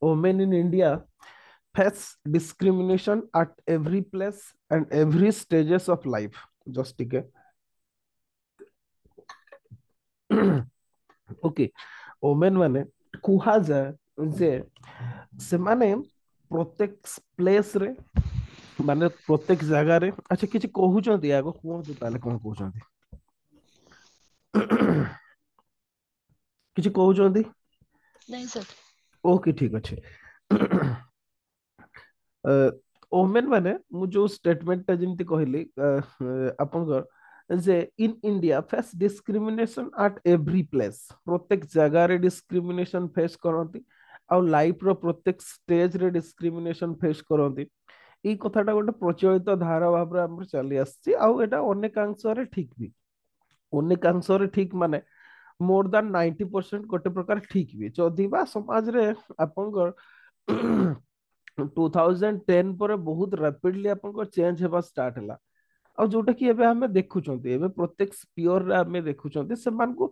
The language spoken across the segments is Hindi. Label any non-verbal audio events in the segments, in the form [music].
women in India face discrimination at every place and every stages of life. Just take okay omen माने କୁହାଯାଏ ଯେ ସେମାନେ ପ୍ରତ୍ୟେକ ପ୍ଲେସରେ ମାନେ ପ୍ରତ୍ୟେକ ଜାଗାରେ ଆଚ୍ଛା କିଛି କହୁଛନ୍ତି ଆଗ କୁହନ୍ତୁ ତାହେଲେ କଣ କହୁଛନ୍ତି କିଛି କହୁଛନ୍ତି ନାଇଁ ସାର୍ ओके ठीक अच्छे ଓମେନ୍ ମାନେ ମୁଁ ଯୋଉ ଷ୍ଟେଟମେଣ୍ଟଟା ଯେମିତି କହିଲି ଆପଣଙ୍କର ଯେ in India face discrimination at every place ପ୍ରତ୍ୟେକ ଜାଗାରେ ଡିସ୍କ୍ରିମିନେସନ ଫେସ୍ କରନ୍ତି ଆଉ ଲାଇଫର ପ୍ରତ୍ୟେକ ଷ୍ଟେଜରେ ଡିସ୍କ୍ରିମିନେସନ ଫେସ୍ କରନ୍ତି ଏଇ କଥାଟା ଗୋଟେ ପ୍ରଚଳିତ ଧାରା ଭାବରେ ଆମର ଚାଲି ଆସିଛି ଆଉ ଏଇଟା ଅନେକାଂଶରେ ଠିକ ବି ଅନେକାଂଶରେ ଠିକ ମାନେ ମୋର ଦାନ ନାଇଣ୍ଟି ପରସେଣ୍ଟ ଗୋଟେ ପ୍ରକାର ଠିକ ବି ଯଦି ବା ସମାଜରେ ଆପଣଙ୍କର ଟୁ ଥାଉଜେଣ୍ଡ ଟେନ୍ ପରେ ବହୁତ ରାପିଡଲି ଆପଣଙ୍କର ଚେଞ୍ଜ ହେବା ଷ୍ଟାର୍ଟ ହେଲା ଆଉ ଯୋଉଟା କି ଏବେ ଆମେ ଦେଖୁଛନ୍ତି ଏବେ ପ୍ରତ୍ୟେକ ସ୍ପିଅରରେ ଆମେ ଦେଖୁଛନ୍ତି ସେମାନଙ୍କୁ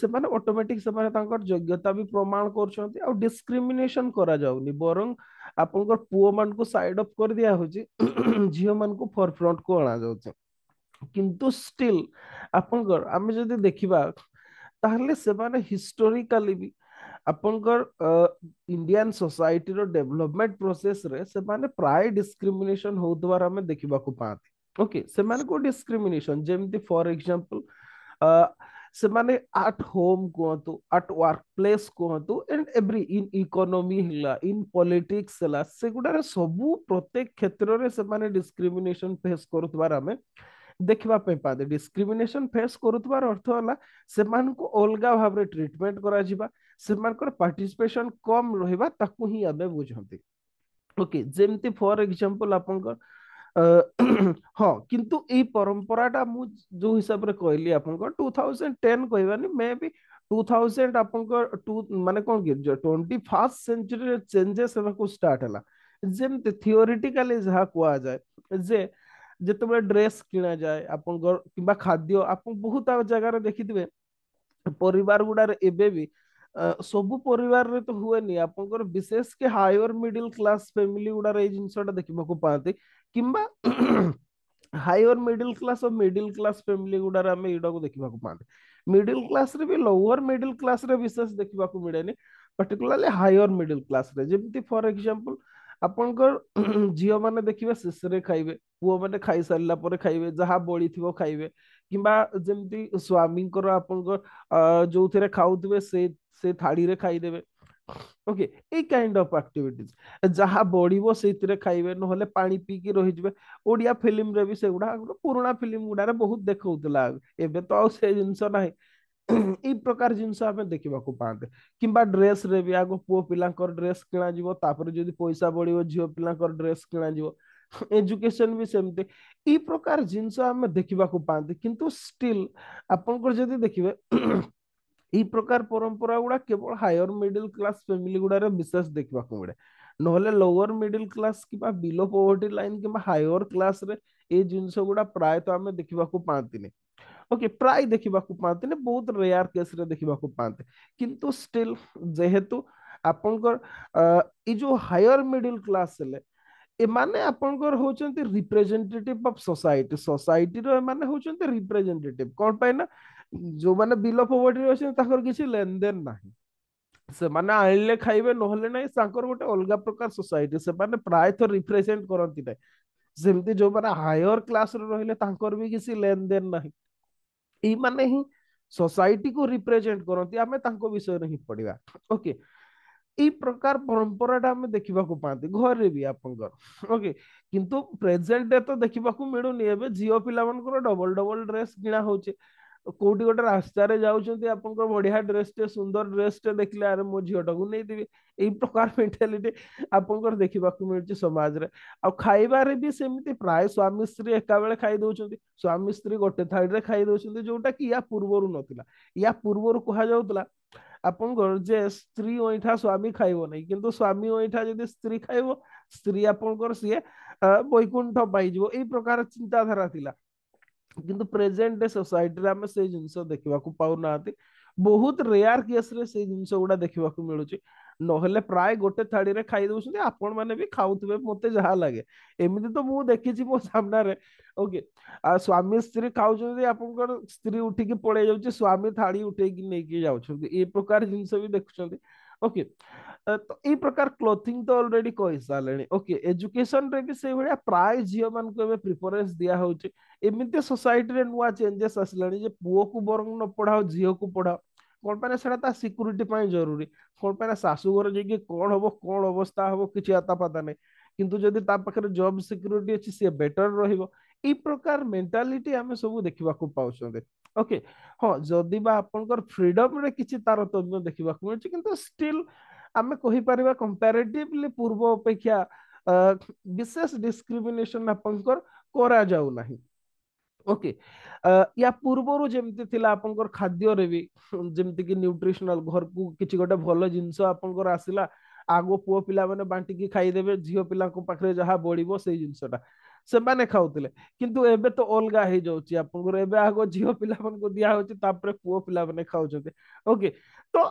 ସେମାନେ ଅଟୋମେଟିକ ସେମାନେ ତାଙ୍କର ଯୋଗ୍ୟତା ବି ପ୍ରମାଣ କରୁଛନ୍ତି ଆଉ ଡିସ୍କ୍ରିମିନେସନ କରାଯାଉନି ବରଂ ଆପଣଙ୍କର ପୁଅମାନଙ୍କୁ ସାଇଡ୍ ଅଫ୍ କରିଦିଆ ହଉଛି ଝିଅମାନଙ୍କୁ ଫରଫ୍ରଣ୍ଟକୁ ଅଣାଯାଉଛି କିନ୍ତୁ ଷ୍ଟିଲ୍ ଆପଣଙ୍କର ଆମେ ଯଦି ଦେଖିବା ताहले से माने हिस्टोरिकली भी अपन इंडियन सोसाइटी रो डेवलपमेंट प्रोसेस रे से माने प्राय डिस्क्रिमिनेशन हो द्वारा में देखिबा को पाते ओके से माने को डिस्क्रिमिनेशन जेमती फॉर एग्जांपल से माने एट होम को तो एट वर्क प्लेस को तो एंड एवरी इन इकोनॉमी हिला इन पॉलिटिक्स ला से गुडा सब प्रत्येक क्षेत्र रे से माने डिस्क्रिमिनेशन फेस करत द्वारा में देखापी पाते डिस्क्रिमेसन फेस करुवर अर्थ होगा से अलग भाव ट्रिटमेंट कर पार्टिसीपेसन कम रही बुझे ओके जमी फर एक्जामपल आप हाँ कितु ये परंपराटा मुझे जो हिसाब से कहली आप टू थाउजेंड टेन कह मे बी टू थाउजेंड आप मानते कौन कि ट्वेंटी फास्ट से चेंजेस स्टार्ट थिओरीटिकाली जहाँ कह जाए ଯେତେବେଳେ ଡ୍ରେସ୍ କିଣାଯାଏ ଆପଣଙ୍କ କିମ୍ବା ଖାଦ୍ୟ ଆପଣ ବହୁତ ଜାଗାରେ ଦେଖିଥିବେ ପରିବାର ଗୁଡାରେ ଏବେ ବି ସବୁ ପରିବାରରେ ତ ହୁଏନି ଆପଣଙ୍କର ବିଶେଷ କି ହାୟର ମିଡିଲ କ୍ଲାସ ଫ୍ୟାମିଲି ଗୁଡାରେ ଏଇ ଜିନିଷଟା ଦେଖିବାକୁ ପାଆନ୍ତି କିମ୍ବା ହାୟର ମିଡିଲ କ୍ଲାସ ଓ ମିଡିଲ କ୍ଲାସ ଫ୍ୟାମିଲି ଗୁଡାରେ ଆମେ ଏଇଟାକୁ ଦେଖିବାକୁ ପାଆନ୍ତି ମିଡିଲ କ୍ଲାସରେ ବି ଲୋଅର ମିଡିଲ କ୍ଲାସରେ ବିଶେଷ ଦେଖିବାକୁ ମିଳେନି ପାର୍ଟିକୁଲାରଲି ହାୟର ମିଡିଲ କ୍ଲାସରେ ଯେମିତି ଫର ଏକ୍ସାମ୍ପଲ ଆପଣଙ୍କର ଝିଅମାନେ ଦେଖିବେ ଶେଷରେ ଖାଇବେ ପୁଅମାନେ ଖାଇସାରିଲା ପରେ ଖାଇବେ ଯାହା ବଳିଥିବ ଖାଇବେ କିମ୍ବା ଯେମିତି ସ୍ୱାମୀଙ୍କର ଆପଣଙ୍କ ଯୋଉଥିରେ ଖାଉଥିବେ ସେ ସେ ଥାଳିରେ ଖାଇଦେବେ ଓକେ ଏଇ କାଇଣ୍ଡ ଅଫ ଆକ୍ଟିଭିଟିଜ ଯାହା ବଢିବ ସେଇଥିରେ ଖାଇବେ ନହେଲେ ପାଣି ପିଇକି ରହିଯିବେ ଓଡିଆ ଫିଲ୍ମରେ ବି ସେଗୁଡା ପୁରୁଣା ଫିଲ୍ମ ଗୁଡାରେ ବହୁତ ଦେଖଉଥିଲା ଏବେ ତ ଆଉ ସେ ଜିନିଷ ନାହିଁ ଏଇ ପ୍ରକାର ଜିନିଷ ଆମେ ଦେଖିବାକୁ ପାଆନ୍ତେ କିମ୍ବା ଡ୍ରେସରେ ବି ଆଗ ପୁଅ ପିଲାଙ୍କର ଡ୍ରେସ କିଣାଯିବ ତାପରେ ଯଦି ପଇସା ବଳିବ ଝିଅ ପିଲାଙ୍କର ଡ୍ରେସ କିଣାଯିବ ଏଜୁକେସନ ବି ସେମିତି ଏଇ ପ୍ରକାର ଜିନିଷ ଆମେ ଦେଖିବାକୁ ପାଆନ୍ତି କିନ୍ତୁ ଷ୍ଟିଲ ଆପଣଙ୍କର ଯଦି ଦେଖିବେ ଏଇ ପ୍ରକାର ପରମ୍ପରା ଗୁଡା କେବଳ ହାୟର ମିଡିଲ କ୍ଲାସ ଫ୍ୟାମିଲି ଗୁଡାରେ ବିଶେଷ ଦେଖିବାକୁ ମିଳେ ନହେଲେ ଲୋଅର ମିଡିଲ କ୍ଲାସ କିମ୍ବା ବିଲୋ ପଭର୍ଟି ଲାଇନ କିମ୍ବା ହାୟର କ୍ଲାସରେ ଏଇ ଜିନିଷ ଗୁଡା ପ୍ରାୟତଃ ଆମେ ଦେଖିବାକୁ ପାଆନ୍ତିନି ଓକେ ପ୍ରାୟ ଦେଖିବାକୁ ପାଆନ୍ତିନି ବହୁତ ରେୟାର କେସରେ ଦେଖିବାକୁ ପାଆନ୍ତେ କିନ୍ତୁ ଷ୍ଟିଲ ଯେହେତୁ ଆପଣଙ୍କର ଏଇ ଯୋଉ ହାୟର ମିଡିଲ କ୍ଲାସ ହେଲେ ଏମାନେ ଆପଣଙ୍କର ହଉଛନ୍ତି ରିପ୍ରେଜେଣ୍ଟେଟିଭ ଅଫ ସୋସାଇଟି ସୋସାଇଟିର ଏମାନେ ହଉଛନ୍ତି ରିପ୍ରେଜେଣ୍ଟେଟିଭ କଣ ପାଇଁ ନା ଯୋଉମାନେ ବିଲ ପବର୍ଟିରେ ଅଛନ୍ତି ତାଙ୍କର କିଛି ଲେନଦେନ ନାହିଁ ସେମାନେ ଆଣିଲେ ଖାଇବେ ନହେଲେ ନାହିଁ ତାଙ୍କର ଗୋଟେ ଅଲଗା ପ୍ରକାର ସୋସାଇଟି ସେମାନେ ପ୍ରାୟତଃ ରିପ୍ରେଜେଣ୍ଟ କରନ୍ତି ନାହିଁ ସେମିତି ଯୋଉମାନେ ହାୟର କ୍ଲାସରେ ରହିଲେ ତାଙ୍କର ବି କିଛି ଲେନଦେନ ନାହିଁ ଏଇମାନେ ହିଁ ସୋସାଇଟିକୁ ରିପ୍ରେଜେଣ୍ଟ କରନ୍ତି ଆମେ ତାଙ୍କ ବିଷୟରେ ହିଁ ପଢିବା ଓକେ ଏଇ ପ୍ରକାର ପରମ୍ପରାଟା ଆମେ ଦେଖିବାକୁ ପାଆନ୍ତି ଘରେ ବି ଆପଣଙ୍କର ଓକେ କିନ୍ତୁ ପ୍ରେଜେଣ୍ଟ ଡେ ତ ଦେଖିବାକୁ ମିଳୁନି ଏବେ ଝିଅ ପିଲାମାନଙ୍କର ଡବଲ ଡବଲ ଡ୍ରେସ୍ କିଣା ହଉଛି କୋଉଠି ଗୋଟେ ରାସ୍ତାରେ ଯାଉଛନ୍ତି ଆପଣଙ୍କ ବଢିଆ ଡ୍ରେସଟେ ସୁନ୍ଦର ଡ୍ରେସଟେ ଦେଖିଲେ ଆରେ ମୋ ଝିଅଟାକୁ ନେଇଦେବି ଏଇ ପ୍ରକାର ମେଣ୍ଟାଲିଟି ଆପଣଙ୍କର ଦେଖିବାକୁ ମିଳୁଛି ସମାଜରେ ଆଉ ଖାଇବାରେ ବି ସେମିତି ପ୍ରାୟ ସ୍ୱାମୀ ସ୍ତ୍ରୀ ଏକାବେଳେ ଖାଇ ଦଉଛନ୍ତି ସ୍ୱାମୀ ସ୍ତ୍ରୀ ଗୋଟେ ଥାଳିରେ ଖାଇ ଦଉଛନ୍ତି ଯୋଉଟା କି ୟା ପୂର୍ବରୁ ନଥିଲା ୟା ପୂର୍ବରୁ କୁହାଯାଉଥିଲା ଆପଣଙ୍କର ଯେ ସ୍ତ୍ରୀ ଅଇଁଠା ସ୍ୱାମୀ ଖାଇବ ନାହିଁ କିନ୍ତୁ ସ୍ୱାମୀ ଅଇଁଠା ଯଦି ସ୍ତ୍ରୀ ଖାଇବ ସ୍ତ୍ରୀ ଆପଣଙ୍କର ସିଏ ବୈକୁଣ୍ଠ ପାଇଯିବ ଏଇ ପ୍ରକାର ଚିନ୍ତାଧାରା ଥିଲା किंतु प्रेजेंट सोसाइटी रे आमे से जिंस देखिबा को पाउ नाती बहुत रेयर केस रे से जिंस उडा देखिबा को मिलुचे नहले प्राय गोटे थाडी रे खाइ दउछन आपन माने भी खाउथबे मते जहा लागे एमिते तो मु देखि छी मो सामना रे ओके आ स्वामी स्त्री खाउ छन आपन स्त्री उठि के पळे जाउछ स्वामी थाडी उठे के नै के जाउछ ए प्रकार जिंस भी देखुछन ओके तो ए प्रकार क्लोथिंग तो ऑलरेडी कहि सालेनी ओके एजुकेशन रे भी से भड़िया प्राय जियो मान को प्रिफरेंस दिया होचे एमिते सोसाइटी रे नुवा चेंजेस आसलेनी जे पुओ को बरंग न पढाओ जियो को पढाओ कोन पने सडा ता सिक्योरिटी पई जरूरी कोन पने सासु घर जे के कोन होबो कोन अवस्था होबो किछ आता पता नै किंतु जदी ता पखरे जॉब सिक्योरिटी अछि से बेटर रहइबो ए प्रकार मेंटालिटी आमे सब देखबा को पाउछो ଓକେ ହଁ ଯଦି ବା ଆପଣଙ୍କର ଫ୍ରିଡମରେ କିଛି ତାରତମ୍ୟ ଦେଖିବାକୁ ମିଳୁଛି କିନ୍ତୁ ଷ୍ଟିଲ୍ ଆମେ କହିପାରିବା କମ୍ପାରେଟିଭଲି ପୂର୍ବ ଅପେକ୍ଷା ବିଶେଷ ଡିସ୍କ୍ରିମିନେସନ ଆପଣଙ୍କର କରାଯାଉନାହିଁ ଓକେ ୟା ପୂର୍ବରୁ ଯେମିତି ଥିଲା ଆପଣଙ୍କର ଖାଦ୍ୟରେ ବି ଯେମିତିକି ନ୍ୟୁଟ୍ରିସନାଲ ଘରକୁ କିଛି ଗୋଟେ ଭଲ ଜିନିଷ ଆପଣଙ୍କର ଆସିଲା ଆଗ ପୁଅ ପିଲାମାନେ ବାଣ୍ଟିକି ଖାଇଦେବେ ଝିଅ ପିଲାଙ୍କ ପାଖରେ ଯାହା ବଳିବ ସେଇ ଜିନିଷଟା ସେମାନେ ଖାଉଥିଲେ କିନ୍ତୁ ଏବେ ତ ଅଲଗା ହେଇଯାଉଛି ଆପଣଙ୍କର ଏବେ ଆଗ ଝିଅ ପିଲାମାନଙ୍କୁ ଦିଆହଉଛି ତାପରେ ପୁଅ ପିଲାମାନେ ଖାଉଛନ୍ତି ଓକେ ତ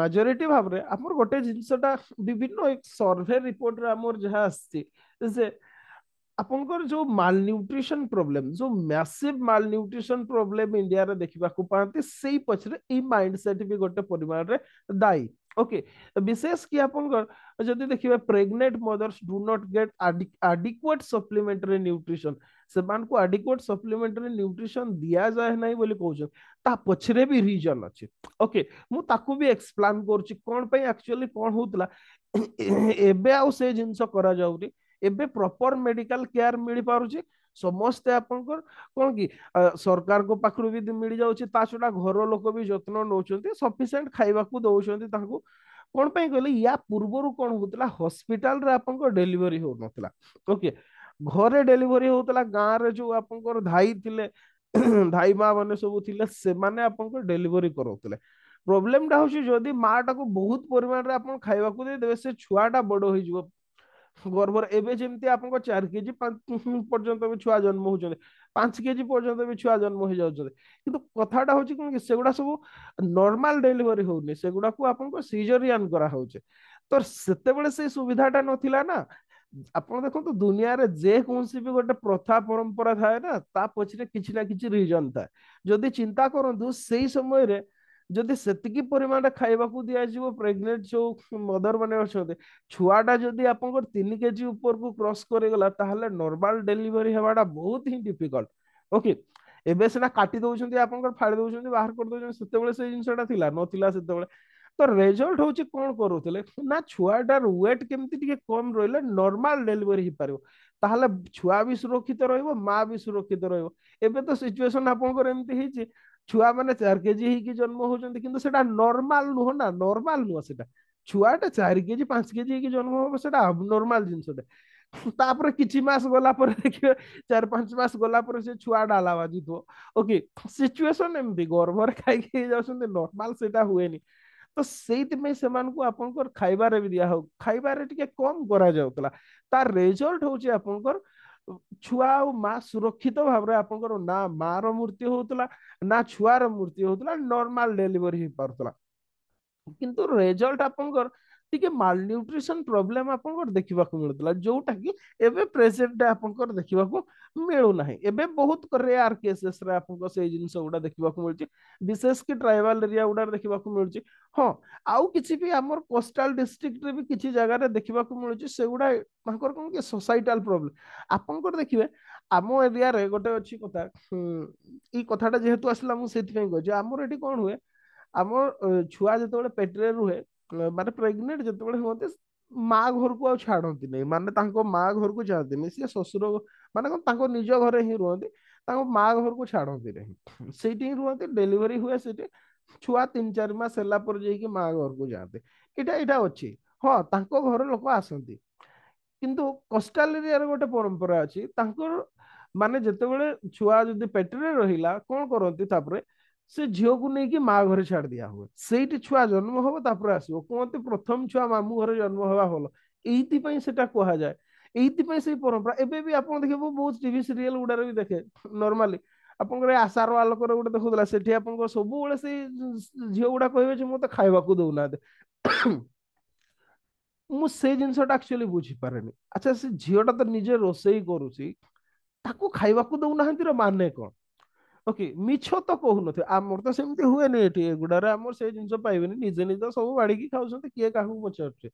ମାଜରିଟି ଭାବରେ ଆମର ଗୋଟେ ଜିନିଷଟା ବିଭିନ୍ନ ସର୍ଭେ ରିପୋର୍ଟରେ ଆମର ଯାହା ଆସିଛି ଯେ आपंकर जो माल न्यूट्रिशन प्रॉब्लम जो massive malnutrition problem India रे देखिबा को पांते सेई पछरे ए माइंड भी गोटे परिवार रे दाई ओके विशेष की आपंकर जदी देखिबा pregnant mothers do not get adequate supplementary nutrition से मान को एडिक्वेट सप्लीमेंटरी न्यूट्रिशन दिया जाय नाही बोली कहउछ ता पछरे भी रीजन अछि ओके मु ताकू भी एक्सप्लेन करछि कोन पई एक्चुअली कोन होतला एबे आउ से जिंस करा जाउरी एबे प्रॉपर मेडिकल केयर मिल पारे समस्ते आपंकर कौन कि सरकार को पाखरु भी मिल जाउछे ता घर लोक भी जत्न नोचंती सफिशिएंट खाइबा को दोउछंती ताकू कोन पई कहले या पूर्वरु कोन होतला हॉस्पिटल रे आपंकर डिलीवरी हो नथला ओके घरे डिलीवरी होतला गां रे जो आपंकर धाई थिले धाई मा माने सब थिले से माने आपंकर डिलीवरी करउतले प्रॉब्लम डा होछि जदी माटा को बहुत परिमाण रे आपन खाइबा को दे देबे से छुआटा बड़ो होइ जबो গর্ভর এবে যেমতি আপনার চার কেজি পর্যন্ত বি ছুয়া জন্ম হচ্ছেন পাঁচ কেজি পর্যন্ত বি ছুয়া জন্ম হয়ে যাচ্ছেন কিন্তু কথাটা হচ্ছে কোন সেগুড়া সব নর্মাল ডেলিভারি হউনি সেগুড়া আপনার সিজরিয়ান করা হচ্ছে তো সেতবে সেই সুবিধাটা নথিলা না ଆପଣ ଦେଖନ୍ତୁ ଦୁନିଆରେ ଯେକୌଣସି ବି ଗୋଟେ ପ୍ରଥା ପରମ୍ପରା ଥାଏ ନା ତା ପଛରେ କିଛି ନା କିଛି ରିଜନ ଥାଏ ଯଦି ଚିନ୍ତା କରନ୍ତୁ ସେଇ ସମୟରେ ଯଦି ସେତିକି ପରିମାଣରେ ଖାଇବାକୁ ଦିଆଯିବ ପ୍ରେଗନେଣ୍ଟ ଯୋଉ ମଦର ମାନେ ଅଛନ୍ତି ଛୁଆଟା ଯଦି ଆପଣଙ୍କର ତିନି କେଜି ଉପରକୁ କ୍ରସ୍ କରିଗଲା ତାହେଲେ ନର୍ମାଲ ଡେଲିଭରି ହେବାଟା ବହୁତ ହିଁ ଡିଫିକଲ୍ଟ ଓକେ ଏବେ ସେଟା କାଟି ଦଉଛନ୍ତି ଆପଣଙ୍କର ଫାଡି ଦଉଛନ୍ତି ବାହାର କରିଦଉଛନ୍ତି ସେତେବେଳେ ସେଇ ଜିନିଷଟା ଥିଲା ନଥିଲା ସେତେବେଳେ ତ ରେଜଲ୍ଟ ହଉଛି କଣ କରୁଥିଲେ ନା ଛୁଆଟାର ୱେଟ୍ କେମିତି ଟିକେ କମ ରହିଲେ ନର୍ମାଲ ଡେଲିଭରି ହେଇପାରିବ ତାହେଲେ ଛୁଆ ବି ସୁରକ୍ଷିତ ରହିବ ମା ବି ସୁରକ୍ଷିତ ରହିବ ଏବେ ତ ସିଚୁଏସନ ଆପଣଙ୍କର ଏମିତି ହେଇଛି ଛୁଆମାନେ ଚାରି କେଜି ହେଇକି ଜନ୍ମ ହଉଛନ୍ତି କିନ୍ତୁ ସେଟା ନର୍ମାଲ ନୁହଁ ନା ନର୍ମାଲ ନୁହଁ ସେଟା ଛୁଆଟା ଚାରି କେଜି ପାଞ୍ଚ କେଜି ହେଇକି ଜନ୍ମ ହବ ସେଟା ଅବନର୍ମାଲ ଜିନିଷଟା ତାପରେ କିଛି ମାସ ଗଲା ପରେ ଦେଖିବେ ଚାରି ପାଞ୍ଚ ମାସ ଗଲା ପରେ ସେ ଛୁଆ ଡାଲା ବାଜୁଥିବ ଓକେ ସିଚୁଏସନ ଏମିତି ଗର୍ଭରେ ଖାଇକି ହେଇଯାଉଛନ୍ତି ନର୍ମାଲ ସେଇଟା ହୁଏନି ତ ସେଇଥିପାଇଁ ସେମାନଙ୍କୁ ଆପଣଙ୍କର ଖାଇବାରେ ବି ଦିଆ ହଉ ଖାଇବାରେ ଟିକେ କମ କରାଯାଉଥିଲା ତା ରେଜଲ୍ଟ ହଉଛି ଆପଣଙ୍କର ଛୁଆ ଆଉ ମା ସୁରକ୍ଷିତ ଭାବରେ ଆପଣଙ୍କର ନା ମାର ମୃତ୍ୟୁ ହଉଥିଲା ନା ଛୁଆର ମୃତ୍ୟୁ ହଉଥିଲା ନର୍ମାଲ ଡେଲିଭରି ହେଇପାରୁଥିଲା କିନ୍ତୁ ରେଜଲ୍ଟ ଆପଣଙ୍କର टिके माल न्यूट्रिशन प्रॉब्लम आपन को देखिबा को मिलतला जोटा कि एबे प्रेजेंट आपन को देखिबा को मिलु नाही एबे बहुत रेयर केसेस रे आपन को से जिंस उडा देखिबा को मिलची विशेष कि ट्राइबल एरिया उडा देखिबा को मिलची हां आउ किछि भी हमर कोस्टल डिस्ट्रिक्ट रे भी किछि जगह रे देखिबा को मिलची से उडा मानकर को कि सोसाइटल प्रॉब्लम आपन को देखिबे आमो एरिया रे गोटे अछि कथा इ कथाटा जेहेतु आसला मु सेति कहि गो जे हमर एटी कोन हुए आमो छुआ जते बेले पेट रे रुहे ମାନେ ପ୍ରେଗନେଣ୍ଟ ଯେତେବେଳେ ହୁଅନ୍ତି ମା ଘରକୁ ଆଉ ଛାଡନ୍ତି ନାହିଁ ମାନେ ତାଙ୍କ ମା ଘରକୁ ଯାଆନ୍ତିନି ସିଏ ଶ୍ୱଶୁର ମାନେ କଣ ତାଙ୍କ ନିଜ ଘରେ ହିଁ ରୁହନ୍ତି ତାଙ୍କ ମା ଘରକୁ ଛାଡନ୍ତି ନାହିଁ ସେଇଠି ହିଁ ରୁହନ୍ତି ଡେଲିଭରି ହୁଏ ସେଇଠି ଛୁଆ ତିନି ଚାରି ମାସ ହେଲା ପରେ ଯାଇକି ମା ଘରକୁ ଯାଆନ୍ତି ଏଇଟା ଏଇଟା ଅଛି ହଁ ତାଙ୍କ ଘର ଲୋକ ଆସନ୍ତି କିନ୍ତୁ କୋଷ୍ଟାଲ ଏରିଆର ଗୋଟେ ପରମ୍ପରା ଅଛି ତାଙ୍କର ମାନେ ଯେତେବେଳେ ଛୁଆ ଯଦି ପେଟରେ ରହିଲା କଣ କରନ୍ତି ତାପରେ से झी को लेकिन माँ घर छाड़ दिया हुए से छुआ जन्म हम ताप आस प्रथम छुआ मामू घर जन्म हवा भल यही से कहुए यही से परंपरा एवं भी आप देखिए बहुत टी सीरीयल गुडा भी देखे नर्माली आप आशार आलोक गोटे देखुला से सब बेले झील गुडा कह मत तो खावाक दौना मुझसे जिनसा बुझी पारे अच्छा से झीटा तो निजे रोसई करुच्ची खावाक दौना मान कौन ଓକେ ମିଛ ତ କହୁନଥିବେ ଆମର ତ ସେମିତି ହୁଏନି ଏଠି ଏଗୁଡାରେ ଆମର ସେ ଜିନିଷ ପାଇବେନି ନିଜେ ନିଜ ସବୁ ବାଢିକି ଖାଉଛନ୍ତି କିଏ କାହାକୁ ପଚାରୁଛି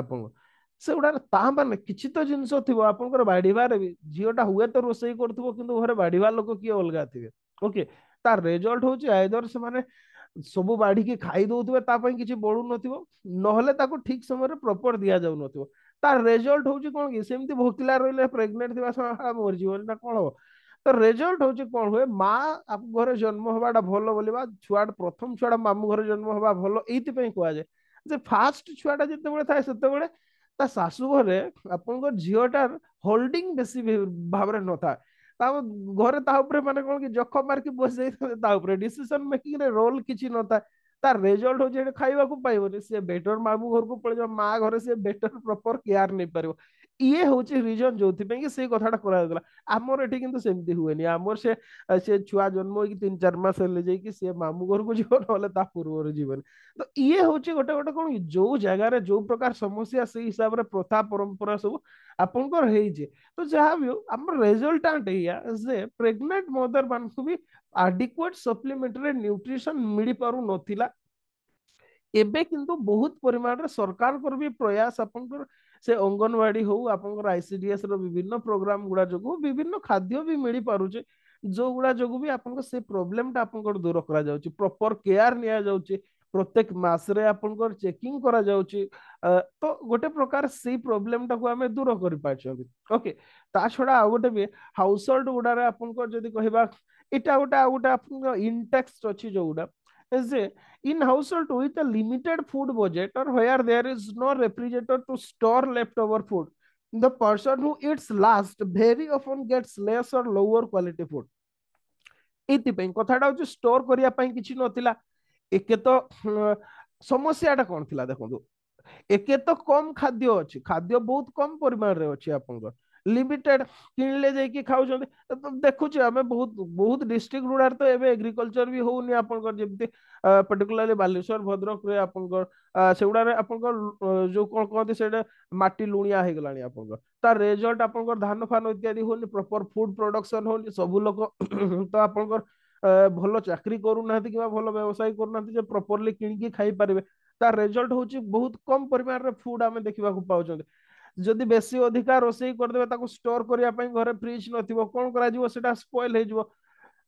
ଆପଣଙ୍କ ସେଗୁଡାରେ ତା ମାନେ କିଛି ତ ଜିନିଷ ଥିବ ଆପଣଙ୍କର ବାଢିବାରେ ବି ଝିଅଟା ହୁଏତ ରୋଷେଇ କରୁଥିବ କିନ୍ତୁ ଘରେ ବାଢିବା ଲୋକ କିଏ ଅଲଗା ଥିବେ ଓକେ ତାର ରେଜଲ୍ଟ ହଉଛି ଆଇଦର ସେମାନେ ସବୁ ବାଢିକି ଖାଇ ଦଉଥିବେ ତା ପାଇଁ କିଛି ବଳୁନଥିବ ନହେଲେ ତାକୁ ଠିକ ସମୟରେ ପ୍ରପର ଦିଆଯାଉନଥିବ ତାର ରେଜଲ୍ଟ ହଉଛି କଣ କି ସେମିତି ଭୋକିଲା ରହିଲେ ପ୍ରେଗନେଣ୍ଟ ଥିବା ମରିଯିବ ନା କଣ ହବ तो रेजल्ट हूँ कौन हुए माँ घर जन्म हवा भल बोल छुआ प्रथम छुआ मामू घर जन्म हवा भल ये कहुए जाए फास्ट छुआटा जिते बड़े थाए से शाशु घरे झीटार होल्डिंग बेस भाव न था घर ताऊपर मैंने कौन कि जख मारिक बस जाते डिशीसन मेकिंग रोल किसी न था तार रेजल्ट हूँ खावाक पाइबन बेटर मामू घर को पलिज माँ घर सी बेटर प्रपर केयार नहीं पार ଇଏ ହଉଛି ରିଜନ ଯୋଉଥିପାଇଁ କି ସେଇ କଥାଟା କରାଯାଉଥିଲା ଆମର ଏଠି କିନ୍ତୁ ସେମିତି ହୁଏନି ଆମର ସେ ସେ ଛୁଆ ଜନ୍ମ ହେଇକି ତିନି ଚାରି ମାସ ହେଲେ ଯାଇକି ସେ ମାମୁଁ ଘରକୁ ଯିବ ନହେଲେ ତା ପୂର୍ବରୁ ଯିବନି ତ ଇଏ ହଉଛି ଗୋଟେ ଗୋଟେ କଣ ଯୋଉ ଜାଗାରେ ଯୋଉ ପ୍ରକାର ସମସ୍ୟା ସେଇ ହିସାବରେ ପ୍ରଥା ପରମ୍ପରା ସବୁ ଆପଣଙ୍କର ହେଇଛି ତ ଯାହା ବି ହଉ ଆମର ରେଜଲ୍ଟାଣ୍ଟ ଏଇଆ ଯେ ପ୍ରେଗନେଣ୍ଟ ମଦର ମାନଙ୍କୁ ବି ଆଡିକୁଏଟ ସପ୍ଲିମେଣ୍ଟାରୀ ନ୍ୟୁଟ୍ରିସନ ମିଳିପାରୁନଥିଲା ଏବେ କିନ୍ତୁ ବହୁତ ପରିମାଣରେ ସରକାରଙ୍କର ବି ପ୍ରୟାସ ଆପଣଙ୍କର ସେ ଅଙ୍ଗନବାଡି ହଉ ଆପଣଙ୍କର ଆଇସିଡିଏସ ର ବିଭିନ୍ନ ପ୍ରୋଗ୍ରାମ ଗୁଡା ଯୋଗୁଁ ବିଭିନ୍ନ ଖାଦ୍ୟ ବି ମିଳିପାରୁଛି ଯୋଉଗୁଡା ଯୋଗୁଁ ବି ଆପଣଙ୍କ ସେ ପ୍ରୋବ୍ଲେମଟା ଆପଣଙ୍କର ଦୂର କରାଯାଉଛି ପ୍ରପର କେୟାର ନିଆଯାଉଛି প্রত্যেক মাসরে আপনার চেকিং করা যাচ্ছে তো গোটে প্রকার সেই প্রোবলেমটাকে আমি দূর করে পারছি ওকে তা ছড়া আউ গোটে বি হাউস হোল্ড গুড়ার আপনার যদি কহবা এটা গোটা আউ গোটা আপনার ইনটেক্স অছি যেগুড়া is a in household with a limited food budget or where there is no refrigerator to store leftover food the person who eats last very often gets less or lower quality food ଏଇଥିପାଇଁ କଥାଟା ହଉଛି ଷ୍ଟୋର କରିବା ପାଇଁ କିଛି ନଥିଲା ଏକେ ତ ସମସ୍ୟାଟା କ'ଣ ଥିଲା ଦେଖନ୍ତୁ ଏକେ ତ କମ ଖାଦ୍ୟ ଅଛି ଖାଦ୍ୟ ବହୁତ କମ ପରିମାଣରେ ଅଛି ଆପଣଙ୍କର लिमिटेड किनले कि जाइए खाऊँ तो छ हमें बहुत बहुत डिस्ट्रिक्ट रुडार तो एबे एग्रीकल्चर भी होउ अपन कर जेमते पर्टिकुलरली बालेश्वर भद्रक रे अपन कर सेउडा रे अपन कर जो कोन कहते से माटी लुणिया हो गला आपंकर तार अपन कर धान फान इत्यादि होनी प्रॉपर फूड प्रोडक्शन होनी सब लोग तो अपन कर भलो चाकरी करू करूना कि भलो व्यवसाय करू जे करूना किन के खाई परबे तार रिजल्ट होची बहुत कम परिमाण रे फूड आमे को पाउ पाँच जदि बेसी अधिका रोष कर देबे स्टोर करने पई फ्रिज नथिबो कोन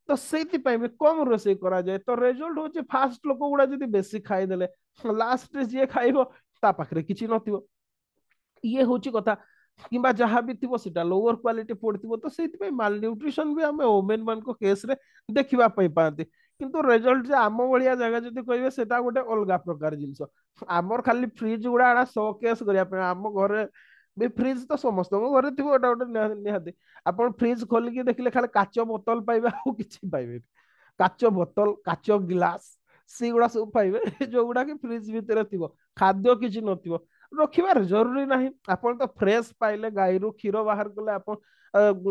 तो सेति कम रोसे करा तो रिजल्ट होचे फास्ट लोक गुडा जदि बेसी खाइ लास्ट जे खाइबो ता पाखरे ये होची कथा किबा जहा भी थी सेटा लोअर क्वालिटी पडतिबो तो मल पई न्यूट्रिशन भी हमें वुमेन मान को केस रे किंतु रिजल्ट जे आमो बढ़िया जगह जदि कहबे सेटा गोटे अलगा प्रकार जिंस आमर खाली फ्रिज गुडा आडा शोकेस करिया पे आमो घरे ବି ଫ୍ରିଜ ତ ସମସ୍ତଙ୍କ ଘରେ ଥିବ ଏଟା ଗୋଟେ ନିହାତି ଆପଣ ଫ୍ରିଜ ଖୋଲିକି ଦେଖିଲେ ଖାଲି କାଚ ବୋତଲ ପାଇବେ ଆଉ କିଛି ପାଇବେନି କାଚ ବୋତଲ କାଚ ଗ୍ଲାସ ସେଗୁଡା ସବୁ ପାଇବେ ଯୋଉଗୁଡା କି ଫ୍ରିଜ ଭିତରେ ଥିବ ଖାଦ୍ୟ କିଛି ନଥିବ ରଖିବାର ଜରୁରୀ ନାହିଁ ଆପଣ ତ ଫ୍ରେଶ ପାଇଲେ ଗାଈରୁ କ୍ଷୀର ବାହାର କଲେ ଆପଣ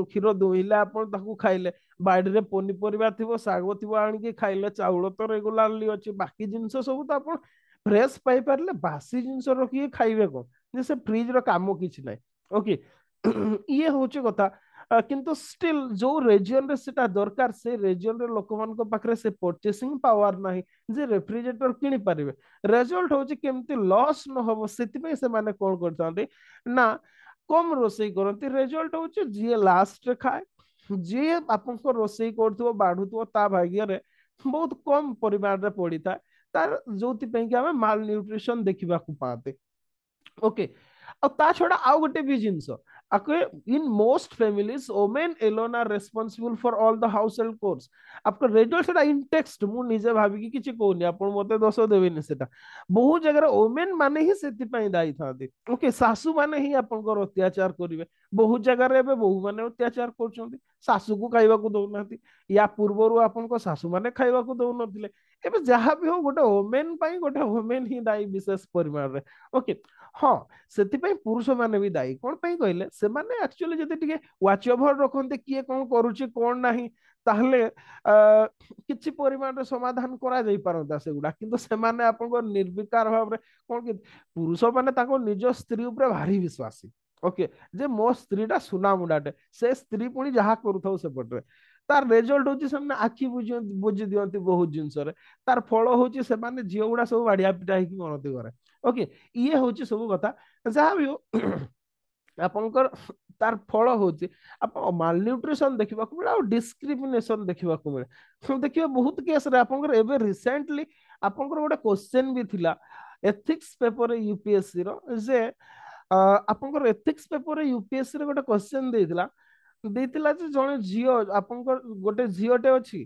କ୍ଷୀର ଦୁଇଁଲେ ଆପଣ ତାକୁ ଖାଇଲେ ବାଡ଼ିରେ ପନିପରିବା ଥିବ ଶାଗ ଥିବ ଆଣିକି ଖାଇଲେ ଚାଉଳ ତ ରେଗୁଲାରଲି ଅଛି ବାକି ଜିନିଷ ସବୁ ତ ଆପଣ ଫ୍ରେଶ ପାଇପାରିଲେ ବାସି ଜିନିଷ ରଖିକି ଖାଇବେ କ'ଣ से फ्रिज राम कि ना ओके [clears throat] ये हूँ कथा किंतु स्टिल जो रेजियन रे दरकार से रेजियन लोक मान को से परचेसिंग पावर नाही जे रेफ्रिजरेटर किनि परबे रिजल्ट हो जे केमती लॉस न होव सेति पे कर ना कम रोसी करंती रिजल्ट हो जे लास्ट खाए जी आप को कर भाग्य बहुत कम परिमाण पड़ता है तार जोति पे माल न्यूट्रिशन देखा पाते ओके ता छा आउ गोटे भी जिनस in most families women alone are responsible for all the household chores आपको रेजल्ट सेटा इन टेक्स्ट मु निजे भाबी कि किछ कोनी आपन मते दोष देबे नि सेटा बहु जगह रे माने ही सेति पई दाई थादे ओके सासु माने ही आपन को अत्याचार करिवे बहु जगह रे बे बहु माने अत्याचार करछन सासु को खाइबा को दउ नथि या पूर्वरो आपन को सासु माने खाइबा को दउ नथिले एबे जहा भी हो गोटे ओमेन पई गोटे ओमेन ही दाई विशेष परिमाण रे ओके हाँ से पुरुष मैंने भी दायी कौन पाई कहले से वाच ओभर रखते किए कौन किसी परिमाण समाधान करा से गुडा किंतु निर्विकार भाव पुरुष माने निज स्त्री ऊपर भारी विश्वासी ओके जे मो स्त्री सुना मुडाटे से स्त्री पुणी जहा कर थौ तार रेजल्ट हूँ से आखि बुझी बुझी दिंती बहुत जिनस तार फल हूँ से माने जियो गुडा सब बाडिया पिटा हि मनती करे ओके ये होची सब कथा जहाँ भी हो तार फल हूँ आप माल न्यूट्रिशन देखा मिले आ डिस्क्रिमिनेशन देखबा मिले देखियो बहुत केस रे आपनकर एबे रिसेंटली आपनकर गोटे क्वेश्चन भी थी एथिक्स पेपर यूपीएससी रे आप एथिक्स पेपर यूपीएससी रोटे क्वेश्चन देथिला दे ଦେଇଥିଲା ଯେ ଜଣେ ଝିଅ ଆପଣଙ୍କର ଗୋଟେ ଝିଅଟେ ଅଛି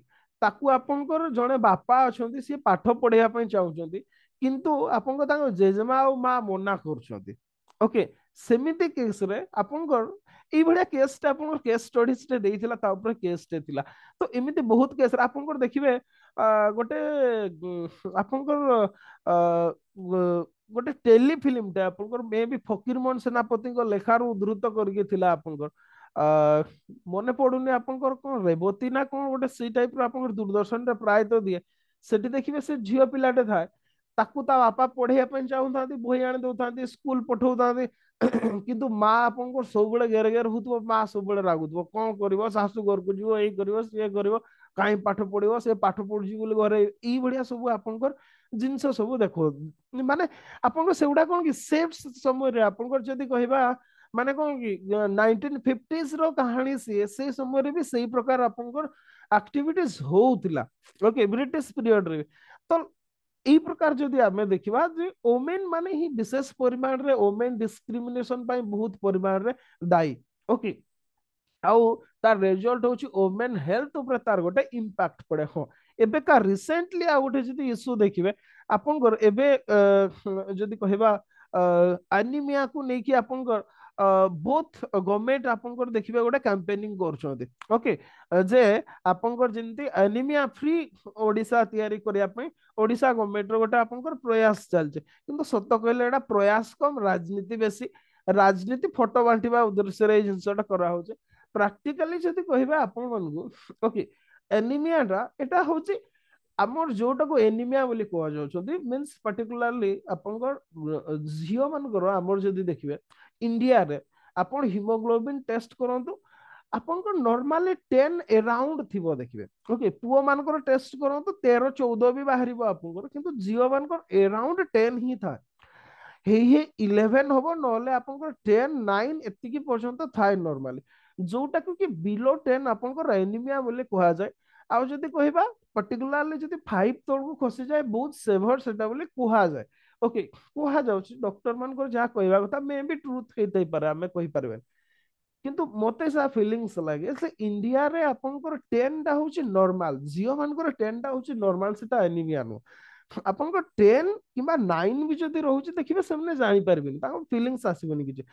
ତାକୁ ଆପଣଙ୍କର ଜଣେ ବାପା ଅଛନ୍ତି ସିଏ ପାଠ ପଢେଇବା ପାଇଁ ଚାହୁଁଛନ୍ତି କିନ୍ତୁ ଆପଣଙ୍କ ତାଙ୍କ ଜେଜେମା ଆଉ ମା ମନା କରୁଛନ୍ତି ଓକେ ସେମିତି କେସରେ ଆପଣଙ୍କର ଏଇଭଳିଆ କେସ୍ଟା ଆପଣଙ୍କର କେସ୍ ଟେ ଦେଇଥିଲା ତା ଉପରେ ଟେ ଥିଲା ତ ଏମିତି ବହୁତ କେସରେ ଆପଣଙ୍କର ଦେଖିବେ ଗୋଟେ ଆପଣଙ୍କର ଗୋଟେ ଟେଲିଫିଲ୍ମଟା ଆପଣଙ୍କର ମେ ବି ଫକୀରମୋହନ ସେନାପତିଙ୍କ ଲେଖାରୁ ଉଦ୍ଧୃତ କରିକି ଥିଲା ଆପଣଙ୍କର मन पड़ूनी आप रेवती ना कौन गोटे सी टाइप दूरदर्शन प्राय तो दिए से देखिए से झील पाटे थाए बापा पढ़ा चाहू था बही आनी दौता स्कूल पठौ था कि माँ आप सब गेर गेर हो माँ सब रागु कौन कर शाशु घर को जीव ये कर कर कहीं पाठ पढ़ से पाठ पढ़ी घर यही सब आप जिन सब देख मान आप कौन कि से समय आप कह माने कौन कि नाइनटीन रो कहानी सी से समय रे भी सही प्रकार आपन को एक्टिविटीज होउतिला ओके ब्रिटिश पीरियड रे तो ए प्रकार जदि आमे देखिबा जे ओमेन माने ही विशेष परिमाण रे ओमेन डिस्क्रिमिनेशन पाई बहुत परिमाण रे दाई ओके आउ तार रिजल्ट होची ओमेन हेल्थ ऊपर तार गोटे इंपैक्ट पड़े हो एबे का रिसेंटली आ गोटे जदि इशू देखिबे आपन को एबे जदि कहबा एनीमिया को लेके आपन को ବୋଥ୍ ଗଭର୍ଣ୍ଣମେଣ୍ଟ ଆପଣଙ୍କର ଦେଖିବେ ଗୋଟେ କ୍ୟାମ୍ପେନିଂ କରୁଛନ୍ତି ଓକେ ଯେ ଆପଣଙ୍କର ଯେମିତି ଏନିମିଆ ଫ୍ରି ଓଡ଼ିଶା ତିଆରି କରିବା ପାଇଁ ଓଡ଼ିଶା ଗଭର୍ଣ୍ଣମେଣ୍ଟର ଗୋଟେ ଆପଣଙ୍କର ପ୍ରୟାସ ଚାଲିଛି କିନ୍ତୁ ସତ କହିଲେ ଏଇଟା ପ୍ରୟାସ କମ୍ ରାଜନୀତି ବେଶୀ ରାଜନୀତି ଫଟୋ ବାଣ୍ଟିବା ଉଦ୍ଦେଶ୍ୟରେ ଏଇ ଜିନିଷଟା କରାହଉଛି ପ୍ରାକ୍ଟିକାଲି ଯଦି କହିବେ ଆପଣମାନଙ୍କୁ ଓକେ ଏନିମିଆଟା ଏଟା ହଉଛି ଆମର ଯୋଉଟାକୁ ଏନିମିଆ ବୋଲି କୁହାଯାଉଛନ୍ତି ମିନ୍ସ ପାର୍ଟିକୁଲାରଲି ଆପଣଙ୍କ ଝିଅ ମାନଙ୍କର ଆମର ଯଦି ଦେଖିବେ ଇଣ୍ଡିଆରେ ଆପଣ ହିମୋଗ୍ଲୋବିନ୍ ଟେଷ୍ଟ କରନ୍ତୁ ଆପଣଙ୍କ ନର୍ମାଲି ଟେନ୍ ଏରାଉଣ୍ଡ ଥିବ ଦେଖିବେ ଓକେ ପୁଅ ମାନଙ୍କର ଟେଷ୍ଟ କରନ୍ତୁ ତେର ଚଉଦ ବି ବାହାରିବ ଆପଣଙ୍କର କିନ୍ତୁ ଝିଅ ମାନଙ୍କର ଏରାଉଣ୍ଡ ଟେନ୍ ହିଁ ଥାଏ ହେଇ ହେଇ ଇଲେଭେନ୍ ହବ ନହେଲେ ଆପଣଙ୍କର ଟେନ୍ ନାଇନ୍ ଏତିକି ପର୍ଯ୍ୟନ୍ତ ଥାଏ ନର୍ମାଲି ଯୋଉଟାକୁ କି ବିଲୋ ଟେନ୍ ଆପଣଙ୍କର ଏନିମିଆ ବୋଲି କୁହାଯାଏ ଆଉ ଯଦି କହିବା पर्टिकुला फाइव तौर को खसी जाए बहुत सेभर से कहा जाए ओके कह डर मान जहाँ कह मे भी ट्रुथ होता पारे आम कही पारे कि मत फिलिंगस लगे से इंडिया रे आपंकर टेन टा हूँ नर्माल झील मान टेन टा हूँ नर्माल से एनिमिया नुह आप टेन कि नाइन भी जो रोचे देखिए जापर फिलिंगस आसबी किसी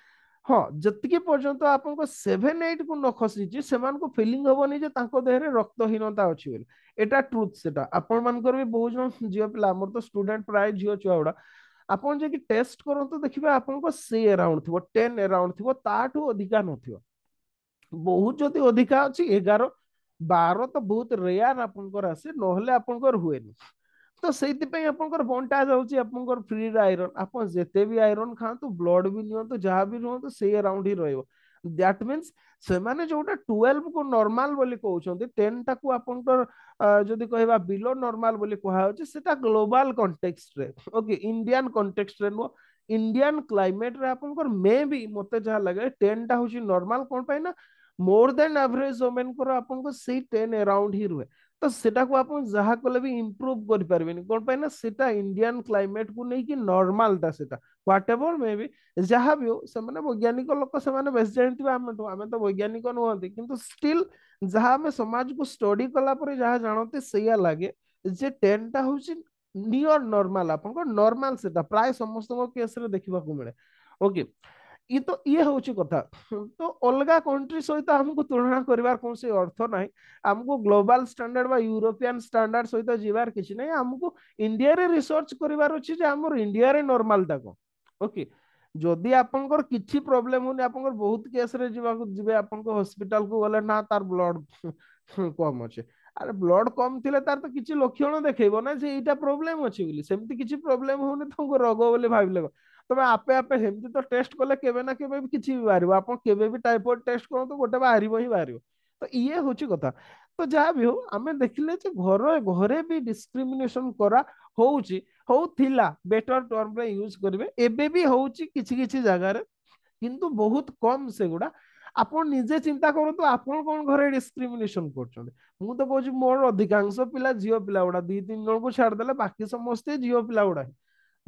ହଁ ଯେତିକି ପର୍ଯ୍ୟନ୍ତ ଆପଣଙ୍କ ସେଭେନ୍ ଏଇଟ୍କୁ ନ ଖସିଛି ସେମାନଙ୍କୁ ଫିଲିଂ ହବନି ଯେ ତାଙ୍କ ଦେହରେ ରକ୍ତହୀନତା ଅଛି ବୋଲି ଏଇଟା ଟ୍ରୁଥ୍ ସେଟା ଆପଣମାନଙ୍କର ବି ବହୁତ ଜଣ ଝିଅ ପିଲା ଆମର ତ ଷ୍ଟୁଡେଣ୍ଟ ପ୍ରାୟ ଝିଅ ଛୁଆ ଗୁଡ଼ା ଆପଣ ଯଦି ଟେଷ୍ଟ କରନ୍ତୁ ଦେଖିବେ ଆପଣଙ୍କ ସେ ଏରାଉଣ୍ଡ ଥିବ ଟେନ୍ ଏରାଉଣ୍ଡ ଥିବ ତାଠୁ ଅଧିକା ନଥିବ ବହୁତ ଯଦି ଅଧିକା ଅଛି ଏଗାର ବାର ତ ବହୁତ ରେୟାର ଆପଣଙ୍କର ଆସେ ନହେଲେ ଆପଣଙ୍କର ହୁଏନି तो से बंटा जाकर फ्री आईरन जिते भी आईरन खात ब्लड भी नि जहाँ भी नि अराउंड ही रही दैट मीन से माने जो टुवेल्व को नर्माल बोली कहते टेन टा आप जी कह बिलो नर्माल बोली कह global context okay Indian context नुह इंडियान क्लैमेट मे भी मत जहाँ लगे टेन टा नर्माल कौन पाई ना मोर देन एवरेज वोमेन को टेन अराउंड ही रुहे ᱥᱮটাକୁ আপু জহা কলবি ইমপ্রুভ কৰিব নি কোন পাইনা সেটা ইন্ডিয়ান ক্লাইমেট কো নেকি নরমাল টা সেটা হোৱাটএৱাৰ মেবি জহা বিও সমান বৈজ্ঞানিক লোক সমানে বেছ জানতি আমে তো আমি তো বৈজ্ঞানিক নহওঁতে কিন্তু ষ্টিল জহা মে সমাজ কো ষ্টডি কৰা পৰে জহা জানতি সেইয়া লাগে যে টেনটা হুছিন নিয়াৰ নরমাল আপونکو নরমাল সেটা প্রাই সমস্ত কেছৰে দেখিবা কো মেলে ওকে ଇ ତ ଇଏ ହଉଛି କଥା ତ ଅଲଗା କଣ୍ଟ୍ରି ସହିତ ଆମକୁ ତୁଳନା କରିବାର କୌଣସି ଅର୍ଥ ନାହିଁ ଆମକୁ ଗ୍ଲୋବାଲ ଷ୍ଟାଣ୍ଡାର୍ଡ ବା ୟୁରୋପିଆନ ଷ୍ଟାଣ୍ଡାର୍ଡ ସହିତ ଯିବାର କିଛି ନାହିଁ ଆମକୁ ଇଣ୍ଡିଆରେ ରିସର୍ଚ୍ଚ କରିବାର ଅଛି ଯେ ଆମର ଇଣ୍ଡିଆରେ ନର୍ମାଲଟା କ'ଣ ଓକେ ଯଦି ଆପଣଙ୍କର କିଛି ପ୍ରୋବ୍ଲେମ୍ ହଉନି ଆପଣଙ୍କର ବହୁତ କେସ୍ରେ ଯିବାକୁ ଯିବେ ଆପଣଙ୍କ ହସ୍ପିଟାଲକୁ ଗଲେ ନା ତାର ବ୍ଲଡ୍ କମ୍ ଅଛି ଆରେ ବ୍ଲଡ୍ କମ୍ ଥିଲେ ତାର ତ କିଛି ଲକ୍ଷଣ ଦେଖେଇବ ନା ଯେ ଏଇଟା ପ୍ରୋବ୍ଲେମ୍ ଅଛି ବୋଲି ସେମିତି କିଛି ପ୍ରୋବ୍ଲେମ୍ ହଉନି ତାଙ୍କୁ ରୋଗ ବୋଲି ଭାବିଲେ তুমি ଆପେ ଆପେ ସେମିତି ତ ଟେଷ୍ଟ କଲେ କେବେ ନା କେବେ ବି କିଛି ବି ବାହାରିବ ଆପଣ କେବେ ବି ଟାଇଫଏଡ୍ ଟେଷ୍ଟ କରନ୍ତୁ ଗୋଟେ ବାହାରିବ ହିଁ ବାହାରିବ ତ ଇଏ ହଉଛି କଥା ତ ଯାହା ବି ହଉ ଆମେ ଦେଖିଲେ ଯେ ଘର ଘରେ ବି ଡିସ୍କ୍ରିମିନେସନ କରା ହଉଛି ହଉଥିଲା ବେଟର ଟର୍ମରେ ୟୁଜ କରିବେ ଏବେ ବି ହଉଛି କିଛି କିଛି ଜାଗାରେ କିନ୍ତୁ ବହୁତ କମ ସେଗୁଡା ଆପଣ ନିଜେ ଚିନ୍ତା କରନ୍ତୁ ଆପଣ କଣ ଘରେ ଡିସ୍କ୍ରିମିନେସନ କରୁଛନ୍ତି ମୁଁ ତ କହୁଛି ମୋର ଅଧିକାଂଶ ପିଲା ଝିଅ ପିଲା ଗୁଡା ଦି ତିନି ଜଣଙ୍କୁ ଛାଡିଦେଲେ ବାକି ସମସ୍ତେ ଝିଅ ପିଲା ଗୁଡା ହିଁ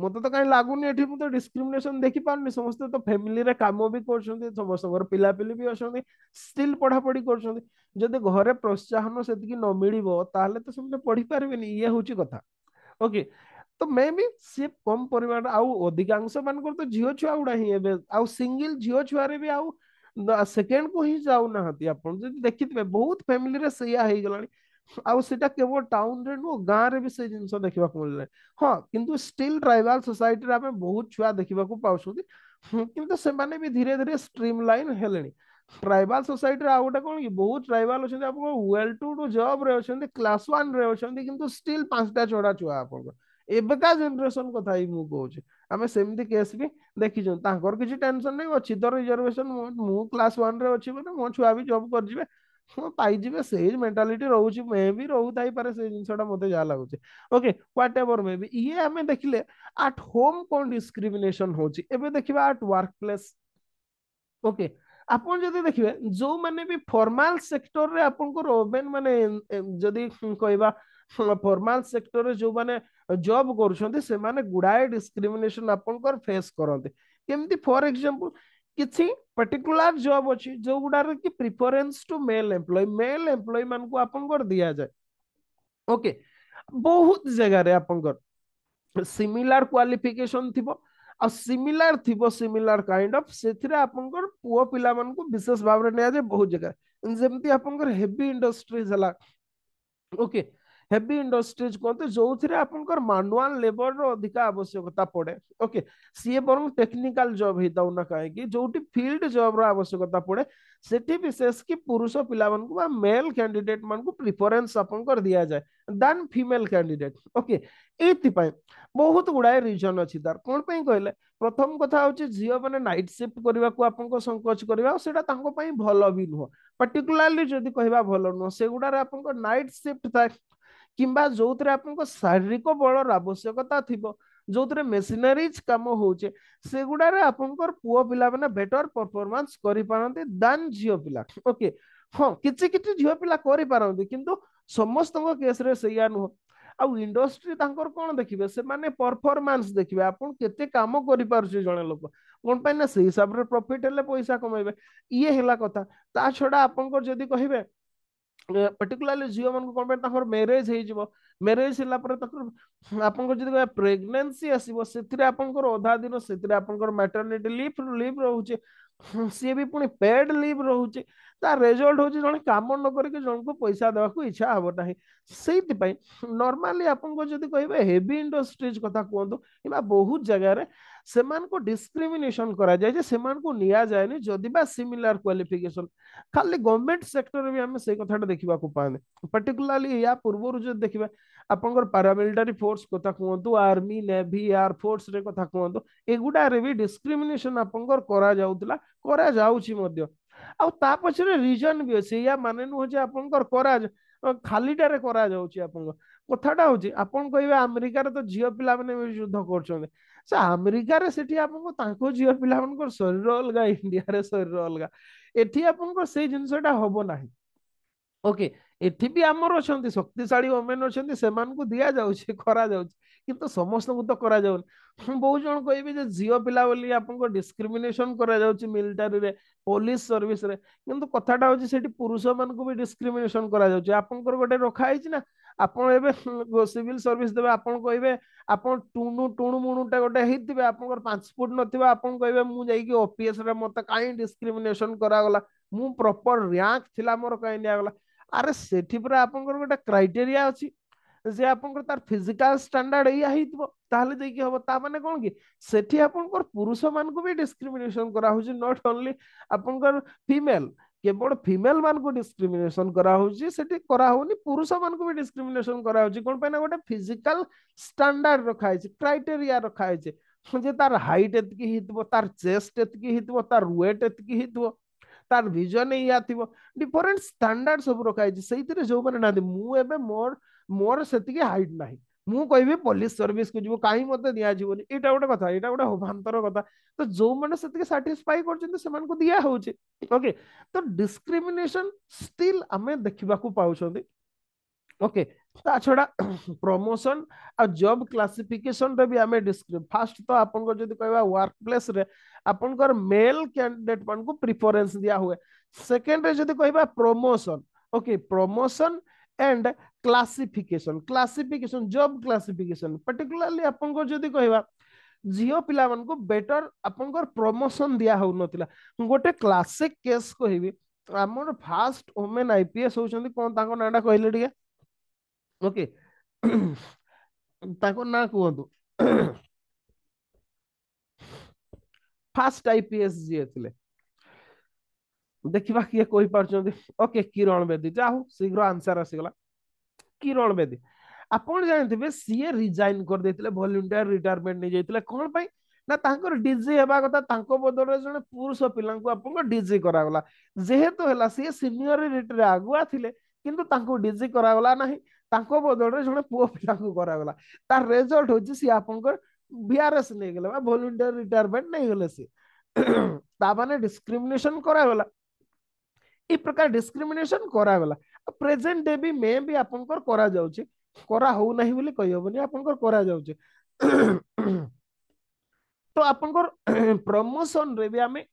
मत तो कहीं लगुन ये तो डिस्क्रिमिनेशन देखी नहीं समस्ते तो फैमिली रे काम भी कर समस्त पिलापिली भी अच्छा स्टिल पढ़ापढ़ी कर घर प्रोत्साहन से न मिले तो समझे पढ़ी पारे ये हूँ कथा ओके तो मे भी सी कम पर अधिकांश मान तो झील छुआ गुड़ा ही सींगल झील छुआ भी आ सेकेंड को ही जाऊना आप देखिथे बहुत फैमिली रे से हो गला केवल टाउन नु गाँव रे जिन देखा हाँ कि स्टिल ट्राइबाल सोसाइटी आम बहुत छुआ देखा पाऊँ कि धीरे धीरे स्ट्रीम लाइन है ट्राइबाल सोसाइटी आउ गए कौन कि बहुत ट्राइबाल अच्छे वेल टू टू जब अच्छा क्लास वन अच्छे कि स्टिल पांचटा चढ़ा छुआ आप एबका जेनेसन कथा ही मुझे आम सेम केस भी देखी किसी टेनसन नहीं अच्छी तो रिजर्वेशन मुझ क्लास वन अच्छी मैंने मो छुआ भी जब करेंगे ହଁ ପାଇଯିବେ ସେଇ ମେଣ୍ଟାଲିଟି ରହୁଛି ମେ ବି ରହୁଥାଇପାରେ ସେଇ ଜିନିଷଟା ମତେ ଯାହା ଲାଗୁଛି okay whatever maybe ଇଏ ଆମେ ଦେଖିଲେ ଆଟ୍ ହୋମ୍ କଣ ଡିସ୍କ୍ରିମିନେସନ ହଉଛି ଏବେ ଦେଖିବା ଆଟ୍ ୱାର୍କ ପ୍ଲେସ ଓକେ ଆପଣ ଯଦି ଦେଖିବେ ଯୋଉମାନେ ବି ଫର୍ମାଲ ସେକ୍ଟରରେ ଆପଣଙ୍କର ଓଭେନ୍ ମାନେ ଯଦି କହିବା ଫର୍ମାଲ ସେକ୍ଟରରେ ଯୋଉମାନେ ଜବ୍ କରୁଛନ୍ତି ସେମାନେ ଗୁଡ଼ାଏ ଡିସ୍କ୍ରିମିନେସନ ଆପଣଙ୍କର ଫେସ୍ କରନ୍ତି କେମିତି ଫର ଏକ୍ସାମ୍ପଲ किसी पर्टिकुलर जॉब अच्छी जो गुडर की preference to male employee male employee मान को आपन कर दिया जाए ओके बहुत जगह रे आपन कर सिमिलर क्वालिफिकेशन थिबो अ सिमिलर थिबो सिमिलर काइंड ऑफ सेथरे आपन कर पुओ पिला मान को विशेष भाव रे ने आ जाए बहुत जगह जेमती आपन कर हेवी इंडस्ट्रीज हला ओके okay. हेवी इंडस्ट्रीज कहते जो थे मानुआल लेबर रवश्यकता पड़े ओके सीए बर टेक्निकाल जब हो कहीं जो फिल्ड जब रवश्यकता पड़े से विशेष कि पुरुष पिला मेल कैंडिडेट मान को प्रिफरेन्स दि जाए दैन फिमेल कैंडिडेट ओके ये बहुत गुड़ाए रिजन अच्छी तार कौन पर कहले प्रथम कथा हूँ झील मैंने नाइट सिफ्ट करने को आप संकोच करवाई भल भी नुह पर्टिकुला जो कह भल नुह से गुडा आप नाइट सिफ्ट था কিংবা ଯୋଉଥିରେ ଆପଣଙ୍କ ଶାରୀରିକ ବଳର ଆବଶ୍ୟକତା ଥିବ ଯୋଉଥିରେ ମେସିନାରିଜ କାମ ହଉଛେ ସେଗୁଡାରେ ଆପଣଙ୍କର ପୁଅ ପିଲାମାନେ ବେଟର ପରଫର୍ମାନ୍ସ କରିପାରନ୍ତି ଦାନ ଝିଅ ପିଲା ଓକେ ହଁ କିଛି କିଛି ଝିଅ ପିଲା କରିପାରନ୍ତି କିନ୍ତୁ ସମସ୍ତଙ୍କ କେସରେ ସେଇଆ ନୁହଁ ଆଉ ଇଣ୍ଡଷ୍ଟ୍ରି ତାଙ୍କର କ'ଣ ଦେଖିବେ ସେମାନେ ପରଫର୍ମାନ୍ସ ଦେଖିବେ ଆପଣ କେତେ କାମ କରିପାରୁଛି ଜଣେ ଲୋକ କ'ଣ ପାଇଁ ନା ସେଇ ହିସାବରେ ପ୍ରଫିଟ ହେଲେ ପଇସା କମାଇବେ ଇଏ ହେଲା କଥା ତା ଛଡା ଆପଣଙ୍କର ଯଦି କହିବେ पर्टिकुलरली झील मान को मेरेज हो मेरेज है आपको जो कह प्रेगनेसी आसवे आपा दिन से मैटरनिटी लिव लिव रोचे सी भी पुणी पेड लिव रोचे रेजल्ट हूँ जो कम न करके जन को पैसा देवा इच्छा हम ना से नर्माली आपको जो कहे हेवी इंडस्ट्रीज कथ कहतु कि बहुत जगह से डिस्क्रिमेसन कर सीमिलार क्वाफिकेसन खाली गवर्नमेंट सेक्टर भी आम से कथा देखा पाने पर्टिकुलाली या पूर्व देखा आप पारामिलिटारी फोर्स क्या कहतु आर्मी नेभी एयर फोर्स क्या कहतु एगुडे भी डिस्क्रिमेसन आपला कर पचर रिजन भी अच्छे या मान नुहे आप खाली टे कर कथा हूँ आप अमेरिकार तो झील पे युद्ध कर ସେ ଆମେରିକାରେ ସେଠି ଆପଣଙ୍କ ତାଙ୍କ ଝିଅ ପିଲାମାନଙ୍କର ଶରୀର ଅଲଗା ଇଣ୍ଡିଆରେ ଶରୀର ଅଲଗା ଏଠି ଆପଣଙ୍କ ସେଇ ଜିନିଷଟା ହବ ନାହିଁ ଓକେ ଏଠି ବି ଆମର ଅଛନ୍ତି ଶକ୍ତିଶାଳୀ ଓମେନ୍ ଅଛନ୍ତି ସେମାନଙ୍କୁ ଦିଆଯାଉଛି କରାଯାଉଛି କିନ୍ତୁ ସମସ୍ତଙ୍କୁ ତ କରାଯାଉନି ବହୁତ ଜଣ କହିବେ ଯେ ଝିଅ ପିଲା ବୋଲି ଆପଣଙ୍କ ଡିସ୍କ୍ରିମିନେସନ କରାଯାଉଛି ମିଲିଟାରୀରେ ପୋଲିସ ସର୍ଭିସରେ କିନ୍ତୁ କଥାଟା ହଉଛି ସେଠି ପୁରୁଷମାନଙ୍କୁ ବି ଡିସ୍କ୍ରିମିନେସନ କରାଯାଉଛି ଆପଣଙ୍କର ଗୋଟେ ରଖା ହେଇଛି ନା ଆପଣ ଏବେ ସିଭିଲ ସର୍ଭିସ ଦେବେ ଆପଣ କହିବେ ଆପଣ ଟୁଣୁ ଟୁଣୁ ମୁଣୁଟା ଗୋଟେ ହେଇଥିବେ ଆପଣଙ୍କର ପାଞ୍ଚ ଫୁଟ ନଥିବ ଆପଣ କହିବେ ମୁଁ ଯାଇକି ଓପିଏସ ରେ ମତେ କାହିଁ ଡିସ୍କ୍ରିମିନେସନ କରାଗଲା ମୁଁ ପ୍ରପର ର୍ୟାଙ୍କ ଥିଲା ମୋର କାହିଁ ନିଆଗଲା ଆରେ ସେଠି ପୁରା ଆପଣଙ୍କର ଗୋଟେ କ୍ରାଇଟେରିଆ ଅଛି ଯେ ଆପଣଙ୍କର ତାର ଫିଜିକାଲ ଷ୍ଟାଣ୍ଡାର୍ଡ ଏଇଆ ହେଇଥିବ ତାହେଲେ ଯାଇକି ହବ ତା ମାନେ କଣ କି ସେଠି ଆପଣଙ୍କର ପୁରୁଷମାନଙ୍କୁ ବି ଡିସ୍କ୍ରିମିନେସନ କରାହଉଛି ନଟ୍ ଓନ୍ଲି ଆପଣଙ୍କର ଫିମେଲ केवल फिमेल मान को डिस्क्रिमिनेशन करा करा पुरुष मान को भी डिस्क्रिमिनेशन करा कौन पाई गोटे फिजिकल स्टांडार्ड रखाई क्राइटेरिया रखाई जे तार हाइट एत तार चेस्ट एत तार वेट एत तार विजन या थी डिफरेन्ट स्टाडार्ड सब रखाई से जो मैंने ना मुझे मोर मोर से हाइट नहीं ମୁଁ କହିବି ପୋଲିସ ସର୍ଭିସକୁ ଯିବୁ କାହିଁ ମୋତେ ଦିଆଯିବନି ଏଇଟା ଗୋଟେ କଥା ଏଇଟା ଗୋଟେ ହବାନ୍ତର କଥା ତ ଯୋଉମାନେ ସେତିକି ସାଟିସ୍ଫାଇ କରୁଛନ୍ତି ସେମାନଙ୍କୁ ଦିଆ ହଉଛି ଓକେ ତ ଡିସ୍କ୍ରିମିନେସନ ଷ୍ଟିଲ ଆମେ ଦେଖିବାକୁ ପାଉଛନ୍ତି ଓକେ ତା ଛଡା ପ୍ରମୋସନ ଆଉ ଜବ୍ କ୍ଲାସିଫିକେସନରେ ବି ଆମେ ଡିସ୍କ୍ରିପ ଫାଷ୍ଟ ତ ଆପଣଙ୍କର ଯଦି କହିବା ୱାର୍କ ପ୍ଲେସରେ ଆପଣଙ୍କର ମେଲ୍ କ୍ୟାଣ୍ଡିଡେଟ୍ ମାନଙ୍କୁ ପ୍ରିଫରେନ୍ସ ଦିଆ ହୁଏ ସେକେଣ୍ଡରେ ଯଦି କହିବା promotion okay promotion and classification classification job classification particularly आपको जदि कहवा झील पाक बेटर आपंकर प्रमोशन दिया हो ना गोटे क्लासिक केस कह आमर फास्ट वोमेन आईपीएस होउछंती कोन ताको नाटा कहले टिके ओके ताको ना कुवंतु फास्ट आईपीएस जिए थिले देखिबा किए कहि पारछंती ओके किरण बेदी जाऊ शीघ्र आंसर आसी କିରଣ ବେଦୀ ଆପଣ ଜାଣିଥିବେ ସିଏ ରିଜାଇନ କରିଦେଇଥିଲେ ଭଲ୍ୟୁଣ୍ଟିୟର ରିଟାୟାରମେଣ୍ଟ ନେଇଯାଇଥିଲେ କଣ ପାଇଁ ନା ତାଙ୍କର ଡିଜି ହେବା କଥା ତାଙ୍କ ବଦଳରେ ଜଣେ ପୁରୁଷ ପିଲାଙ୍କୁ ଆପଣଙ୍କ ଡିଜି କରାଗଲା ଯେହେତୁ ହେଲା ସିଏ ସିନିୟରିଟିରେ ଆଗୁଆ ଥିଲେ କିନ୍ତୁ ତାଙ୍କୁ ଡିଜି କରାଗଲା ନାହିଁ ତାଙ୍କ ବଦଳରେ ଜଣେ ପୁଅ ପିଲାଙ୍କୁ କରାଗଲା ତାର ରେଜଲ୍ଟ ହଉଛି ସିଏ ଆପଣଙ୍କର ଭିଆରଏସ୍ ନେଇଗଲେ ବା ଭଲ୍ୟୁଣ୍ଟିୟର ରିଟାୟାରମେଣ୍ଟ ନେଇଗଲେ ସିଏ ତାମାନେ ଡିସ୍କ୍ରିମିନେସନ କରାଗଲା ଏ ପ୍ରକାର ଡିସ୍କ୍ରିମିନେସନ କରାଗଲା ପ୍ରେଜେଣ୍ଟ ଡେ ବି ମେ ବି ଆପଣଙ୍କର କରାଯାଉଛି କରା ହଉନାହିଁ ବୋଲି କହିହବନି ଆପଣଙ୍କର କରାଯାଉଛି ତ ଆପଣଙ୍କର ପ୍ରମୋସନରେ ବି ଆମେ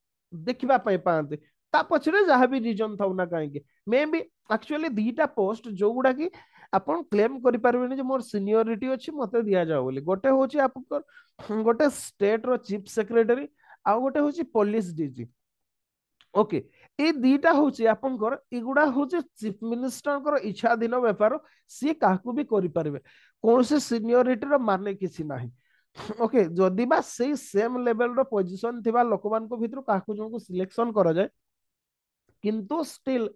ଦେଖିବା ପାଇଁ ପାଆନ୍ତି ତା ପଛରେ ଯାହା ବି ରିଜନ୍ ଥାଉ ନା କାହିଁକି ମେ ବି ଆକ୍ଚୁଆଲି ଦୁଇଟା ପୋଷ୍ଟ ଯୋଉଗୁଡ଼ା କି ଆପଣ କ୍ଲେମ୍ କରିପାରିବେନି ଯେ ମୋର ସିନିୟରିଟି ଅଛି ମୋତେ ଦିଆଯାଉ ବୋଲି ଗୋଟେ ହେଉଛି ଆପଣଙ୍କର ଗୋଟେ ଷ୍ଟେଟ୍ର ଚିଫ୍ ସେକ୍ରେଟାରୀ ଆଉ ଗୋଟେ ହେଉଛି ପୋଲିସ ଡିଜି ଓକେ ए दीटा होचे आपनकर इगुडा होचे चीफ मिनिस्टरकर इच्छाधीन व्यापार से काकु भी करि परबे कोनसे सीनियरिटी रो माने किछि नाही ओके जदी बा से सेम लेवल रो पोजीशन थिबा लोकमान को भितर काकु जों को सिलेक्शन कर जाय किंतु स्टिल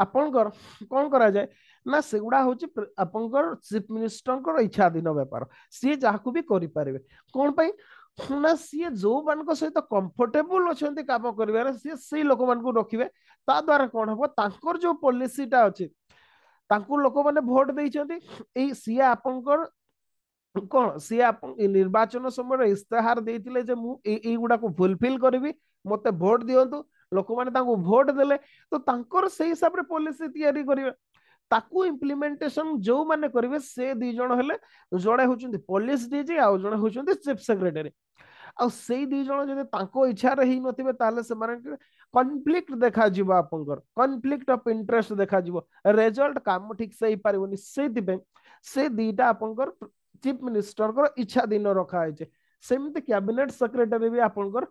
आपनकर कोन करा जाय ना सेगुडा होचे आपनकर चीफ मिनिस्टरकर इच्छाधीन व्यापार से जाकु भी करि परबे कोन पई ନା ସିଏ ଯୋଉମାନଙ୍କ ସହିତ କମ୍ଫର୍ଟେବୁଲ ଅଛନ୍ତି କାମ କରିବାରେ ସିଏ ସେଇ ଲୋକମାନଙ୍କୁ ରଖିବେ ତା ଦ୍ଵାରା କ'ଣ ହବ ତାଙ୍କର ଯୋଉ ପଲିସିଟା ଅଛି ତାଙ୍କୁ ଲୋକମାନେ ଭୋଟ ଦେଇଛନ୍ତି ଏଇ ସିଏ ଆପଣଙ୍କର କ'ଣ ସିଏ ଆପଣ ନିର୍ବାଚନ ସମୟରେ ଇସ୍ତାହାର ଦେଇଥିଲେ ଯେ ମୁଁ ଏଇ ଗୁଡ଼ାକୁ ଫୁଲଫିଲ୍ କରିବି ମୋତେ ଭୋଟ ଦିଅନ୍ତୁ ଲୋକମାନେ ତାଙ୍କୁ ଭୋଟ ଦେଲେ ତ ତାଙ୍କର ସେଇ ହିସାବରେ ପଲିସି ତିଆରି କରିବେ ताकू इम्प्लीमेंटेशन जो मैंने करेंगे से दुई जण हले जणे पुलिस डीजी आ जणे होचुंदी चीफ सेक्रेटरी आ सेई दुई जण इच्छा रही नथिबे ताले से देखा जीव आपनकर कॉन्फ्लिक्ट इंटरेस्ट देखा जीव रिजल्ट ठीक से ही पारिबोनी से दीटा आपनकर चीफ मिनिस्टर कर इच्छा दिन रखा है सेमत कैबिनेट सेक्रेटरी भी आपनकर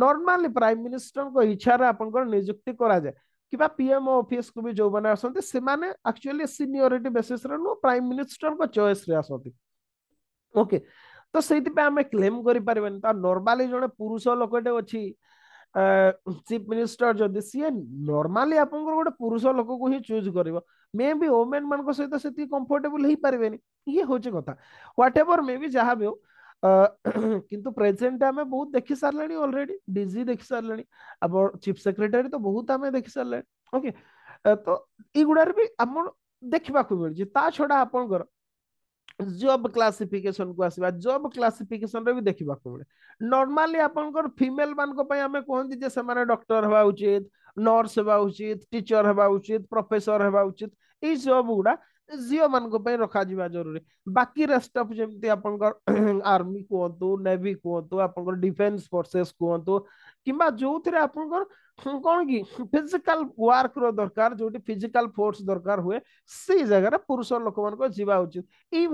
नॉर्मली प्राइम मिनिस्टर को इच्छा रे आपनकर नियुक्ति करा जाय कि पीएम ऑफिस को भी जो मैंने आसते से माने एक्चुअली सीनियरिटी बेसिस रे नो प्राइम मिनिस्टर को चॉइस रे आसते ओके तो सेति पे हमें क्लेम कर परबेन त नॉर्मली जने पुरुष लोकटे अछि चीफ मिनिस्टर जदि सीए नॉर्मली आपन को पुरुष लोक को ही चूज करबो मे बी वुमेन मान को सहित सेति कंफर्टेबल हे परबेन ये होचे कथा व्हाटएवर मे बी जहा भी हो [clears throat] किंतु प्रेजेंट आम बहुत देखी सारे अलरेडी डी देखी सारे चीफ सेक्रेटरी तो बहुत आम देखी सारे ओके तो युड़ भी आम देखा मिले छड़ा आप जब क्लासिफिकेशन को आसवा जब क्लासिफिकेसन भी देखा मिले नर्माली आप फिमेल मानी कहते हैं डक्टर हवा उचित नर्स हवा उचित टीचर हवा उचित प्रफेसर हवा उचित ये सब गुड़ा झील मान रखा जावा जरूरी बाकी रेस्ट अफ जमी आप आर्मी कहतु नेवी कहतु आप डिफेन्स फोर्सेस कहतु कि जो थे आप कौन की फिजिकाल वर्क ररकार जो फिजिकाल फोर्स दरकार हुए से जगह पुरुष लोक मान जावा उचित ये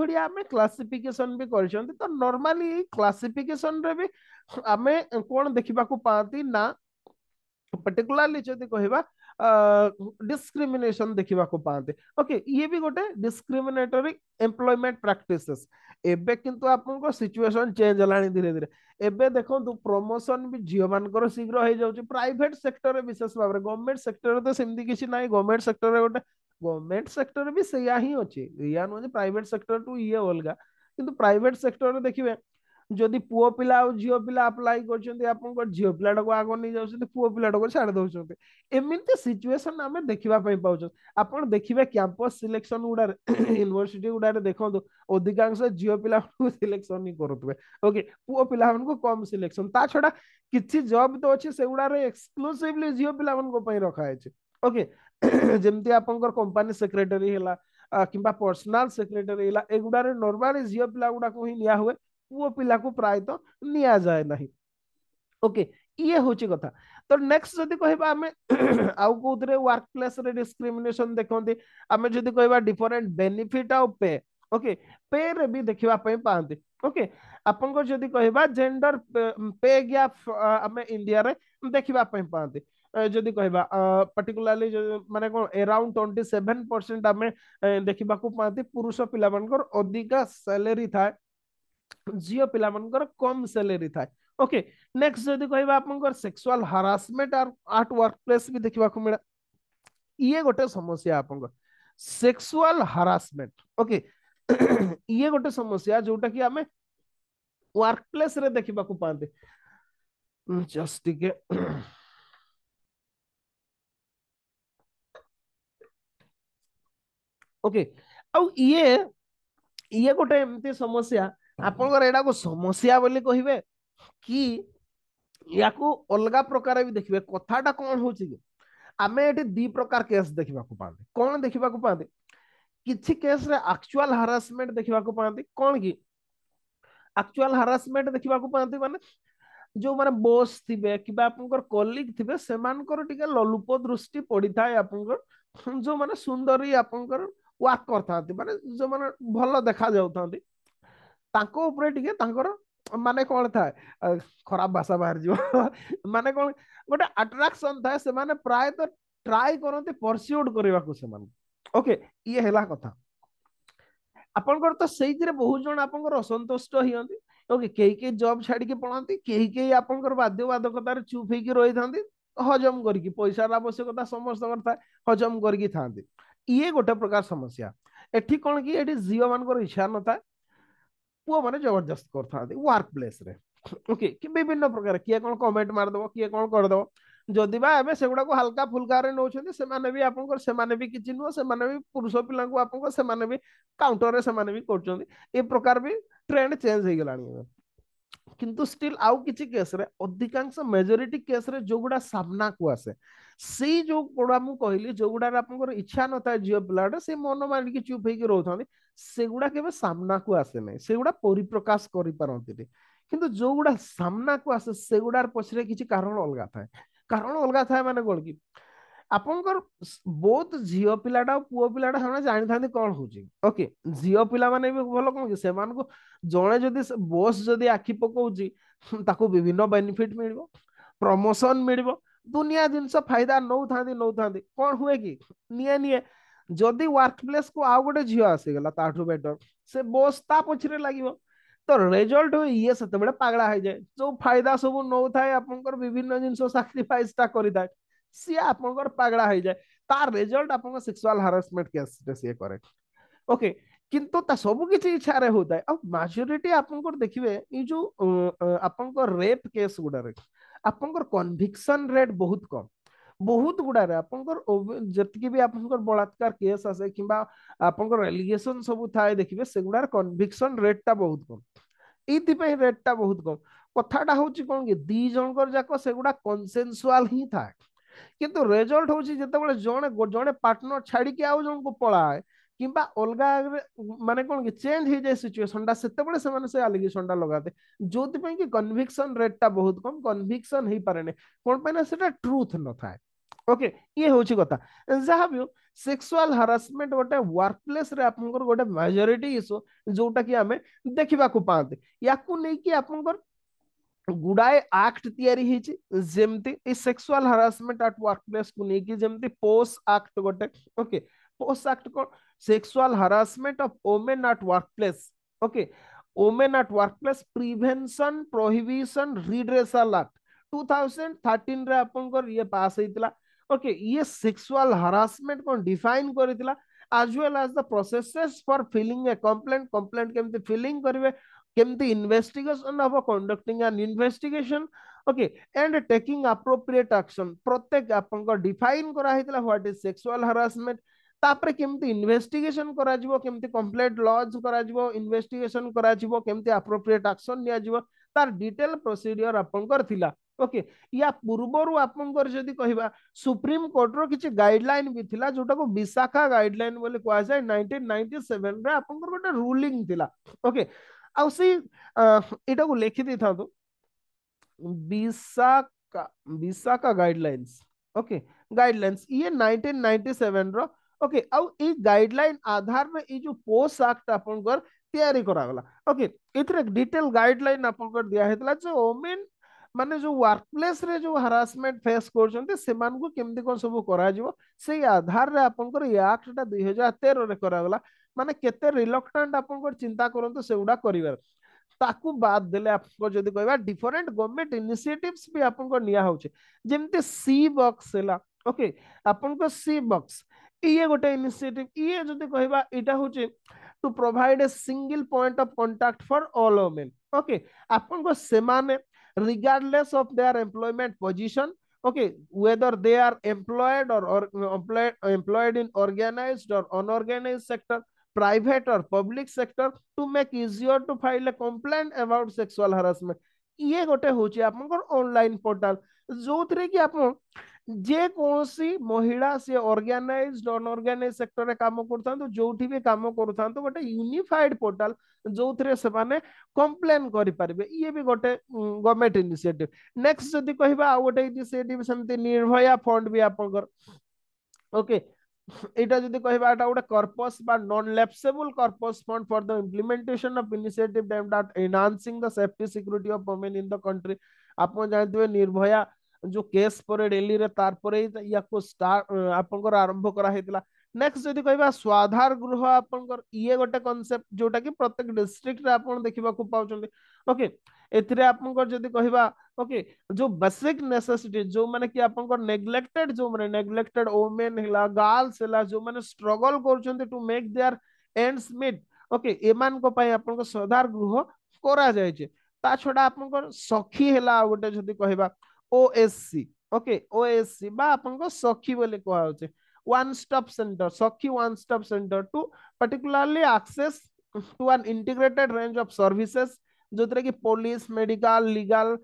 क्लासीफिकेसन भी कर तो नर्माली क्लासीफिकेसन रे भी आम कौन देखा पाती ना पर्टिकुला जो कहवा डिस्क्रिमिनेशन देखा पाते ओके ये भी गोटे डिस्क्रिमिनेटरी एम्प्लयमेंट प्राक्टिस एबे किंतु को सिचुएशन चेंज हालांकि धीरे धीरे एबे देखो तो प्रमोशन भी झील मान शीघ्र हो जाए प्राइट सेक्टर में विशेष भाव में गवर्नमेंट सेक्टर तो सेमती किसी ना गवर्नमेंट सेक्टर में गोटे गवर्नमेंट सेक्टर भी सैया ही अच्छे या नुह प्राइट सेक्टर टू ये अलग कि प्राइट सेक्टर में देखिए ଯଦି ପୁଅ ପିଲା ଆଉ ଝିଅ ପିଲା ଆପ୍ଲାଏ କରୁଛନ୍ତି ଆପଣଙ୍କ ଝିଅ ପିଲାଟାକୁ ଆଗ ନେଇଯାଉଛନ୍ତି ପୁଅ ପିଲାଟାକୁ ଛାଡି ଦଉଛନ୍ତି ଏମିତି ସିଚୁଏସନ ଆମେ ଦେଖିବା ପାଇଁ ପାଉଛୁ ଆପଣ ଦେଖିବେ କ୍ୟାମ୍ପସ ସିଲେକ୍ସନ ଗୁଡାରେ ୟୁନିଭର୍ସିଟି ଗୁଡାରେ ଦେଖନ୍ତୁ ଅଧିକାଂଶ ଝିଅ ପିଲାମାନଙ୍କୁ ସିଲେକ୍ସନ ହିଁ କରୁଥିବେ ଓକେ ପୁଅ ପିଲାମାନଙ୍କୁ କମ ସିଲେକ୍ସନ ତା ଛଡା କିଛି ଜବ୍ ତ ଅଛି ସେଗୁଡାରେ ଏକ୍ସକ୍ଲୁସିଭଲି ଝିଅ ପିଲାମାନଙ୍କ ପାଇଁ ରଖାଯାଇଛି ଓକେ ଯେମିତି ଆପଣଙ୍କର କମ୍ପାନୀ ସେକ୍ରେଟାରୀ ହେଲା କିମ୍ବା ପର୍ସନାଲ ସେକ୍ରେଟାରୀ ହେଲା ଏଗୁଡାରେ ନର୍ମାଲି ଝିଅ ପିଲା ଗୁଡାକୁ ହିଁ ନିଆ ହୁଏ वो पिला को प्राय तो निया जाए ना ओके ये होची कथा तो नेक्स्ट जदि कहबा हमें आउ को वर्क प्लेस रे डिस्क्रिमिनेशन देखोंदे हमें जदि कहबा different benefit of pay okay pay रे भी देखबा पई पांते ओके अपन को जदि कहबा जेंडर पे गैप हमें इंडिया रे देखबा पई पांते जदि कहबा पर्टिकुलरली माने को अराउंड 27% हमें देखबा को पांते पुरुष पिला मन अधिक सैलरी था झील पिला कम सैलरी था ओके नेक्स्ट जदि कह sexual harassment at workplace भी देखा मिले ये गोटे समस्या आप सेक्सुआल हरासमेंट ओके ये गोटे समस्या जोटा कि आम वर्क प्लेस देखा पाते जस्ट टे ओके okay. ये ये गोटे समस्या आपणकर को समस्या बोली कह अलग प्रकार भी देखिबे कथाटा कोन होछि कि आमे एटे दि प्रकार केस देखिबा पाते पांदे कोन देखिबा को पांदे हरासमेंट देखिबा को पांदे कि एक्चुअल हरासमेंट देखिबा को पांदे जो माने बॉस थिबे किबा आपणकर कॉलीग थिबे सेमानकर ललुप दृष्टि पड़ी थाय आपणकर जो माने सुंदरी आप वाक करथांती माने जो माने भलो देखा जाउथांती ତାଙ୍କ ଉପରେ ଟିକେ ତାଙ୍କର ମାନେ କଣ ଥାଏ ଖରାପ ଭାଷା ବାହାରିଯିବ ମାନେ କଣ ଗୋଟେ ଆଟ୍ରାକ୍ସନ ଥାଏ ସେମାନେ ପ୍ରାୟତଃ ଟ୍ରାଏ କରନ୍ତି ପରସିଉଡ୍ କରିବାକୁ ସେମାନେ ଓକେ ଇଏ ହେଲା କଥା ଆପଣଙ୍କର ତ ସେଇଥିରେ ବହୁତ ଜଣ ଆପଣଙ୍କର ଅସନ୍ତୁଷ୍ଟ ହୁଅନ୍ତି ଓକେ କେହି କେହି ଜବ୍ ଛାଡିକି ପଳାନ୍ତି କେହି କେହି ଆପଣଙ୍କର ବାଧ୍ୟବାଧକତାରେ ଚୁପ୍ ହେଇକି ରହିଥାନ୍ତି ହଜମ କରିକି ପଇସାର ଆବଶ୍ୟକତା ସମସ୍ତଙ୍କର ଥାଏ ହଜମ କରିକି ଥାନ୍ତି ଇଏ ଗୋଟେ ପ୍ରକାର ସମସ୍ୟା ଏଠି କଣ କି ଏଠି ଝିଅ ମାନଙ୍କର ଇଚ୍ଛା ନଥାଏ पुआ मैंने जबरदस्त कर वर्क प्लेस ओके विभिन्न प्रकार किए कौन कमेंट मारदेव किए कौन करदेव जदिवा एवं से गुडा हाल्का फुल्का नौने भी आप किसी नुह से भी पुरुष पिला भी काउंटर से कर प्रकार भी ट्रेंड चेंज हो गला किंतु स्टिल आउ किछि केस रे अधिकांश मेजॉरिटी केस रे जोगुडा सामना को आसे सेई जो कोडा मु कहली जोगुडा आपनकर इच्छा नता जियो ब्लड से मन मान के चुप हे के रहथन गुडा केबे सामना को आसे नै सेगुडा परिप्रकाश करि परनतिले किंतु जोगुडा सामना को आसे सेगुडार पछरे किछि कारण अलगा थाए कारण अलगा थाए माने गोलकी ଆପଣଙ୍କର ବୋଥ ଝିଅ ପିଲାଟା ଆଉ ପୁଅ ପିଲାଟା ସେମାନେ ଜାଣିଥାନ୍ତି କଣ ହଉଛି ଓକେ ଝିଅ ପିଲାମାନେ ବି ଭଲ କଣ କି ସେମାନଙ୍କୁ ଜଣେ ଯଦି ବସ୍ ଯଦି ଆଖି ପକଉଛି ତାକୁ ବିଭିନ୍ନ ବେନିଫିଟ ମିଳିବ ପ୍ରମୋସନ ମିଳିବ ଦୁନିଆ ଜିନିଷ ଫାଇଦା ନଉଥାନ୍ତି ନଉଥାନ୍ତି କଣ ହୁଏ କି ନିଏ ନିଏ ଯଦି ୱାର୍କ ପ୍ଲେସକୁ ଆଉ ଗୋଟେ ଝିଅ ଆସିଗଲା ତାଠୁ ବେଟର ସେ ବସ୍ ତା ପଛରେ ଲାଗିବ ତ ରେଜଲ୍ଟ ଇଏ ସେତେବେଳେ ପାଗଳା ହେଇଯାଏ ଯୋଉ ଫାଇଦା ସବୁ ନଉଥାଏ ଆପଣଙ୍କର ବିଭିନ୍ନ ଜିନିଷ ସାକ୍ରିଫାଇସଟା କରିଥାଏ सी आप पगड़ा हो जाए तार रिजल्ट आप सेक्सुआल हरासमेंट केस सी करे ओके किंतु ता सब किछ इच्छा रे होता है अब मेजॉरिटी आप देखिए ये जो आप रेप केस गुड़ा आप कन्विक्शन रेट बहुत कम बहुत गुड़ा रे आप जी भी आप बलात्कार केस आसे कि आप एलिगेसन सब था देखिए से गुड़ा कन्विक्शन रेटा बहुत कम यही रेटा बहुत कम कथा हूँ कौन कि दीजर जाक से गुड़ा कनसेनसुआल ही था कि रेजल्ट हूँ जो जन जे पार्टनर छाड़ी आउ जन को पलाए कि अलग मानते कौन कि चेंज हो जाए सीचुएसन टाइम से आलिगेसन टा लगाते जो कि कनभिक्सन रेट टा बहुत कम कनभिक्सन हो पारे कौन पाई ना ट्रुथ न था ओके okay, ये हूँ कथा जहाँ भी सेक्सुआल हरासमेंट गोटे वर्क प्लेस गोटे मेजोरीटी इश्यू जोटा कि आम देखा पाते या नहीं कि आप ગુડાએ આ આક્ટ તૈયારી હેચી જેમતી એ સેક્સ્યુઅલ હરાસમેન્ટ આટ વર્કપ્લેસ કુ નેકી જેમતી પોસ આક્ટ ગોટે ઓકે પોસ આક્ટ કો sexual harassment of women at workplace okay women at workplace prevention prohibition redressal act 2013 रे आपनकर ये पास हेतला ओके ये सेक्सुअल हरासमेंट को डिफाइन करथिला as well as the processes for filling a complaint complaint केमते filling करबे kemti investigation of conducting an investigation okay and taking appropriate action pratyek apan ko define kara hitla what is sexual harassment तापर केमती इन्वेस्टिगेशन करा जीवो केमती कंप्लेंट लॉज करा जीवो इन्वेस्टिगेशन करा जीवो केमती एप्रोप्रिएट एक्शन लिया जीवो तार डिटेल प्रोसीजर आपन करथिला ओके या पूर्वरु आपन कर जदी कहबा सुप्रीम कोर्ट रो किछ गाइडलाइन भी थिला जोटा को विशाखा गाइडलाइन बोले कोआ जाय 1997 रे आपन को रूलिंग थिला ओके आईटा को लिखी था तो। विशाख गाइडलैंस ओके गाइडलैंस ये 1997 नाइंटी सेवेन आधार में ये जो पोस्ट आक्ट आप डिटेल गाइडलाइन माने जो वर्क रे जो हरासमेंट फेस कर सब कर आधार में आप दुई हजार तेरह ମାନେ କେତେ ରିଲକ୍ଟାଣ୍ଟ ଆପଣଙ୍କର ଚିନ୍ତା କରନ୍ତୁ ସେଗୁଡା କରିବାର ତାକୁ ବାଦ ଦେଲେ ଆପଣଙ୍କ ଯଦି କହିବା ଡିଫରେଣ୍ଟ ଗଭର୍ଣ୍ଣମେଣ୍ଟ ଇନିସିଏଟିଭ୍ସ ବି ଆପଣଙ୍କ ନିଆ ହଉଛି ଯେମିତି ସି ବକ୍ସ ହେଲା ଓକେ ଆପଣଙ୍କ ସି ବକ୍ସ ଇଏ ଗୋଟେ ଇନିସିଏଟିଭ ଇଏ ଯଦି କହିବା ଏଇଟା ହଉଛି to provide a single point of contact for all women okay ଆପଣଙ୍କ ସେମାନେ regardless of their employment position okay whether they are employed or, or employed employed in organized or unorganized sector private or public sector to make easier to file a complaint about sexual harassment ये गोटे होची आपन को ऑनलाइन पोर्टल आप जे कोनसी महिला से ऑर्गेनाइज्ड अनऑर्गेनाइज सेक्टर रे काम करथा तो जोठी भी काम करथा तो गोटे यूनिफाइड पोर्टल जोथरे से माने कंप्लेन करि परबे ये भी गोटे गवर्नमेंट इनिशिएटिव नेक्स्ट जदी कहबा आ गोटे इनिशिएटिव समते निर्भया फंड भी आपन ओके এটা যদি কহিবা এটা গোটে কর্পস বা non lapsable corpus fund for the implementation of initiative aimed at enhancing the safety security of women in the country আপন জানিথিবে নির্ভয়া जो केस पर डेली रे तार पर या को स्टार आपन को आरंभ करा हेतला नेक्स्ट जदि कहबा स्वाधार गृह आपन को ये गोटे कांसेप्ट जोटा कि प्रत्येक डिस्ट्रिक्ट रे आपन देखिबा को पाउचंदी ओके okay. ଏଥିରେ ଆପଣଙ୍କର ଯଦି କହିବା ଓକେ ଯୋଉ ବେସିକ ନେସେସିଟି ଯୋଉମାନେ କି ଆପଣଙ୍କର ନେଗ୍ଲେକ୍ଟେଡ ଯୋଉମାନେ ନେଗ୍ଲେକ୍ଟେଡ ଓମେନ୍ ହେଲା ଗାର୍ଲସ ହେଲା ଯୋଉମାନେ ଷ୍ଟ୍ରଗଲ କରୁଛନ୍ତି to make their ends meet okay ଏମାନଙ୍କ ପାଇଁ ଆପଣଙ୍କ ସଦାର ଗୃହ କରାଯାଇଛି ତା ଛଡା ଆପଣଙ୍କର ସଖୀ ହେଲା ଆଉ ଗୋଟେ ଯଦି କହିବା ଓଏସସି ଓକେ ଓଏସସି ବା ଆପଣଙ୍କ ସଖୀ ବୋଲି କୁହାଯାଉଛି one stop center sochi one stop center to particularly access to an integrated range of services जो थे कि पुलिस मेडिकल लीगल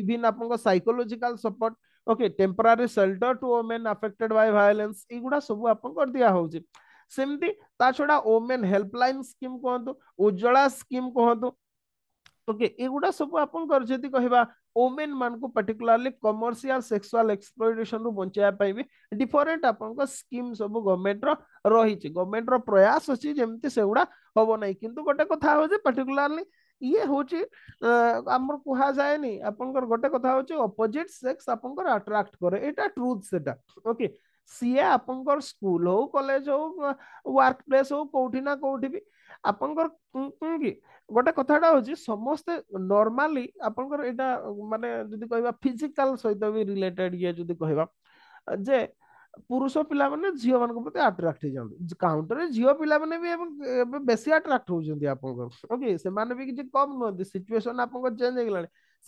इवन आप psychological support okay temporary shelter to women affected by violence एगुड़ा सब आप दिखाई सेमती ता छड़ा ओमेन हेल्पलाइन स्कीम कहतु उज्ज्वला स्कीम कहतु ओके एगुड़ा सब आप कह ओमेन मान को पर्टिकुलरली कमर्शियल सेक्सुअल एक्सप्लोइटेशन रु बंचाया पाई भी डिफरेंट आप स्कीम सब गवर्नमेंट रो रही गवर्नमेंट रो प्रयास अछि जेमति सेगुड़ा हम ना कि गोटे कथा हो जे पर्टिकुलरली ଇଏ ହଉଛି ଆମର କୁହାଯାଏନି ଆପଣଙ୍କର ଗୋଟେ କଥା ହଉଛି ଅପୋଜିଟ୍ ସେକ୍ସ ଆପଣଙ୍କର ଆଟ୍ରାକ୍ଟ କରେ ଏଇଟା ଟ୍ରୁଥ ସେଟା ଓକେ ସିଏ ଆପଣଙ୍କର ସ୍କୁଲ ହଉ କଲେଜ ହଉ ୱାର୍କ ପ୍ଲେସ୍ ହଉ କୋଉଠି ନା କୋଉଠି ବି ଆପଣଙ୍କର କି ଗୋଟେ କଥାଟା ହଉଛି ସମସ୍ତେ ନର୍ମାଲି ଆପଣଙ୍କର ଏଇଟା ମାନେ ଯଦି କହିବା ଫିଜିକାଲ ସହିତ ବି ରିଲେଟେଡ ଇଏ ଯଦି କହିବା ଯେ पुरुष पिला मैंने झील मान प्रति आट्राक्ट हो काउंटर झील पिला बेस आट्राक्ट होके कम नुहत सिचुएसन आप चेज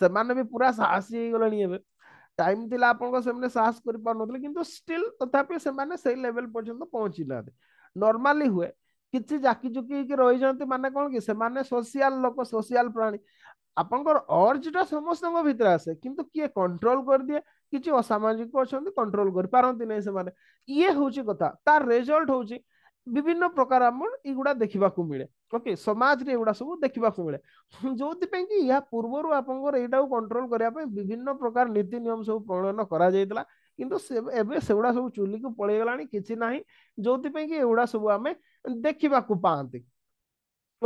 हो भी पूरा साहस हो गले टाइम थी आपस कर स्टिल तथापि से लेवल पर्यटन पहुंची ना नर्माली हुए किसी जाकी चुकी रही जाती मान कौन कि सोशियाल लोक सोशियाल प्राणी आपंकर अर्जा समस्त भितर आसे कि किए कंट्रोल कर दिए किसी असामाजिक अच्छा कंट्रोल करजल्ट हूँ विभिन्न प्रकार युवा देखा मिले ओके समाज रुड़ा सब देखा मिले [laughs] जो कि पूर्व आप कंट्रोल करने विभिन्न प्रकार नीति निम सब प्रणयन कर चूली को पलिगला कि जो कि सब आम देखा पाती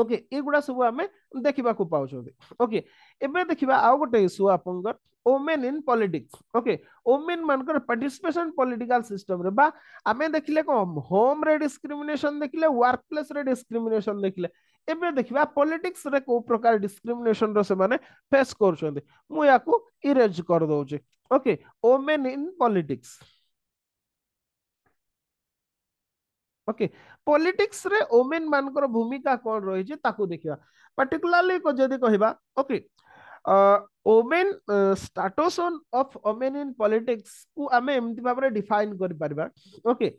ଓକେ ଏଗୁଡା ସବୁ ଆମେ ଦେଖିବାକୁ ପାଉଛନ୍ତି ଓକେ ଏବେ ଦେଖିବା ଆଉ ଗୋଟେ ଇସ୍ୟୁ ଆପଣଙ୍କର women in politics okay women ମାନଙ୍କର ପାର୍ଟିସିପେସନ ପଲିଟିକାଲ ସିଷ୍ଟମରେ ବା ଆମେ ଦେଖିଲେ କ'ଣ ହୋମ୍ରେ ଡିସ୍କ୍ରିମିନେସନ ଦେଖିଲେ ୱାର୍କ ପ୍ଲେସ୍ରେ ଡିସ୍କ୍ରିମିନେସନ ଦେଖିଲେ ଏବେ ଦେଖିବା ପଲିଟିକ୍ସରେ କୋଉ ପ୍ରକାର ଡିସ୍କ୍ରିମିନେସନର ସେମାନେ ଫେସ୍ କରୁଛନ୍ତି ମୁଁ ୟାକୁ ଇରେଜ୍ କରିଦେଉଛି okay women in politics okay politics रे ओमेन मानकर भूमिका कोन रही है ताकू देखिबा पर्टिकुलरली को जदी कहबा okay women status of women in politics को आमे एमति बारे डिफाइन कर परबा ओके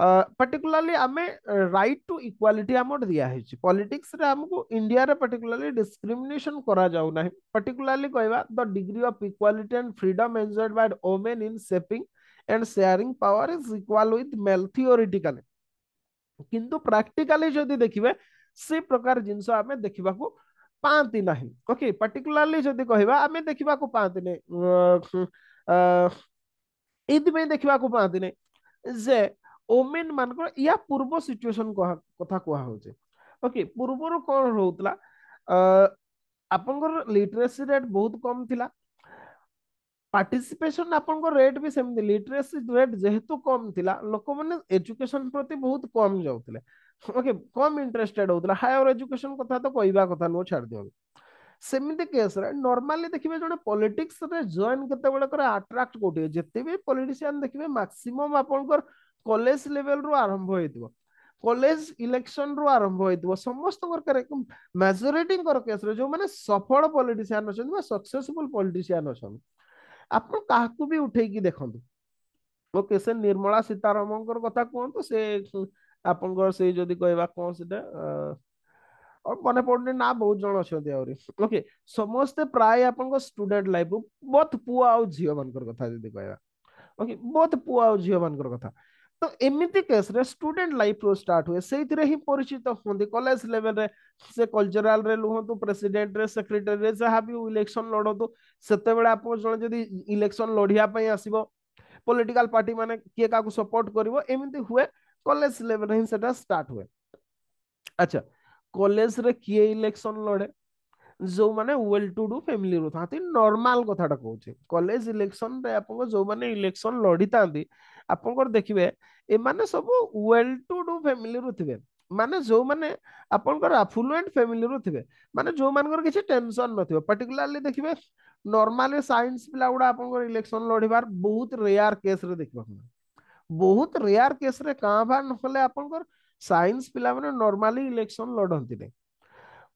पर्टिकुलरली आमे राइट टू इक्वालिटी अमाउंट दिया है पॉलिटिक्स रे हमको इंडिया रे पर्टिकुलरली डिस्क्रिमिनेशन करा जाउ नाही पर्टिकुलरली कहबा the degree of equality and freedom enjoyed by women in shaping and sharing power is equal with male theoretically କିନ୍ତୁ ପ୍ରାକ୍ଟିକାଲି ଯଦି ଦେଖିବେ ସେ ପ୍ରକାର ଜିନିଷ ଆମେ ଦେଖିବାକୁ ପାଆନ୍ତି ନାହିଁ ଓକେ ପାର୍ଟିକୁଲାରଲି ଯଦି କହିବା ଆମେ ଦେଖିବାକୁ ପାଆନ୍ତିନି ଏଇଥିପାଇଁ ଦେଖିବାକୁ ପାଆନ୍ତିନି ଯେ ଓମେନ୍ ମାନଙ୍କର ୟା ପୂର୍ବ ସିଚୁଏସନ କଥା କୁହାହଉଛି ଓକେ ପୂର୍ବରୁ କ'ଣ ହଉଥିଲା ଆପଣଙ୍କର ଲିଟରେସି ରେଟ୍ ବହୁତ କମ୍ ଥିଲା পার্টিসিপেশন আপনার রেট বি সেমি লিটরেসি রেট যেহেতু কম লা লোক মানে এজুকেশন প্রতি বহুত কম যাওলে ওকে কম ইন্টারেস্টেড হোলা হায়ার এজুকেশন কথা তো কহবা কথা নু ছাড় দিও সেমিতি কেস্রে নর্মালি দেখবে জন রে জয়েন কেতবে করে আট্রাক্ট কোটি যেতে বি পলিটিসিয়ান দেখবে ম্যাক্সিমম আপনার কলেজ লেভেল রু আরম্ভ হয়ে কলেজ ইলেকশন রু আরম্ভ হয়ে সমস্ত মেজরিটি মেজোরিটি কেস্রে যে সফল পলিটিসিয়ান অনেক বা সকসেসফুল পলিটিসিয়ান অনেক ଆପଣ କାହାକୁ ବି ଉଠେଇକି ଦେଖନ୍ତୁ ଓକେ ସେ ନିର୍ମଳା ସୀତାରମଣଙ୍କର କଥା କୁହନ୍ତୁ ସେ ଆପଣଙ୍କର ସେଇ ଯଦି କହିବା କ'ଣ ସେଟା ମନେ ପଡୁନି ନା ବହୁତ ଜଣ ଅଛନ୍ତି ଆହୁରି ଓକେ ସମସ୍ତେ ପ୍ରାୟ ଆପଣଙ୍କ ଷ୍ଟୁଡେଣ୍ଟ ଲାଇଫ ବହୁତ ପୁଅ ଆଉ ଝିଅମାନଙ୍କର କଥା ଯଦି କହିବା ଓକେ ବହୁତ ପୁଅ ଆଉ ଝିଅମାନଙ୍କର କଥା तो एमती केस स्टूडे लाइफ रो स्टार्ट हुए से ही परिचित होंगे कलेज लेवल रे से कल्चराल रुहत प्रेसीडेट रे सेक्रेटरी जहाँ भी इलेक्शन लड़तु से आप जन जब इलेक्शन लड़ाप आस पॉलिटिकल पार्टी माने किए का सपोर्ट करमती हुए कलेज लेवल हिं से स्टार्ट हुए अच्छा कलेज किए इलेक्शन लड़े जो माने वेल टू डू फैमिली रु था नॉर्मल कथा कहते कॉलेज इलेक्शन रे आप जो माने इलेक्शन लड़ी था ଆପଣଙ୍କର ଦେଖିବେ ଏମାନେ ସବୁ ୱେଲ୍ ଟୁ ଡୁ ଫ୍ୟାମିଲିରୁ ଥିବେ ମାନେ ଯେଉଁମାନେ ଆପଣଙ୍କର ଆଫ୍ଲୁଏଣ୍ଟ ଫ୍ୟାମିଲିରୁ ଥିବେ ମାନେ ଯେଉଁମାନଙ୍କର କିଛି ଟେନସନ୍ ନଥିବ ପର୍ଟିକୁଲାରଲି ଦେଖିବେ ନର୍ମାଲି ସାଇନ୍ସ ପିଲା ଗୁଡ଼ା ଆପଣଙ୍କର ଇଲେକ୍ସନ୍ ଲଢ଼ିବାର ବହୁତ ରେୟାର କେସ୍ରେ ଦେଖିବାକୁ ମିଳେ ବହୁତ ରେୟାର କେସ୍ରେ କାଁ ଭାଁ ନହେଲେ ଆପଣଙ୍କର ସାଇନ୍ସ ପିଲାମାନେ ନର୍ମାଲି ଇଲେକ୍ସନ୍ ଲଢ଼ନ୍ତିନି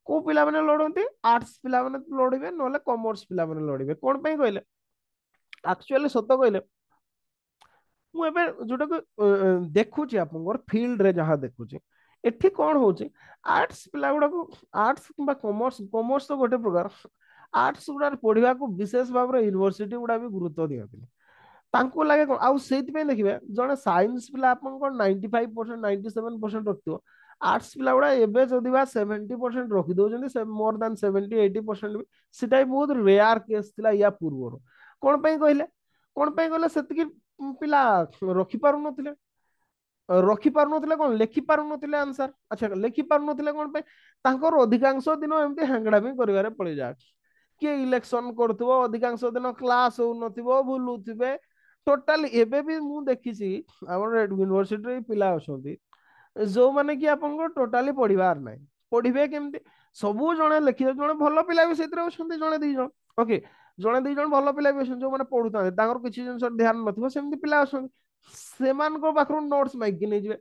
କେଉଁ ପିଲାମାନେ ଲଢ଼ନ୍ତି ଆର୍ଟ୍ସ ପିଲାମାନେ ଲଢ଼ିବେ ନହେଲେ କମର୍ସ ପିଲାମାନେ ଲଢ଼ିବେ କ'ଣ ପାଇଁ କହିଲେ ଆକ୍ଚୁଆଲି ସତ କହିଲେ ମୁଁ ଏବେ ଯୋଉଟାକୁ ଦେଖୁଛି ଆପଣଙ୍କର ଫିଲ୍ଡରେ ଯାହା ଦେଖୁଛି ଏଠି କ'ଣ ହଉଛି ଆର୍ଟସ ପିଲା ଗୁଡାକୁ ଆର୍ଟସ କିମ୍ବା କମର୍ସ କମର୍ସ ତ ଗୋଟେ ପ୍ରକାର ଆର୍ଟସ ଗୁଡାରେ ପଢିବାକୁ ବିଶେଷ ଭାବରେ ୟୁନିଭର୍ସିଟି ଗୁଡା ବି ଗୁରୁତ୍ୱ ଦିଅନ୍ତିନି ତାଙ୍କୁ ଲାଗେ କ'ଣ ଆଉ ସେଇଥିପାଇଁ ଦେଖିବେ ଜଣେ ସାଇନ୍ସ ପିଲା ଆପଣଙ୍କର ninety five percent ninety seven percent ରଖିଥିବ ଆର୍ଟସ ପିଲା ଗୁଡା ଏବେ ଯଦି ବା ସେଭେଣ୍ଟି ପରସେଣ୍ଟ ରଖିଦେଉଛନ୍ତି ମୋର ଦାନ୍ ସେଭେଣ୍ଟି ଏଇଟି ପରସେଣ୍ଟ ବି ସେଟା ବି ବହୁତ ରେୟାର କେସ୍ ଥିଲା ୟା ପୂର୍ବରୁ କ'ଣ ପାଇଁ କହିଲେ କ'ଣ ପାଇଁ କହିଲେ ସେତିକି ପିଲା ରଖିପାରୁନଥିଲେ ରଖିପାରୁନଥିଲେ କ'ଣ ଲେଖିପାରୁନଥିଲେ ଆନ୍ସର୍ ଆଚ୍ଛା ଲେଖିପାରୁନଥିଲେ କ'ଣ ପାଇଁ ତାଙ୍କର ଅଧିକାଂଶ ଦିନ ଏମିତି ବି କରିବାରେ ପଳେଇଯାଉଛି କିଏ ଇଲେକ୍ସନ୍ କରୁଥିବ ଅଧିକାଂଶ ଦିନ କ୍ଲାସ୍ ହେଉନଥିବ ଭୁଲୁଥିବେ ଟୋଟାଲି ଏବେ ବି ମୁଁ ଦେଖିଛି ଆମର ୟୁନିଭର୍ସିଟିରେ ପିଲା ଅଛନ୍ତି ଯେଉଁମାନେ କି ଆପଣଙ୍କର ଟୋଟାଲି ପଢିବାର ନାହିଁ ପଢିବେ କେମିତି ସବୁ ଜଣେ ଲେଖିଦେବେ ଜଣେ ଭଲ ପିଲା ବି ସେଥିରେ ଅଛନ୍ତି ଜଣେ ଦୁଇ ଜଣ ଓକେ ଜଣେ ଦୁଇ ଜଣ ଭଲ ପିଲା ବି ଅଛନ୍ତି ଯୋଉମାନେ ପଢୁଥାନ୍ତି ତାଙ୍କର କିଛି ଜିନିଷ ଧ୍ୟାନ ନଥିବ ସେମିତି ପିଲା ଅଛନ୍ତି ସେମାନଙ୍କ ପାଖରୁ ନୋଟ୍ସ ମାଗିକି ନେଇଯିବେ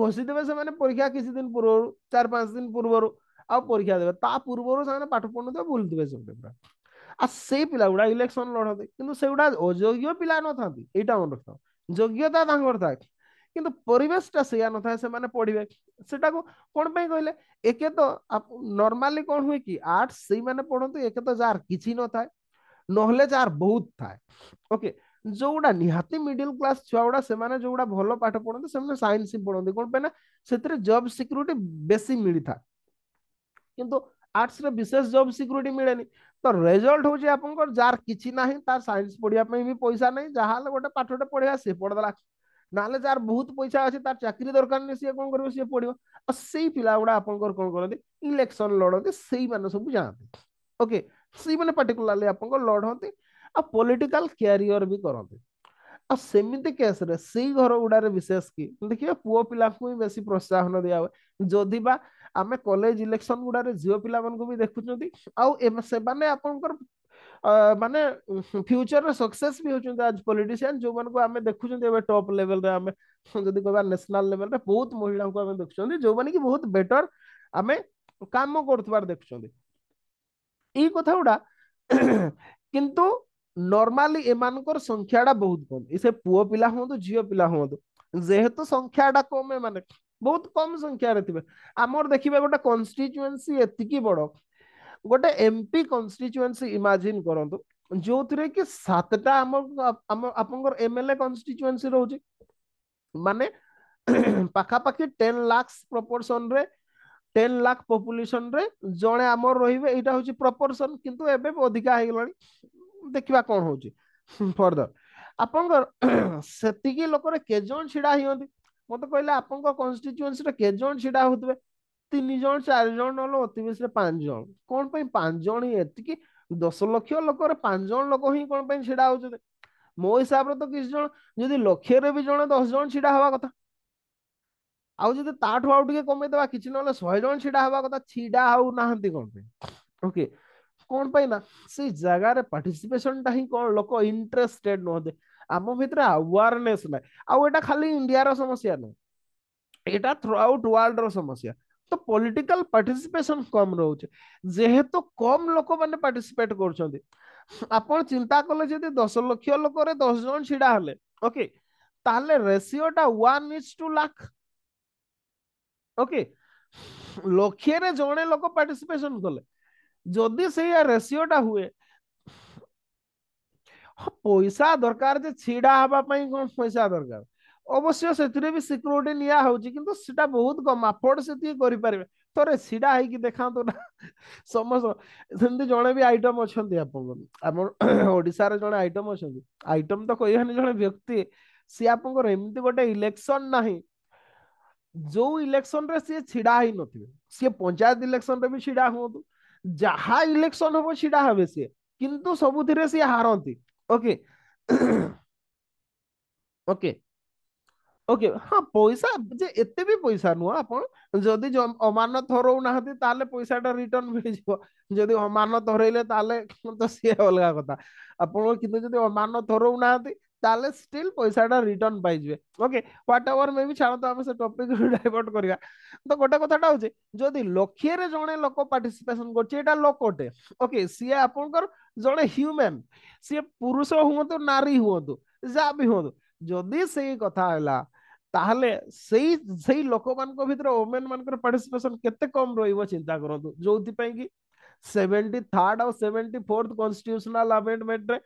ଘୋଷିଦେବେ ସେମାନେ ପରୀକ୍ଷା କିଛି ଦିନ ପୂର୍ବରୁ ଚାରି ପାଞ୍ଚ ଦିନ ପୂର୍ବରୁ ଆଉ ପରୀକ୍ଷା ଦେବେ ତା ପୂର୍ବରୁ ସେମାନେ ପାଠ ପଢୁନଥିବେ ଭୁଲଥିବେ ସବୁ ପୁରା ଆଉ ସେଇ ପିଲା ଗୁଡା ଇଲେକ୍ସନ ଲଢନ୍ତି କିନ୍ତୁ ସେଗୁଡା ଅଯୋଗ୍ୟ ପିଲା ନଥାନ୍ତି ଏଇଟା ମନେ ରଖିଥାଉ ଯୋଗ୍ୟତା ତାଙ୍କର ଥାଏ କିନ୍ତୁ ପରିବେଶଟା ସେଇଆ ନଥାଏ ସେମାନେ ପଢିବେ ସେଟାକୁ କଣ ପାଇଁ କହିଲେ ଏକେ ତ ନର୍ମାଲି କଣ ହୁଏ କି ଆର୍ଟ୍ସ ସେଇମାନେ ପଢନ୍ତି ଏକେ ତ ଯାହାର କିଛି ନଥାଏ नलेज आर बहुत था ओके जो गुड़ा निहाती मिडिल क्लास छुआ गुड़ा भल पाठ पढ़ते सैंस ही पढ़ते कौन पे से जब सिक्यूरीटी बेसी मिली था कितु आर्टस विशेष जब सिक्यूरीटी मिले तो रेजल्ट हूँ आप जार किसी ना तार सैंस पढ़ापी भी नहीं जहाँ गोटे पाठटे पढ़ा सी पढ़देला ना जार बहुत पैसा अच्छे तार चाकरी दरकार नहीं सी कौन कर सी पढ़ गुड़ा आप कौन करते इलेक्शन लड़ते से सब जाते ओके सी मैंने पर्टिकुलरली आप लड़ती आ पॉलिटिकल कैरियर भी करते आमती केस रे घर गुड़ा विशेष कि देखिए पुओ पा बे प्रोत्साहन दिया हुए जदि बा आम कलेज इलेक्शन गुड़ा झील पी भी देखुं से मानने फ्यूचर रे सक्सेस भी होते आज पॉलिटिशियन जो मैं को आम देखुं टप लेवल जी कह नेशनल लेवल रे बहुत महिला को देखुं जो मैंने कि बहुत बेटर आम कम कर देखुंट এই কথা গুড়া কিন্তু নর্মালি এমানকর সংখ্যাটা বহুত কম সে পুয় পিলা হুঁতু ঝিও পিলা হুঁতু যেহেতু সংখ্যাটা কম এমানে বহুত কম সংখ্যারে থিবে আমার দেখিবা গোটা কনস্টিটুয়েন্সি এতিকি বড় গোটে এমপি কনস্টিটুয়েন্সি ইমাজিন করন্তু ଯୋଉଥିରେ କି ସାତଟା ଆମ ଆମ ଆପଣଙ୍କର ଏମଏଲଏ କନଷ୍ଟିଚୁଏନ୍ସି ରହୁଛି ମାନେ ପାଖାପାଖି ଟେନ୍ ଲାକ୍ସ ପ୍ରପୋର୍ସନରେ টেন লাখ ପପୁଲେସନରେ ଜଣେ ଆମର ରହିବେ ଏଇଟା ହଉଛି ପ୍ରପୋର୍ସନ କିନ୍ତୁ ଏବେ ଅଧିକା ହେଇଗଲାଣି ଦେଖିବା କ'ଣ ହଉଛି ଫର୍ଦର ଆପଣଙ୍କର ସେତିକି ଲୋକରେ କେଜଣ ଛିଡା ହେଇଛନ୍ତି ମତେ କହିଲେ ଆପଣଙ୍କ କନଷ୍ଟିଚୁଏନ୍ସିରେ କେଜଣ ଛିଡା ହଉଥିବେ ତିନି ଜଣ ଚାରି ଜଣ ନହେଲେ ଅତି ବେଶୀରେ ପାଞ୍ଚ ଜଣ କ'ଣ ପାଇଁ ପାଞ୍ଚ ଜଣ ହିଁ ଏତିକି ଦଶ ଲକ୍ଷ ଲୋକରେ ପାଞ୍ଚ ଜଣ ଲୋକ ହିଁ କ'ଣ ପାଇଁ ଛିଡା ହଉଛନ୍ତି ମୋ ହିସାବରେ ତ କିଛି ଜଣ ଯଦି ଲକ୍ଷରେ ବି ଜଣେ ଦଶ ଜଣ ଛିଡା ହବା କଥା ଆଉ ଯଦି ତାଠୁ ଆଉ ଟିକେ କମେଇଦବା କିଛି ନହେଲେ ଶହେ ଜଣ ଛିଡା ହେବା କଥା ଛିଡା ହଉ ନାହାନ୍ତି କଣ ପାଇଁ ଓକେ କଣ ପାଇଁ ନା ସେଇ ଜାଗାରେ ପାର୍ଟିସିପେସନଟା ହିଁ କଣ ଲୋକ ଇଣ୍ଟରେଷ୍ଟେଡ ନୁହନ୍ତି ଆମ ଭିତରେ ଆୱାରନେସ୍ ନାହିଁ ଆଉ ଏଇଟା ଖାଲି ଇଣ୍ଡିଆର ସମସ୍ୟା ନୁହେଁ ଏଇଟା ଥ୍ରୁ ଆଉଟ୍ ୱାର୍ଲଡର ସମସ୍ୟା ତ ପଲିଟିକାଲ ପାର୍ଟିସିପେସନ କମ୍ ରହୁଛି ଯେହେତୁ କମ୍ ଲୋକମାନେ ପାର୍ଟିସିପେଟ କରୁଛନ୍ତି ଆପଣ ଚିନ୍ତା କଲେ ଯଦି ଦଶ ଲକ୍ଷ ଲୋକରେ ଦଶ ଜଣ ଛିଡା ହେଲେ ଓକେ ତାହେଲେ ରେସିଓଟା one is to lakh okay लक्ष्य रे जणे लोक पार्टिसिपेशन करले जदि सेया रेशियोटा हुए पैसा दरकार जे छीडा हाबा पई कोन पैसा दरकार अवश्य सेतिरे भी सिक्योरिटी निया होची किंतु सेटा बहुत कम अफोर्ड सेती करि परबे तोरे सीडा है कि देखा तो ना समस्त सेंदे जणे भी आइटम अछन दे आपन हमर ओडिसा रे जणे आइटम अछन आइटम तो कोई हन जणे व्यक्ति सी आपन को एमति गोटे इलेक्शन नाही ଯୋଉ ଇଲେକ୍ସନ ରେ ସିଏ ଛିଡା ହେଇନଥିବେ ସିଏ ପଞ୍ଚାୟତ ଇଲେକ୍ସନ ରେ ବି ଛିଡା ହୁଅନ୍ତୁ ଯାହା ଇଲେକ୍ସନ ହବ ଛିଡା ହେବେ ସିଏ କିନ୍ତୁ ସବୁଥିରେ ସିଏ ହାରନ୍ତି ଓକେ ଓକେ ଓକେ ହଁ ପଇସା ଯେ ଏତେ ବି ପଇସା ନୁହଁ ଆପଣ ଯଦି ଅମାନତ ହରଉନାହାନ୍ତି ତାହେଲେ ପଇସାଟା ରିଟର୍ନ ମିଳିଯିବ ଯଦି ଅମାନତ ହରେଇଲେ ତାହେଲେ ତ ସିଏ ଅଲଗା କଥା ଆପଣ କିନ୍ତୁ ଯଦି ଅମାନତ ହରଉନାହାନ୍ତି ताले स्टिल पैसा टा रिटर्न पाइज बे okay whatever maybe छाड़ तो हम टॉपिक डाइवर्ट करिया तो गोटा कथा टा होजे जदी लखिए रे जणे लोक पार्टिसिपेशन करछे एटा लोकोटे ओके सी आपन कर जणे ह्यूमन सी पुरुष हो तो नारी हो तो जा भी हो जदी सही कथा हला ताले सही सही लोक मान को भीतर वुमेन मान कर पार्टिसिपेशन केते कम रहइबो चिंता करतो जोति पई की 73rd और 74th कॉन्स्टिट्यूशनल अमेंडमेंट रे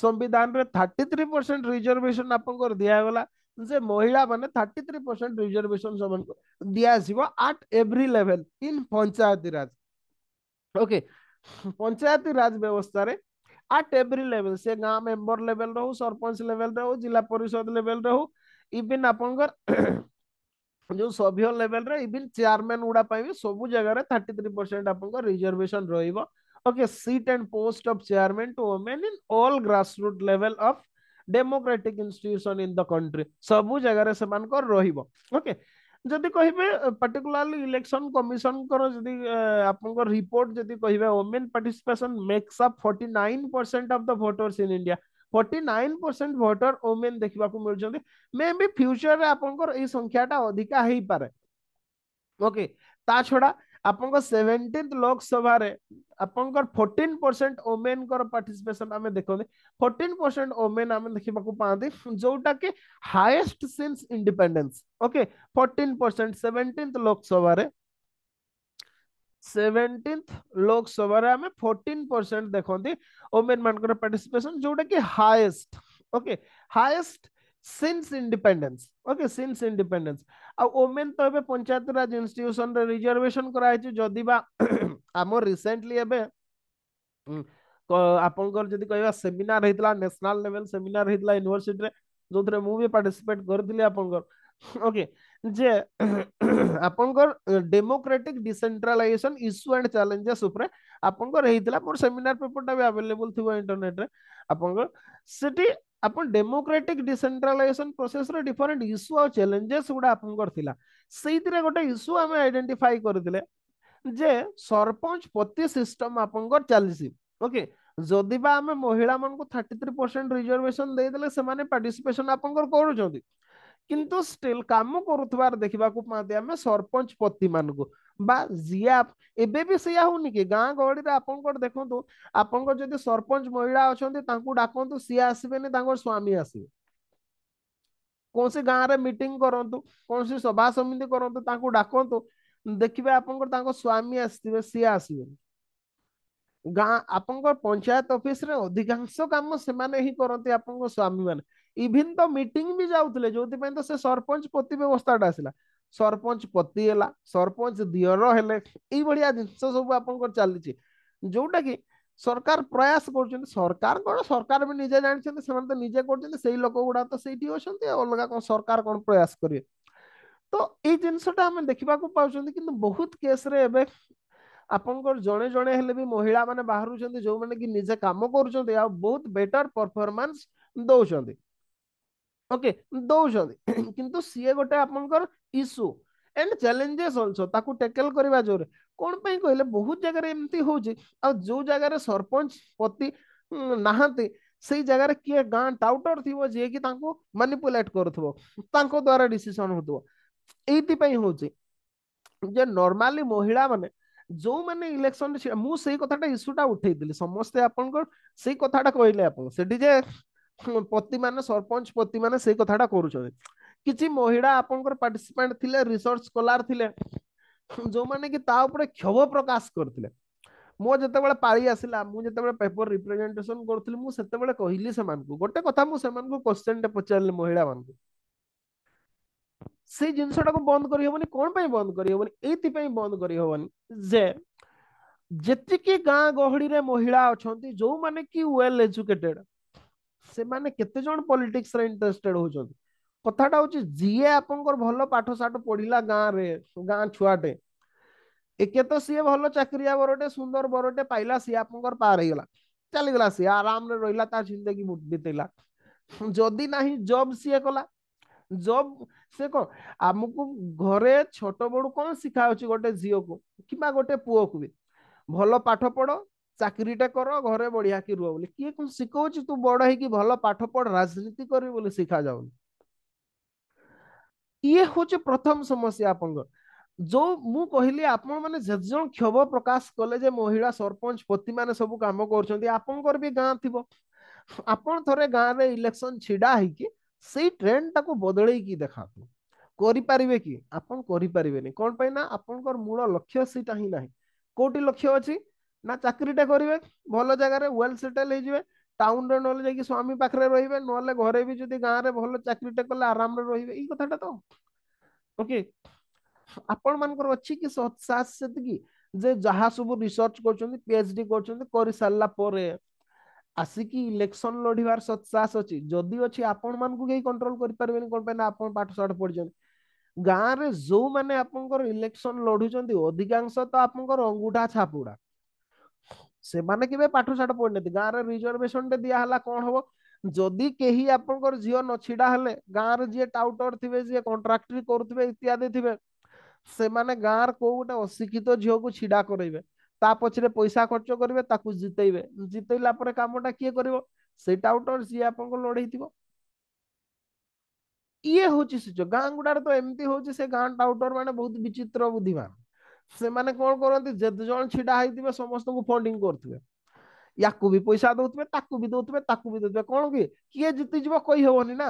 संविधान रे 33 थ्री परसेंट रिजर्वेशन आप दिगला जे महिला मैंने थर्टी थ्री परसेंट रिजर्वेशन सब दिजा at every level in Panchayati Raj okay Panchayati Raj व्यवस्था रे आट एव्री लेवल से गाँव मेंबर लेवल रो सरपंच लेवल रो जिला परिषद लेवल रो इवन आप जो सभ्य लेवल रे इवन चेयरमैन गुड़ा सब जगह थर्टी थ्री परसेंट आप रिजर्भेसन रहा Okay, seat and post of chairman to women in all grassroots level of democratic institution in the country सबु जगार से रोक ओके जदि कहबे पर्टिकुलरली इलेक्शन कमिशन कर जदि आपन को रिपोर्ट जदि कहबे women participation makes up 49 of the voters in India 49 voter women देखबा को मिल मिलुंट मे बी फ्यूचर रे आपन को ए संख्याटा अधिका हेई पारे ओके ता छोड़ा ଆପଣଙ୍କ ସେଭେଣ୍ଟିନ୍ଥ ଲୋକସଭାରେ ଆପଣଙ୍କର ଫୋର୍ଟିନ୍ ପରସେଣ୍ଟ ଓମେନଙ୍କର ପାର୍ଟିସିପେସନ ଆମେ ଦେଖନ୍ତି ଫୋର୍ଟିନ୍ ପରସେଣ୍ଟ ଓମେନ ଆମେ ଦେଖିବାକୁ ପାଆନ୍ତି ଯୋଉଟାକି highest since independence okay fourteen percent seventeenth ଲୋକସଭାରେ सेवेन्टींथ लोकसभा आम फोर्टीन परसेंट देखते ओमेन मान पार्टिसिपेसन जोटा कि highest okay highest since independence okay since independence ଆଉ ଓମେନ୍ ତ ଏବେ ପଞ୍ଚାୟତରାଜ ଇନଷ୍ଟିଟ୍ୟୁସନରେ ରିଜର୍ଭେସନ କରାହେଇଛି ଯଦି ବା ଆମ ରିସେଣ୍ଟଲି ଏବେ ଆପଣଙ୍କର ଯଦି କହିବା ସେମିନାର ହେଇଥିଲା ନ୍ୟାସନାଲ ଲେଭେଲ ସେମିନାର ହେଇଥିଲା ୟୁନିଭର୍ସିଟିରେ ଯୋଉଥିରେ ମୁଁ ବି ପାର୍ଟିସିପେଟ କରିଥିଲି ଆପଣଙ୍କର ଓକେ ଯେ ଆପଣଙ୍କର democratic decentralisation issue and challenges ଉପରେ ଆପଣଙ୍କର ହେଇଥିଲା ମୋର ସେମିନାର ପେପରଟା ବି ଆଭେଲେବୁଲ ଥିବ ଇଣ୍ଟରନେଟରେ ଆପଣଙ୍କର ସେଠି आपण डेमोक्रेटिक डिसेंट्रलाइजेशन प्रोसेस रो डिफरेंट इश्यू और चैलेंजेस गुडा आपनकर थिला सेइतिरे गोटे इश्यू हमें आइडेंटिफाई करथिले जे सरपंच पति सिस्टम आपनकर चालिसी ओके जदि बा महिला मन को 33% रिजर्वेशन दे देले से माने पार्टिसिपेशन आपनकर करूछंती किंतु स्टिल काम करूथबार देखिबा को पाते हमें सरपंच पति मान को বা ଯିଏ ଏବେ ବି ସେଇଆ ହଉନି କି ଗାଁ ଗହଳିରେ ଆପଣଙ୍କର ଦେଖନ୍ତୁ ଆପଣଙ୍କର ଯଦି ସରପଞ୍ଚ ମହିଳା ଅଛନ୍ତି ତାଙ୍କୁ ଡାକନ୍ତୁ ସିଏ ଆସିବେନି ତାଙ୍କର ସ୍ୱାମୀ ଆସିବେ କୌଣସି ଗାଁରେ ମିଟିଂ କରନ୍ତୁ କୌଣସି ସଭା ସମିତି କରନ୍ତୁ ତାଙ୍କୁ ଡାକନ୍ତୁ ଦେଖିବେ ଆପଣଙ୍କର ତାଙ୍କ ସ୍ୱାମୀ ଆସିଥିବେ ସିଏ ଆସିବେନି ଗାଁ ଆପଣଙ୍କ ପଞ୍ଚାୟତ ଅଫିସରେ ଅଧିକାଂଶ କାମ ସେମାନେ ହିଁ କରନ୍ତି ଆପଣଙ୍କ ସ୍ୱାମୀମାନେ ଇଭିନ୍ ତ ମିଟିଂ ବି ଯାଉଥିଲେ ଯୋଉଥିପାଇଁ ତ ସେ ସରପଞ୍ଚ ପତି ବ୍ୟବସ୍ଥାଟା ଆସିଲା ସରପଞ୍ଚ ପତି ହେଲା ସରପଞ୍ଚ ଦିଅର ହେଲେ ଏଇଭଳିଆ ଜିନିଷ ସବୁ ଆପଣଙ୍କର ଚାଲିଛି ଯୋଉଟା କି ସରକାର ପ୍ରୟାସ କରୁଛନ୍ତି ସରକାର କଣ ସରକାର ବି ନିଜେ ଜାଣିଛନ୍ତି ସେମାନେ ତ ନିଜେ କରୁଛନ୍ତି ସେଇ ଲୋକ ଗୁଡା ତ ସେଇଠି ଅଛନ୍ତି ଆଉ ଅଲଗା କଣ ସରକାର କଣ ପ୍ରୟାସ କରିବେ ତ ଏଇ ଜିନିଷଟା ଆମେ ଦେଖିବାକୁ ପାଉଛନ୍ତି କିନ୍ତୁ ବହୁତ କେସରେ ଏବେ ଆପଣଙ୍କର ଜଣେ ଜଣେ ହେଲେ ବି ମହିଳାମାନେ ବାହାରୁଛନ୍ତି ଯୋଉମାନେ କି ନିଜେ କାମ କରୁଛନ୍ତି ଆଉ ବହୁତ ବେଟର ପରଫର୍ମାନ୍ସ ଦଉଛନ୍ତି ओके दौरान किंतु सीए गोटे आपमनकर एंड चैलेंजेस अल्सो ताकू टैकल करबा जोर कोन पे कहले बहुत जगह रे एमती हो जो जगह रे सरपंच पति नहांती सेई जगह रे के गां टाउटर थिवो जे कि मैनिपुलेट करथबो कर द्वारा डिसीजन एति हो ये जे नॉर्मली महिला माने जो माने इलेक्शन मु सेई कथाटा इशूटा समस्त आपन को सेई कथाटा कहले आपन सेठी जे पति मान सरपंच पति मान से कथा कर रिसर्च स्कॉलर थिले जो माने कि क्षोभ प्रकाश करते मो जो पाई आसला मुझे पेपर रिप्रेजेंटेशन करते कहली से गोटे कथा मुझे क्वेश्चन टे पचार महिला मान से जिन बंद करहबनी बंद करहबनी बंद करहबनी गाँ गहड़ी महिला अच्छा जो मैंने कि वेल एजुकेटेड ସେମାନେ କେତେଜଣ ପଲିଟିକ୍ସରେ ଇଣ୍ଟରେଷ୍ଟେଡ ହେଉଛନ୍ତି କଥାଟା ହେଉଛି ଯିଏ ଆପଣଙ୍କର ଭଲ ପାଠଶାଠ ପଢିଲା ଗାଁରେ ଗାଁ ଛୁଆଟେ ଏକେ ତ ସିଏ ଭଲ ଚାକିରିଆ ବରଟେ ସୁନ୍ଦର ବରଟେ ପାଇଲା ସିଏ ଆପଣଙ୍କର ପାର ହେଇଗଲା ଚାଲିଗଲା ସିଏ ଆରାମରେ ରହିଲା ତା ଜିନ୍ଦଗି ବିତେଇଲା ଯଦି ନାହିଁ ଜବ୍ ସିଏ କଲା ଜବ୍ ସେ କଣ ଆମକୁ ଘରେ ଛୋଟ ବେଳୁ କଣ ଶିଖା ହଉଛି ଗୋଟେ ଝିଅକୁ କିମ୍ବା ଗୋଟେ ପୁଅକୁ ବି ଭଲ ପାଠ ପଢ चाकरीटा कर घर बढ़िया कि रुह बोली किए कौन तू बड़ कि भल पाठ पढ़ राजनीति कर प्रथम समस्या आप जो मु कहली आप जेज क्षोभ प्रकाश कले महिला सरपंच पति मान सब कम कर भी गाँ थ आपण थे गाँव में इलेक्शन ढड़ा हो से ट्रेन टाक बदल देखा कि आपन करें कौन पाई ना आप मूल लक्ष्य सीटा ही ना कौटी लक्ष्य अच्छी ନା ଚାକିରିଟା କରିବେ ଭଲ ଜାଗାରେ ୱେଲ୍ ସେଟେଲ୍ ହେଇଯିବେ ଟାଉନରେ ନହେଲେ ଯାଇକି ସ୍ୱାମୀ ପାଖରେ ରହିବେ ନହେଲେ ଘରେ ବି ଯଦି ଗାଁରେ ଭଲ ଚାକିରିଟେ କଲେ ଆରାମରେ ରହିବେ ଏଇ କଥାଟା ତ ଓକେ ଆପଣମାନଙ୍କର ଅଛି କି ସତ୍ସାହସ ସେତିକି ଯେ ଯାହା ସବୁ ରିସର୍ଚ୍ଚ କରୁଛନ୍ତି ଡ଼ି କରୁଛନ୍ତି କରିସାରିଲା ପରେ ଆସିକି ଇଲେକ୍ସନ୍ ଲଢିବାର ସତ୍ସାହସ ଅଛି ଯଦି ଅଛି ଆପଣମାନଙ୍କୁ କେହି କଣ୍ଟ୍ରୋଲ କରିପାରିବେନି କ'ଣ ପାଇଁ ନା ଆପଣ ପାଠଶାଠ ପଢିଛନ୍ତି ଗାଁରେ ଯୋଉମାନେ ଆପଣଙ୍କର ଇଲେକ୍ସନ୍ ଲଢୁଛନ୍ତି ଅଧିକାଂଶ ତ ଆପଣଙ୍କର ଅଙ୍ଗୁଠା ଛାପୁଡା ସେମାନେ କେବେ ପାଠଶାଠ ପଢିନାହାନ୍ତି ଗାଁରେ ରିଜର୍ଭେସନଟେ ଦିଆ ହେଲା କଣ ହବ ଯଦି କେହି ଆପଣଙ୍କର ଝିଅ ନ ଛିଡା ହେଲେ ଗାଁରେ ଯିଏ ଟାଉଟର ଥିବେ ଯିଏ କଣ୍ଟ୍ରାକ୍ଟରି କରୁଥିବେ ଇତ୍ୟାଦି ଥିବେ ସେମାନେ ଗାଁର କୋଉ ଗୋଟେ ଅଶିକ୍ଷିତ ଝିଅକୁ ଛିଡା କରେଇବେ ତା ପଛରେ ପଇସା ଖର୍ଚ୍ଚ କରିବେ ତାକୁ ଜିତେଇବେ ଜିତେଇଲା ପରେ କାମଟା କିଏ କରିବ ସେ ଟାଉଟର ସିଏ ଆପଣଙ୍କ ଲଢ଼େଇଥିବ ଇଏ ହଉଛି ସୁଯୋଗ ଗାଁ ଗୁଡାରେ ତ ଏମିତି ହଉଛି ସେ ଗାଁ ଟାଉଟର ମାନେ ବହୁତ ବିଚିତ୍ର ବୁଦ୍ଧିମାନ ସେମାନେ କଣ କରନ୍ତି ଯେତେ ଜଣ ଛିଡା ହେଇଥିବେ ସମସ୍ତଙ୍କୁ ଫଣ୍ଡିଂ କରୁଥିବେ ୟାକୁ ବି ପଇସା ଦଉଥିବେ ତାକୁ ବି ଦଉଥିବେ ତାକୁ ବି ଦଉଥିବେ କଣ କି କିଏ ଜିତିଯିବ କହିହେବନି ନା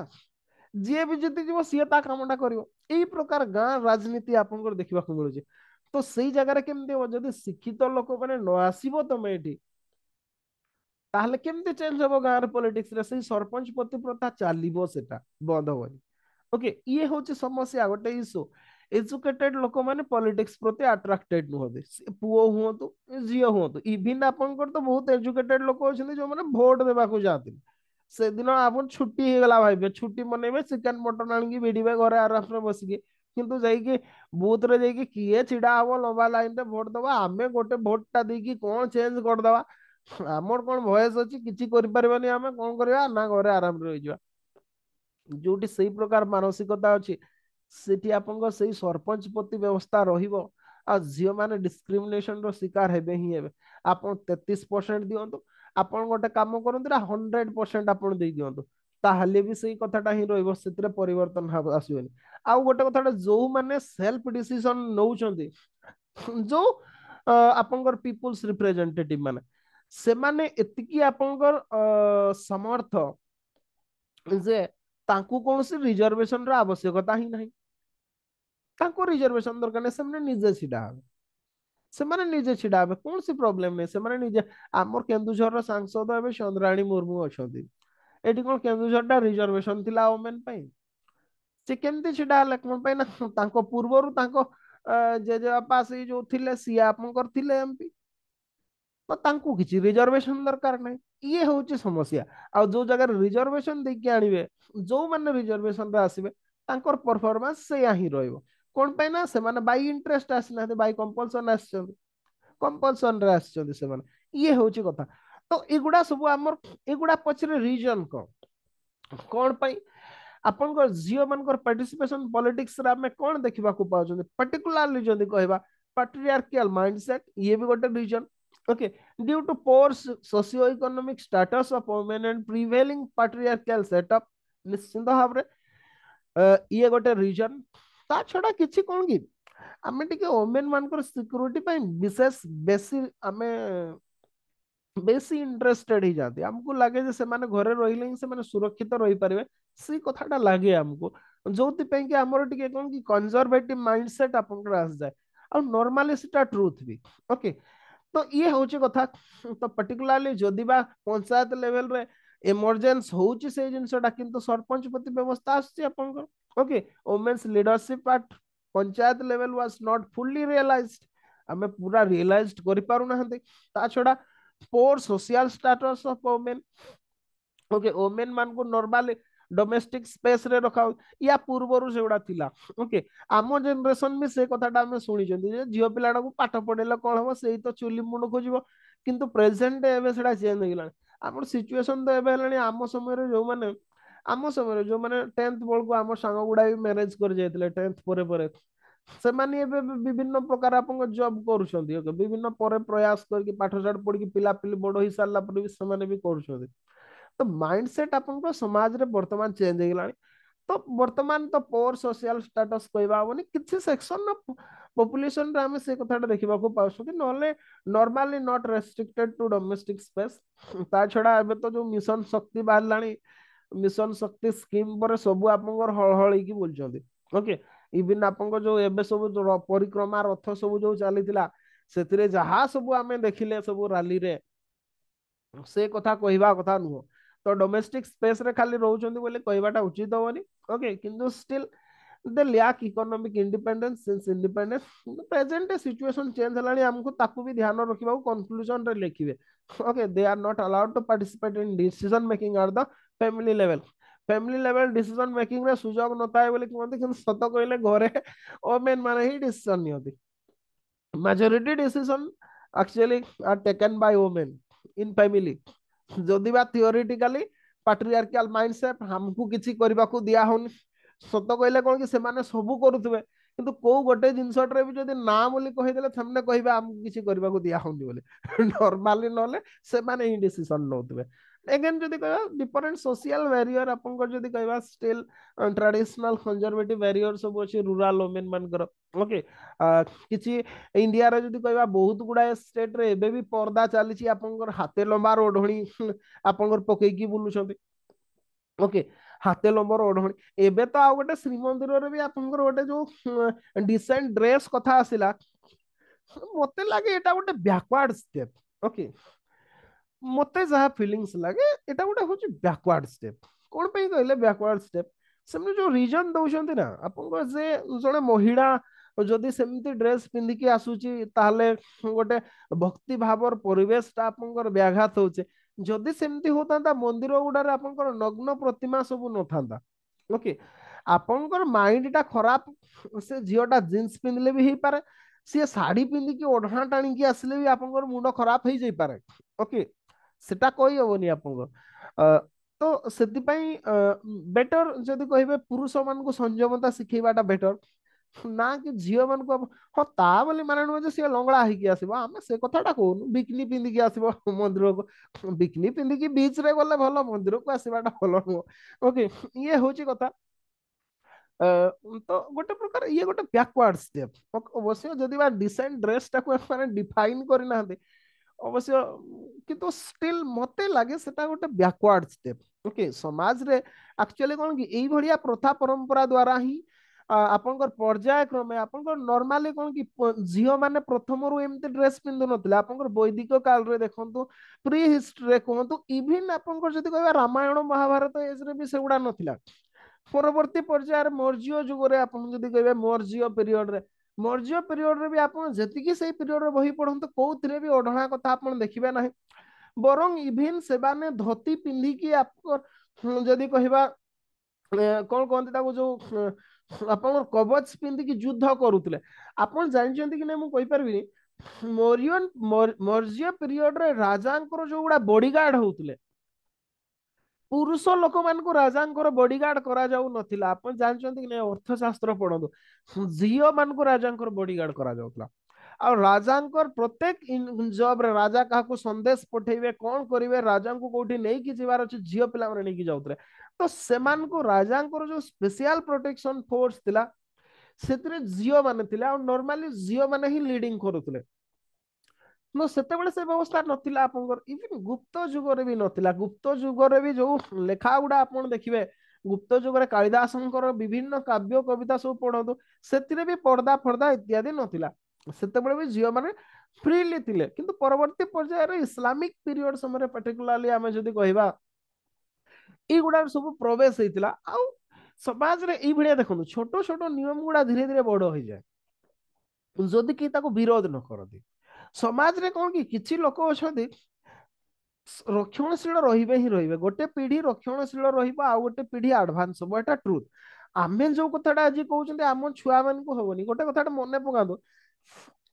ଯିଏ ବି ଜିତିଯିବ ସିଏ ତା କାମଟା କରିବ ଏଇ ପ୍ରକାର ଗାଁ ରାଜନୀତି ଆପଣଙ୍କର ଦେଖିବାକୁ ମିଳୁଛି ତ ସେଇ ଜାଗାରେ କେମିତି ହବ ଯଦି ଶିକ୍ଷିତ ଲୋକମାନେ ନ ଆସିବ ତମେ ଏଠି ତାହେଲେ କେମିତି ଚେଞ୍ଜ ହବ ଗାଁର ପଲିଟିକ୍ସରେ ସେଇ ସରପଞ୍ଚ ପତି ପ୍ରଥା ଚାଲିବ ସେଟା ବନ୍ଦ ହବନି ଓକେ ଇଏ ହଉଛି ସମସ୍ୟା ଗୋଟେ ଇସ୍ୟୁ एजुकेटेड लोक मैंने पॉलिटिक्स प्रति आट्राक्टेड नुहत पुओ हूँ झील हूँ इभिन आपन बहुत एजुकेटेड लोक अच्छा जो मैंने भोट देवाक जाते से दिन आप छुट्टी भाई छुट्टी मनइबे चिकेन मटन आड़े घर आराम से बस के किंतु जाइकी बूथ रे किए छिड़ा हबो लंबा लाइन रे वोट दबा आमे गोटे वोटटा देकी कोन चेंज कर दबा हमर कोन वॉइस अछि किछि करि परबानी आमे कोन करबा ना घरे आराम रहि जवा जोटी सही प्रकार मानसिकता अछि ସେଠି ଆପଣଙ୍କ ସେଇ ସରପଞ୍ଚ ପ୍ରତି ବ୍ୟବସ୍ଥା ରହିବ ଆଉ ଝିଅମାନେ ଡିସ୍କ୍ରିମିନେସନର ଶିକାର ହେବେ ହିଁ ହେବେ ଆପଣ ତେତିଶ ପରସେଣ୍ଟ ଦିଅନ୍ତୁ ଆପଣ ଗୋଟେ କାମ କରନ୍ତୁ ନା ହଣ୍ଡ୍ରେଡ ପରସେଣ୍ଟ ଆପଣ ଦେଇଦିଅନ୍ତୁ ତାହେଲେ ବି ସେଇ କଥାଟା ହିଁ ରହିବ ସେଥିରେ ପରିବର୍ତ୍ତନ ଆସିବନି ଆଉ ଗୋଟେ କଥାଟା ଯୋଉମାନେ ସେଲ୍ଫ ଡିସିସନ ନଉଛନ୍ତି ଯୋଉ ଆପଣଙ୍କର ପିପୁଲ୍ସ ରିପ୍ରେଜେଣ୍ଟେଟିଭ ମାନେ ସେମାନେ ଏତିକି ଆପଣଙ୍କର ସମର୍ଥ ଯେ ତାଙ୍କୁ କୌଣସି ରିଜର୍ଭେସନର ଆବଶ୍ୟକତା ହିଁ ନାହିଁ ତାଙ୍କୁ ରିଜର୍ଭେସନ ଦରକାର ନାହିଁ ସେମାନେ ନିଜେ ଛିଡା ହେବେ ସେମାନେ ନିଜେ ଛିଡା ହେବେ କୌଣସି ପ୍ରୋବ୍ଲେମ ନାହିଁ ସେମାନେ ନିଜେ ଆମର କେନ୍ଦୁଝରର ସାଂସଦ ଏବେ ଚନ୍ଦ୍ରାଣୀ ମୁର୍ମୁ ଅଛନ୍ତି ଏଠି କଣ କେନ୍ଦୁଝରଟା ରିଜର୍ଭେସନ ଥିଲା ଓମେନ ପାଇଁ ସେ କେମିତି ଛିଡା ହେଲେ କଣ ପାଇଁ ନା ତାଙ୍କ ପୂର୍ବରୁ ତାଙ୍କ ଜେଜେବାପା ସେଇ ଯୋଉ ଥିଲେ ସିଏ ଆପଣଙ୍କର ଥିଲେ ଏମପି ତ ତାଙ୍କୁ କିଛି ରିଜର୍ଭେସନ ଦରକାର ନାହିଁ ଇଏ ହେଉଛି ସମସ୍ୟା ଆଉ ଯୋଉ ଜାଗାରେ ରିଜର୍ଭେସନ ଦେଇକି ଆଣିବେ ଯୋଉମାନେ ରିଜର୍ଭେସନରେ ଆସିବେ ତାଙ୍କର ପରଫର୍ମାନ୍ସ ସେଇଆ ହିଁ ରହିବ कौन पाई ना से माने बाय इंटरेस्ट आसना बाय कंपल्सन आसछन कंपल्सन रे आसछन से माने ये होची कथा तो एगुडा सब हमर एगुडा पछरे रीजन को कौन पाई अपन को जियो मन को पार्टिसिपेशन पॉलिटिक्स रे हमें कौन देखबा को पाउछो पर्टिकुलरली जदि कहबा पैट्रियार्कियल माइंडसेट ये भी गोटे reason okay due to poor socio economic status of woman and prevailing patriarchal setup निश्चिंत भाव रे ये गोटे रीजन छा छोड़ा किसी कौन कि आम ओमेन मान सिक्यूरीटी विशेष बेस बेस इंटरेस्टेड ही जाती आमको लगे से माने घरे रही सुरक्षित रही पारे सी कथा लगे आमको जो कि आम कौन कि कंजरभेट माइंड सेट आप जाए नर्माली ट्रुथ भी ओके तो ये हूँ कथा तो पर्टिकुलरली जदि पंचायत लेवल रे इमरजेन्स से जिनसा सरपंच प्रति व्यवस्था आसपा okay women's leadership part panchayat level was not fully realised आम पूरा रियलाइज कर छड़ा poor social status of women okay women मान को नर्माली डोमेस्टिक स्पेस रे रखा या पूर्व से गुड़ा थिला ओके आम जेनेसन भी से कथा शुणी झील पिला पाठ पढ़े कौन हम से तो चुली मुंड खोज कितु प्रेजेट एवं चेज हो गला आम सिचुएसन तो ये आम समय जो मैंने ଆମ ସମୟରେ ଯୋଉମାନେ ଟେନ୍ଥ ବେଳକୁ ଆମ ସାଙ୍ଗ ଗୁଡା ବି ମ୍ୟାରେଜ କରି ଯାଇଥିଲେ ଟେନ୍ଥ ପରେ ପରେ ସେମାନେ ଏବେ ବିଭିନ୍ନ ପ୍ରକାର ଆପଣଙ୍କ ଜବ୍ କରୁଛନ୍ତି ଓକେ ବିଭିନ୍ନ ପରେ ପ୍ରୟାସ କରିକି ପାଠଶାଠ ପଢିକି ପିଲାପିଲି ବଡ ହେଇସାରିଲା ପରେ ବି ସେମାନେ ବି କରୁଛନ୍ତି ତ ମାଇଣ୍ଡ ସେଟ୍ ଆପଣଙ୍କ ସମାଜରେ ବର୍ତ୍ତମାନ ଚେଞ୍ଜ ହେଇଗଲାଣି ତ ବର୍ତ୍ତମାନ ତ ପୋର ସୋସିଆଲ ଷ୍ଟାଟସ କହିବା ହବନି କିଛି ସେକ୍ସନ ପପୁଲେସନରେ ଆମେ ସେ କଥାଟା ଦେଖିବାକୁ ପାଉଛନ୍ତି ନହେଲେ normally not restricted to domestic space ତା ଛଡା ଏବେ ତ ଯୋଉ ମିଶନ ଶକ୍ତି ବାହାରିଲାଣି मिशन शक्ति स्कीम पर सब आप हलहली बोलूँ ओके इवन आप जो एवं सब परिक्रमा रथ सब जो चली जहा सब आम देखिले सब राह कह कथा नुह तो डोमेस्टिक स्पेस रे खाली रोच कहटा उचित हेनी ओके किंतु still the lack economic independence since independence present situation change ताकु भी ध्यान रखा कंक्लूजन रे लिखे okay they are not allowed to participate in decision making or the family level family level decision making रे सुजोग नताए बोले कोन देखिन सत कहले घरे ओ मेन माने ही डिसीजन नियोदी majority decision actually are taken by women in family जदी बा थ्योरेटिकली पैट्रियार्कियल माइंडसेट हमकु किछि करबा को दिया होन सत कहले कोन कि से माने सब करथुबे किंतु को गोटे जिनसट रे भी जदी ना बोली कहि देले थमने कहिबा हम किछि करबा को दिया होन बोले नॉर्मली नले से माने ही डिसीजन लोथुबे again jodi kaiba different social barrier apankar jodi kaiba still traditional conservative barrier sabu achi rural women mankar okay kichi india ra jodi kaiba bahut guda state re ebe bi parda chalichi apankar hate lombar odhoni apankar pokai ki bulu chanti okay ହାତେ ଲମ୍ବର ଓଢ଼ଣୀ ଏବେ ତ ଆଉ ଗୋଟେ ଶ୍ରୀମନ୍ଦିରରେ ବି ଆପଣଙ୍କର ଗୋଟେ ଯୋଉ ଡିସେଣ୍ଟ ଡ୍ରେସ୍ କଥା ଆସିଲା ମତେ ଲାଗେ ଏଇଟା ଗୋଟେ ବ୍ୟାକୱାର୍ଡ ଷ୍ଟେପ୍ ଓକେ ମୋତେ ଯାହା ଫିଲିଙ୍ଗସ୍ ଲାଗେ ଏଇଟା ଗୋଟେ ହେଉଛି ବ୍ୟାକୱାର୍ଡ ଷ୍ଟେପ୍ କ'ଣ ପାଇଁ କହିଲେ ବ୍ୟାକୱାର୍ଡ ଷ୍ଟେପ୍ ସେମାନେ ଯୋଉ ରିଜନ୍ ଦଉଛନ୍ତି ନା ଆପଣଙ୍କ ଯେ ଜଣେ ମହିଳା ଯଦି ସେମିତି ଡ୍ରେସ୍ ପିନ୍ଧିକି ଆସୁଛି ତାହେଲେ ଗୋଟେ ଭକ୍ତି ଭାବର ପରିବେଶଟା ଆପଣଙ୍କର ବ୍ୟାଘାତ ହଉଛି ଯଦି ସେମିତି ହଉଥାନ୍ତା ମନ୍ଦିର ଗୁଡାରେ ଆପଣଙ୍କର ନଗ୍ନ ପ୍ରତିମା ସବୁ ନଥାନ୍ତା ଓକେ ଆପଣଙ୍କର ମାଇଣ୍ଡଟା ଖରାପ ସେ ଝିଅଟା ଜିନ୍ସ ପିନ୍ଧିଲେ ବି ହେଇପାରେ ସିଏ ଶାଢୀ ପିନ୍ଧିକି ଓଢ଼ଣା ଟାଣିକି ଆସିଲେ ବି ଆପଣଙ୍କର ମୁଣ୍ଡ ଖରାପ ହେଇଯାଇପାରେ ଓକେ सेटा कोई हम आप तो से बेटर जदि कह पुरुष मान संयमता शिखेवा बेटर ना कि झील मान हाँ ताली मान नुह सी लंगड़ा होकर आसब आम से कथा कहून बिकनी पिंधिकी आस मंदिर को बिकनी पिंधिक बीच रे गले भल मंदिर को आसवा भल ओके ये हूँ कथा तो गोटे प्रकार ये गोटे बैकवर्ड स्टेप अवश्य डिसेंट ड्रेस टाक डिफाइन करना ଅବଶ୍ୟ କିନ୍ତୁ ଷ୍ଟିଲ ମତେ ଲାଗେ ସେଟା ଗୋଟେ ବ୍ୟାକୱାର୍ଡ ଷ୍ଟେପ୍ ଓକେ ସମାଜରେ ଆକ୍ଚୁଆଲି କ'ଣ କି ଏଇଭଳିଆ ପ୍ରଥା ପରମ୍ପରା ଦ୍ୱାରା ହିଁ ଆପଣଙ୍କର ପର୍ଯ୍ୟାୟକ୍ରମେ ଆପଣଙ୍କର ନର୍ମାଲି କ'ଣ କି ଝିଅମାନେ ପ୍ରଥମରୁ ଏମିତି ଡ୍ରେସ୍ ପିନ୍ଧୁନଥିଲେ ଆପଣଙ୍କର ବୈଦିକ କାଳରେ ଦେଖନ୍ତୁ ପ୍ରି ହିଷ୍ଟ୍ରିରେ କୁହନ୍ତୁ ଇଭିନ୍ ଆପଣଙ୍କର ଯଦି କହିବା ରାମାୟଣ ମହାଭାରତ ଏଜ୍ରେ ବି ସେଗୁଡ଼ା ନଥିଲା ପରବର୍ତ୍ତୀ ପର୍ଯ୍ୟାୟରେ ମୌର୍ଯ୍ୟ ଯୁଗରେ ଆପଣ ଯଦି କହିବେ ମୌର୍ଯ୍ୟ ପିରିୟଡରେ मौर्य पीरियड रे भी आप जी से पीरियड रही पढ़ कौन भी ओढ़ा कथ आप देखिए ना बर इन से धोती पिंधिकी आप जदि कह कौन कहते जो आप कवच पिंधिक युद्ध करुले आप जानते कि नहीं मुझार मौर्य मौर्य पीरियड राजा जो गुड़ा बड़ी गार्ड होते हैं पुरुष लोक मान राजा बडीगार्ड कर अर्थशास्त्र पढ़ु झील मान राजा बडीगार्ड कर आ राजा प्रत्येक जब राजा क्या सन्देश पठेबे कौन करेंगे राजा को कौटी नहीं झील पे नहीं जाऊ तो से राजा जो स्पेशल प्रोटेक्शन फोर्स ऐसी झील मान नर्माली झील मैंने ही लिडिंग करूंगा ମୁଁ ସେତେବେଳେ ସେ ବ୍ୟବସ୍ଥା ନଥିଲା ଆପଣଙ୍କର ଇଭିନ୍ ଗୁପ୍ତ ଯୁଗରେ ବି ନଥିଲା ଗୁପ୍ତ ଯୁଗରେ ବି ଯୋଉ ଲେଖା ଗୁଡା ଆପଣ ଦେଖିବେ ଗୁପ୍ତ ଯୁଗରେ କାଳିଦାସଙ୍କର ବିଭିନ୍ନ କାବ୍ୟ କବିତା ସବୁ ପଢନ୍ତୁ ସେଥିରେ ବି ପର୍ଦ୍ଦା ଫର୍ଦ୍ଦା ଇତ୍ୟାଦି ନଥିଲା ସେତେବେଳେ ବି ଝିଅମାନେ ଫ୍ରିଲି ଥିଲେ କିନ୍ତୁ ପରବର୍ତ୍ତୀ ପର୍ଯ୍ୟାୟରେ ଇସଲାମିକ ପିରିୟଡ ସମୟରେ ପାର୍ଟିକୁଲାରଲି ଆମେ ଯଦି କହିବା ଏଇଗୁଡା ସବୁ ପ୍ରବେଶ ହେଇଥିଲା ଆଉ ସମାଜରେ ଏଇଭଳିଆ ଦେଖନ୍ତୁ ଛୋଟ ଛୋଟ ନିୟମ ଗୁଡା ଧୀରେ ଧୀରେ ବଡ ହେଇଯାଏ ଯଦି କେହି ତାକୁ ବିରୋଧ ନ କରନ୍ତି ସମାଜରେ କ'ଣ କି କିଛି ଲୋକ ଅଛନ୍ତି ରକ୍ଷଣଶୀଳ ରହିବେ ହିଁ ରହିବେ ଗୋଟେ ପିଢି ରକ୍ଷଣଶୀଳ ରହିବ ଆଉ ଗୋଟେ ପିଢି ଆଡଭାନ୍ସ ହବ ଏଟା ଟ୍ରୁଥ ଆମେ ଯୋଉ କଥାଟା ଆଜି କହୁଛନ୍ତି ଆମ ଛୁଆମାନଙ୍କୁ ହବନି ଗୋଟେ କଥାଟା ମନେ ପକାନ୍ତୁ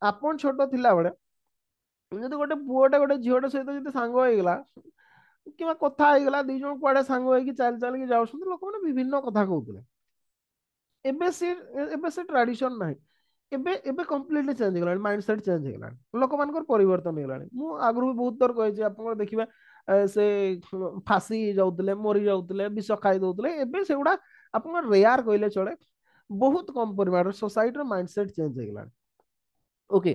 ଆପଣ ଛୋଟ ଥିଲାବେଳେ ଯଦି ଗୋଟେ ପୁଅଟେ ଗୋଟେ ଝିଅଟେ ସହିତ ଯଦି ସାଙ୍ଗ ହେଇଗଲା କିମ୍ବା କଥା ହେଇଗଲା ଦୁଇ ଜଣ କୁଆଡେ ସାଙ୍ଗ ହେଇକି ଚାଲି ଚାଲିକି ଯାଉଛନ୍ତି ଲୋକମାନେ ବିଭିନ୍ନ କଥା କହୁଥିଲେ ଏବେ ସେ ଏବେ ସେ ଟ୍ରାଡ଼ିସନ୍ ନାହିଁ ଏବେ ଏବେ କମ୍ପ୍ଲିଟଲି ଚେଞ୍ଜ ହେଇଗଲାଣି ମାଇଣ୍ଡ ସେଟ୍ ଚେଞ୍ଜ ହେଇଗଲାଣି ଲୋକମାନଙ୍କର ପରିବର୍ତ୍ତନ ହେଇଗଲାଣି ମୁଁ ଆଗରୁ ବି ବହୁତ ଥର କହିଛି ଆପଣଙ୍କର ଦେଖିବା ସେ ଫାଶୀ ଯାଉଥିଲେ ମରି ଯାଉଥିଲେ ବିଷ ଖାଇ ଦଉଥିଲେ ଏବେ ସେଗୁଡା ଆପଣଙ୍କ ରେୟାର କହିଲେ ଚଳେ ବହୁତ କମ ପରିମାଣର ସୋସାଇଟିର ମାଇଣ୍ଡ ସେଟ୍ ଚେଞ୍ଜ ହେଇଗଲାଣି ଓକେ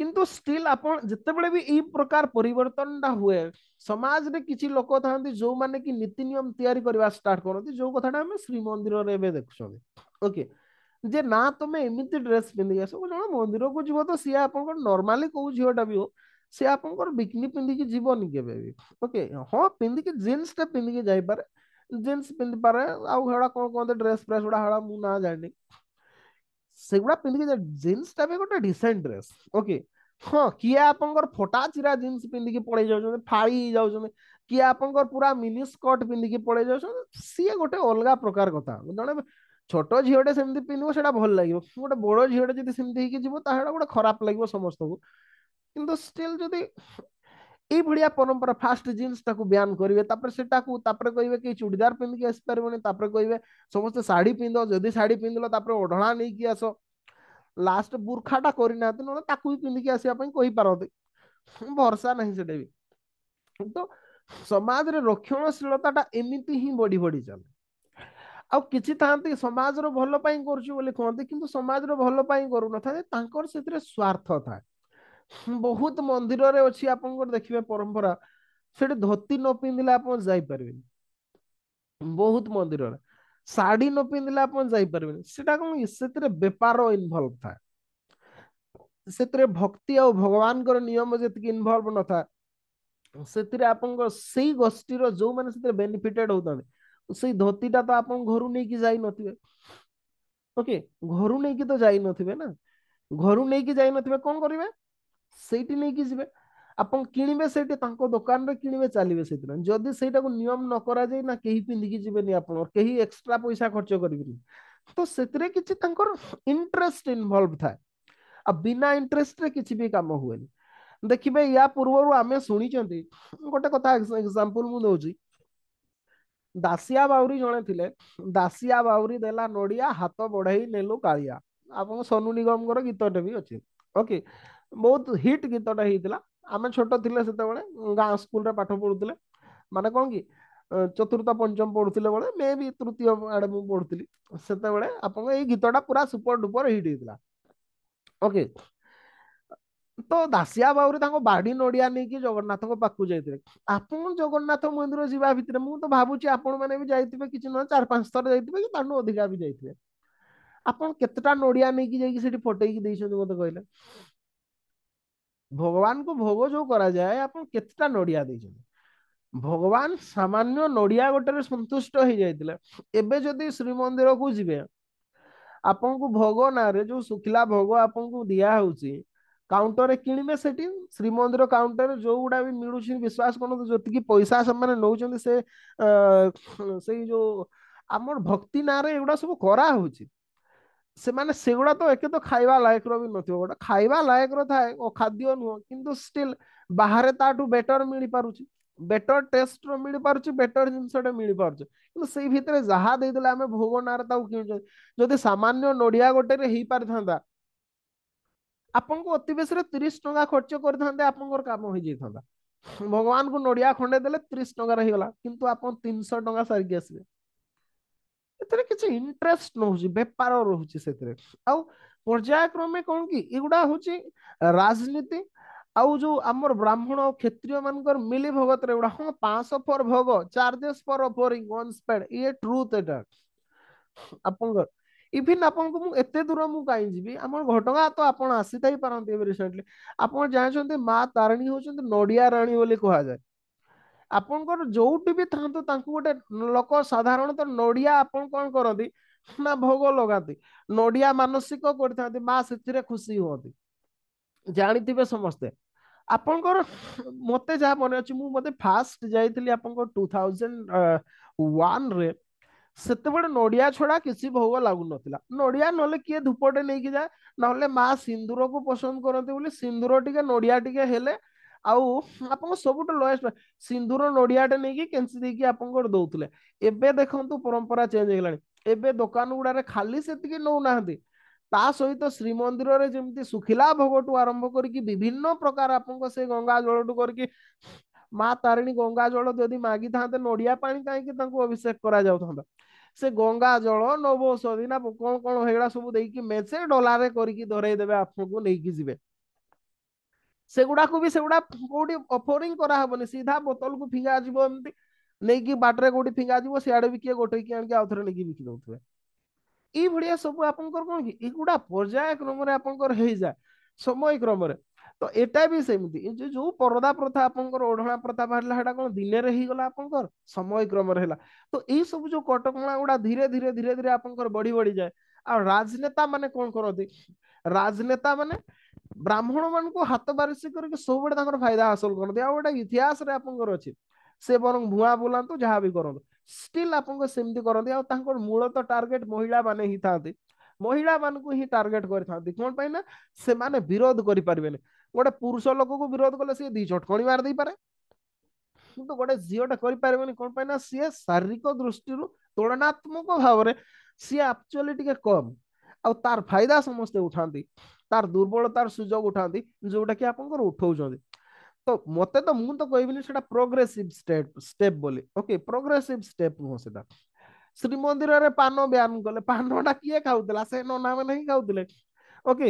କିନ୍ତୁ ଷ୍ଟିଲ୍ ଆପଣ ଯେତେବେଳେ ବି ଏଇ ପ୍ରକାର ପରିବର୍ତ୍ତନଟା ହୁଏ ସମାଜରେ କିଛି ଲୋକ ଥାନ୍ତି ଯୋଉମାନେ କି ନୀତି ନିୟମ ତିଆରି କରିବା ଷ୍ଟାର୍ଟ କରନ୍ତି ଯୋଉ କଥାଟା ଆମେ ଶ୍ରୀମନ୍ଦିରରେ ଏବେ ଦେଖୁଛନ୍ତି ଓକେ जे ना तुम एम ड्रेस पिंधिक जो मंदिर को जीव तो सी आप नर्माली कौ झीटा भी हो सी आप बिकनी पिंधिकी जीवन के हाँ पिंधिक जीन्स टे पिंधिक जापे जीन्स पिंधि पारे आगुरा कौन कहते ड्रेस फ्रेस गुड़ा हेड़ा मुझे ना जानी से गुड़ा पिंधिक जीन्स टा भी गोटे डिसेंट ड्रेस ओके हाँ किए आप फटा चीरा जीन्स पिंधिक पड़े जाऊँ फाड़ी जाऊँ किए आप मिनिस्कर्ट पिंधिक पड़े जाऊँ गोटे अलग प्रकार कथ जो ଛୋଟ ଝିଅଟେ ସେମିତି ପିନ୍ଧିବ ସେଇଟା ଭଲ ଲାଗିବ ଗୋଟେ ବଡ ଝିଅଟେ ଯଦି ସେମିତି ହେଇକି ଯିବ ତାହେଲେ ଗୋଟେ ଖରାପ ଲାଗିବ ସମସ୍ତଙ୍କୁ କିନ୍ତୁ ଷ୍ଟିଲ୍ ଯଦି ଏଇଭଳିଆ ପରମ୍ପରା ଫାଷ୍ଟ ଜିନ୍ସ ତାକୁ ବ୍ୟାନ୍ କରିବେ ତାପରେ ସେଟାକୁ ତାପରେ କହିବେ କି ଚୁଡ଼ିଦାର ପିନ୍ଧିକି ଆସିପାରିବନି ତାପରେ କହିବେ ସମସ୍ତେ ଶାଢୀ ପିନ୍ଧ ଯଦି ଶାଢୀ ପିନ୍ଧିଲ ତାପରେ ଓଢ଼ଣା ନେଇକି ଆସ ଲାଷ୍ଟ ବୁର୍ଖାଟା କରିନାହାନ୍ତି ନହେଲେ ତାକୁ ବି ପିନ୍ଧିକି ଆସିବା ପାଇଁ କହିପାରନ୍ତି ଭରସା ନାହିଁ ସେଟା ବି କିନ୍ତୁ ସମାଜରେ ରକ୍ଷଣଶୀଳତାଟା ଏମିତି ହିଁ ବଢି ବଢି ଚାଲେ ଆଉ କିଛି ଥାନ୍ତି ସମାଜର ଭଲ ପାଇଁ କରୁଛୁ ବୋଲି କହନ୍ତି କିନ୍ତୁ ସମାଜର ଭଲ ପାଇଁ କରୁନଥାନ୍ତି ତାଙ୍କର ସେଥିରେ ସ୍ୱାର୍ଥ ଥାଏ ବହୁତ ମନ୍ଦିରରେ ଅଛି ଆପଣଙ୍କର ଦେଖିବେ ପରମ୍ପରା ସେଠି ଧୋତି ନ ପିନ୍ଧିଲେ ଆପଣ ଯାଇପାରିବେନି ବହୁତ ମନ୍ଦିରରେ ଶାଢୀ ନ ପିନ୍ଧିଲେ ଆପଣ ଯାଇପାରିବେନି ସେଟା କଣ ସେଥିରେ ବେପାର ଇନଭଲ୍ଭ ଥାଏ ସେଥିରେ ଭକ୍ତି ଆଉ ଭଗବାନଙ୍କର ନିୟମ ଯେତିକି ଇନଭଲ୍ଭ ନଥାଏ ସେଥିରେ ଆପଣଙ୍କ ସେଇ ଗୋଷ୍ଠୀର ଯୋଉମାନେ ସେଥିରେ ବେନିଫିଟେଡ ହଉଛନ୍ତି धोती टा तो आप घर नहीं ओके घर नहीं तो जा ना घर नहीं कौन करेंगे दुकान में किणवे चलिए जदि से नियम न कर पैसा खर्च कर तो इंटरेस्ट इनवल्व था बिना इंटरेस्ट किसी भी कम हुए देखिए या पूर्व आम शुणी गोटे कथा एक्जामपल मुझे ଦାସିଆ ବାଉରୀ ଜଣେ ଥିଲେ ଦାସିଆ ବାଉରୀ ଦେଲା ନଡିଆ ହାତ ବଢେଇ ନେଲୁ କାଳିଆ ଆପଣ ସୋନୁ ନିଗମଙ୍କର ଗୀତଟେ ବି ଅଛି ଓକେ ବହୁତ ହିଟ୍ ଗୀତଟା ହେଇଥିଲା ଆମେ ଛୋଟ ଥିଲେ ସେତେବେଳେ ଗାଁ ସ୍କୁଲରେ ପାଠ ପଢୁଥିଲେ ମାନେ କ'ଣ କି ଚତୁର୍ଥ ପଞ୍ଚମ ପଢୁଥିଲେ ବେଳେ ମେ ବି ତୃତୀୟ ଆଡ଼େ ମୁଁ ପଢୁଥିଲି ସେତେବେଳେ ଆପଣଙ୍କ ଏଇ ଗୀତଟା ପୁରା ସୁପର ଡୁପର ହିଟ୍ ହେଇଥିଲା ଓକେ ତ ଦାସିଆ ବାବୁରେ ତାଙ୍କ ବାଡି ନଡିଆ ନେଇକି ଜଗନ୍ନାଥଙ୍କ ପାଖକୁ ଯାଇଥିଲେ ଆପଣ ଜଗନ୍ନାଥ ମନ୍ଦିର ଯିବା ଭିତରେ ମୁଁ ତ ଭାବୁଛି ଆପଣମାନେ ବି ଯାଇଥିବେ କିଛି ନହେଲେ ଚାରି ପାଞ୍ଚ ଥର ଯାଇଥିବେ କି ତାଠୁ ଅଧିକା ବି ଯାଇଥିବେ ଆପଣ କେତେଟା ନଡିଆ ନେଇକି ଯାଇକି ସେଠି ଫଟେଇକି ଦେଇଛନ୍ତି ମୋତେ କହିଲେ ଭଗବାନଙ୍କୁ ଭୋଗ ଯୋଉ କରାଯାଏ ଆପଣ କେତେଟା ନଡିଆ ଦେଇଛନ୍ତି ଭଗବାନ ସାମାନ୍ୟ ନଡିଆ ଗୋଟେରେ ସନ୍ତୁଷ୍ଟ ହେଇଯାଇଥିଲେ ଏବେ ଯଦି ଶ୍ରୀମନ୍ଦିରକୁ ଯିବେ ଆପଣଙ୍କୁ ଭୋଗ ନାଁରେ ଯୋଉ ଶୁଖିଲା ଭୋଗ ଆପଣଙ୍କୁ ଦିଆହଉଛି କାଉଣ୍ଟରରେ କିଣିବେ ସେଠି ଶ୍ରୀମନ୍ଦିର କାଉଣ୍ଟରରେ ଯୋଉଗୁଡା ବି ମିଳୁଛି ବିଶ୍ୱାସ କରନ୍ତୁ ଯେତିକି ପଇସା ସେମାନେ ନେଉଛନ୍ତି ସେ ସେଇ ଯୋଉ ଆମର ଭକ୍ତି ନାଁରେ ଏଗୁଡା ସବୁ କରାହଉଛି ସେମାନେ ସେଗୁଡା ତ ଏକେ ତ ଖାଇବା ଲାୟକର ବି ନଥିବ ଗୋଟେ ଖାଇବା ଲାୟକର ଥାଏ ଓ ଖାଦ୍ୟ ନୁହଁ କିନ୍ତୁ ଷ୍ଟିଲ୍ ବାହାରେ ତାଠୁ ବେଟର ମିଳିପାରୁଛି ବେଟର ଟେଷ୍ଟର ମିଳିପାରୁଛି ବେଟର ଜିନିଷଟା ମିଳିପାରୁଛି କିନ୍ତୁ ସେଇ ଭିତରେ ଯାହା ଦେଇଦେଲେ ଆମେ ଭୁବନାରେ ତାକୁ କିଣୁଛନ୍ତି ଯଦି ସାମାନ୍ୟ ନଡିଆ ଗୋଟେରେ ହେଇପାରିଥାନ୍ତା ଆପଣଙ୍କୁ ଅତିବେଶୀରେ ତିରିଶ ଟଙ୍କା ଖର୍ଚ୍ଚ କରିଥାନ୍ତେ ଆପଣଙ୍କର କାମ ହେଇଯାଇଥାନ୍ତା ଭଗବାନଙ୍କୁ ନଡିଆ ଖଣ୍ଡେ ଦେଲେ ତିରିଶ ଟଙ୍କାରେ ହେଇଗଲା କିନ୍ତୁ ଆପଣ ତିନିଶହ ଟଙ୍କା ସାରିକି ଆସିବେ ଏଥିରେ କିଛି ଇଣ୍ଟରେଷ୍ଟ ରହୁଛି ବେପାର ରହୁଛି ସେଥିରେ ଆଉ ପର୍ଯ୍ୟାୟକ୍ରମେ କଣ କି ଏଗୁଡା ହଉଛି ରାଜନୀତି ଆଉ ଯୋଉ ଆମର ବ୍ରାହ୍ମଣ ଆଉ କ୍ଷତ୍ରିୟ ମାନଙ୍କର ମିଲି ଭଗତରେ ଏଗୁଡା ହଁ ପାଞ୍ଚଶହ for bhog charges for offering one ସ୍ପେଡ୍ ଇଏ ଟ୍ରୁଥ ଏଟା ଆପଣଙ୍କର ଇଭିନ୍ ଆପଣଙ୍କୁ ମୁଁ ଏତେ ଦୂର ମୁଁ କାହିଁ ଯିବି ଆମର ଘଟଗାଁ ତ ଆପଣ ଆସିଥାଇ ପାରନ୍ତି ଏବେ ରିସେଣ୍ଟଲି ଆପଣ ଜାଣିଛନ୍ତି ମା ତାରିଣୀ ହଉଛନ୍ତି ନଡ଼ିଆ ରାଣୀ ବୋଲି କୁହାଯାଏ ଆପଣଙ୍କର ଯୋଉଠି ବି ଥାନ୍ତୁ ତାଙ୍କୁ ଗୋଟେ ଲୋକ ସାଧାରଣତଃ ନଡ଼ିଆ ଆପଣ କ'ଣ କରନ୍ତି ନା ଭୋଗ ଲଗାନ୍ତି ନଡ଼ିଆ ମାନସିକ କରିଥାନ୍ତି ମା ସେଥିରେ ଖୁସି ହୁଅନ୍ତି ଜାଣିଥିବେ ସମସ୍ତେ ଆପଣଙ୍କର ମୋତେ ଯାହା ମନେ ଅଛି ମୁଁ ମୋତେ ଫାଷ୍ଟ ଯାଇଥିଲି ଆପଣଙ୍କ ଟୁ ଥାଉଜେଣ୍ଡ ୱାନ୍ରେ ସେତେବେଳେ ନଡିଆ ଛଡା କିଛି ଭୋଗ ଲାଗୁନଥିଲା ନଡିଆ ନହେଲେ କିଏ ଧୂପଟେ ନେଇକି ଯାଏ ନହେଲେ ମା ସିନ୍ଦୁରକୁ ପସନ୍ଦ କରନ୍ତି ବୋଲି ସିନ୍ଦୁର ଟିକେ ନଡିଆ ଟିକେ ହେଲେ ଆଉ ଆପଣଙ୍କ ସବୁଠୁ ଲୋଏଷ୍ଟ ସିନ୍ଦୁର ନଡିଆଟେ ନେଇକି କେଞ୍ଚି ଦେଇକି ଆପଣଙ୍କର ଦଉଥିଲେ ଏବେ ଦେଖନ୍ତୁ ପରମ୍ପରା ଚେଞ୍ଜ ହେଇଗଲାଣି ଏବେ ଦୋକାନ ଗୁଡାରେ ଖାଲି ସେତିକି ନଉନାହାନ୍ତି ତା ସହିତ ଶ୍ରୀମନ୍ଦିରରେ ଯେମିତି ଶୁଖିଲା ଭୋଗଠୁ ଆରମ୍ଭ କରିକି ବିଭିନ୍ନ ପ୍ରକାର ଆପଣଙ୍କ ସେ ଗଙ୍ଗା ଜଳଠୁ କରିକି माँ तारिणी गंगा जल जदि मागी था नड़िया पा कहीं अभिषेक कर से गंगा जल नव औषधी ना कौन कौन हेगा सब मेसे डलारे करदे आपको नहीं से भी से गुड़ा कौटी अफरिंग कराबनी सीधा बोतल को फिंगा जाएगी बाटर कौटी फिंगा जाए भी किए गोटे कि आउ थे नहीं बिकी दौर ये सब आप कौन कि ये गुड़ा पर्यायक्रम आप जाए समय क्रम ତ ଏଟା ବି ସେମିତି ଯେ ଯୋଉ ପରଦା ପ୍ରଥା ଆପଣଙ୍କର ଓଢଣା ପ୍ରଥା ବାହାରିଲା ସେଟା କଣ ଦିନରେ ହେଇଗଲା ଆପଣଙ୍କର ସମୟ କ୍ରମରେ ହେଲା ତ ଏଇସବୁ ସବୁ ଯୋଉ କଟକଣା ଗୁଡା ଧୀରେ ଧୀରେ ଧୀରେ ଧୀରେ ଆପଣଙ୍କର ବଢି ବଢିଯାଏ ଆଉ ରାଜନେତା ମାନେ କଣ କରନ୍ତି ରାଜନେତା ମାନେ ବ୍ରାହ୍ମଣ ମାନଙ୍କୁ ହାତ ବାରିସି କରିକି ସବୁବେଳେ ତାଙ୍କର ଫାଇଦା ହାସଲ କରନ୍ତି ଆଉ ଗୋଟେ ଇତିହାସରେ ଆପଣଙ୍କର ଅଛି ସେ ବରଂ ଭୁଆଁ ବୁଲାନ୍ତୁ ଯାହା ବି କରନ୍ତୁ ଷ୍ଟିଲ୍ ଆପଣଙ୍କ ସେମିତି କରନ୍ତି ଆଉ ତାଙ୍କର ମୂଳ ତ ଟାର୍ଗେଟ ମହିଳାମାନେ ହିଁ ଥାନ୍ତି ମହିଳାମାନଙ୍କୁ ହିଁ ଟାର୍ଗେଟ କରିଥାନ୍ତି କଣ ପାଇଁ ନା ସେମାନେ ବିରୋଧ କରିପାରିବେନି ଗୋଟେ ପୁରୁଷ ଲୋକକୁ ବିରୋଧ କଲେ ସିଏ ଦି ଝଟକଣି ମାରି ଦେଇପାରେ କିନ୍ତୁ ଗୋଟେ ଝିଅଟା କରିପାରିବନି କଣ ପାଇଁ ନା ସିଏ ଶାରୀରିକ ଦୃଷ୍ଟିରୁ ତୁଳନାତ୍ମକ ଭାବରେ ସିଏ ଆକ୍ଚୁଆଲି ଟିକେ କମ୍ ଆଉ ତାର ଫାଇଦା ସମସ୍ତେ ଉଠାନ୍ତି ତାର ଦୁର୍ବଳତାର ସୁଯୋଗ ଉଠାନ୍ତି ଯୋଉଟା କି ଆପଣଙ୍କର ଉଠଉଛନ୍ତି ତ ମତେ ତ ମୁଁ ତ କହିବିନି ସେଟା ପ୍ରୋଗ୍ରେସିଭ ଷ୍ଟେପ୍ ଷ୍ଟେପ୍ ବୋଲି ଓକେ ପ୍ରୋଗ୍ରେସିଭ ଷ୍ଟେପ୍ ନୁହଁ ସେଟା ଶ୍ରୀମନ୍ଦିରରେ ପାନ ବ୍ୟାନ୍ କଲେ ପାନଟା କିଏ ଖାଉଥିଲା ସେ ନନାମାନେ ହିଁ ଖାଉଥିଲେ ଓକେ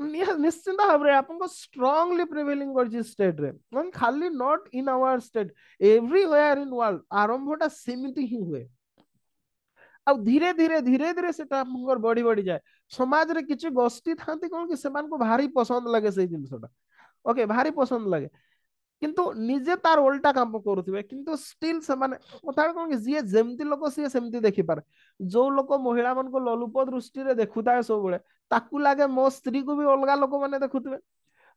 ନିଶ୍ଚିନ୍ତ ଭାବରେ ଆପଣଙ୍କ ଷ୍ଟ୍ରଙ୍ଗଲି ପ୍ରିଭେଲିଂ କରିଛି ଷ୍ଟେଟରେ ମାନେ ଖାଲି not in our state everywhere in world ଆରମ୍ଭଟା ସେମିତି ହିଁ ହୁଏ ଆଉ ଧୀରେ ଧୀରେ ଧୀରେ ଧୀରେ ସେଟା ଆପଣଙ୍କର ବଢି ବଢିଯାଏ ସମାଜରେ କିଛି ଗୋଷ୍ଠୀ ଥାନ୍ତି କଣ କି ସେମାନଙ୍କୁ ଭାରି ପସନ୍ଦ ଲାଗେ ସେଇ ଜିନିଷଟା ଓକେ ଭାରି ପସନ୍ଦ ଲାଗେ কিন্তু নিজetar অলটা কাম করুবি কিন্তু স্টিল সে মানে কথা জি জেমতি লোক সে সেমতি দেখি পারে জৌ লোক মহিলা মনক ললুপ দৃষ্টিরে দেখুতা সবলে তাকু লাগে মো স্ত্রী কোবি অলগা লোক মানে দেখুতবে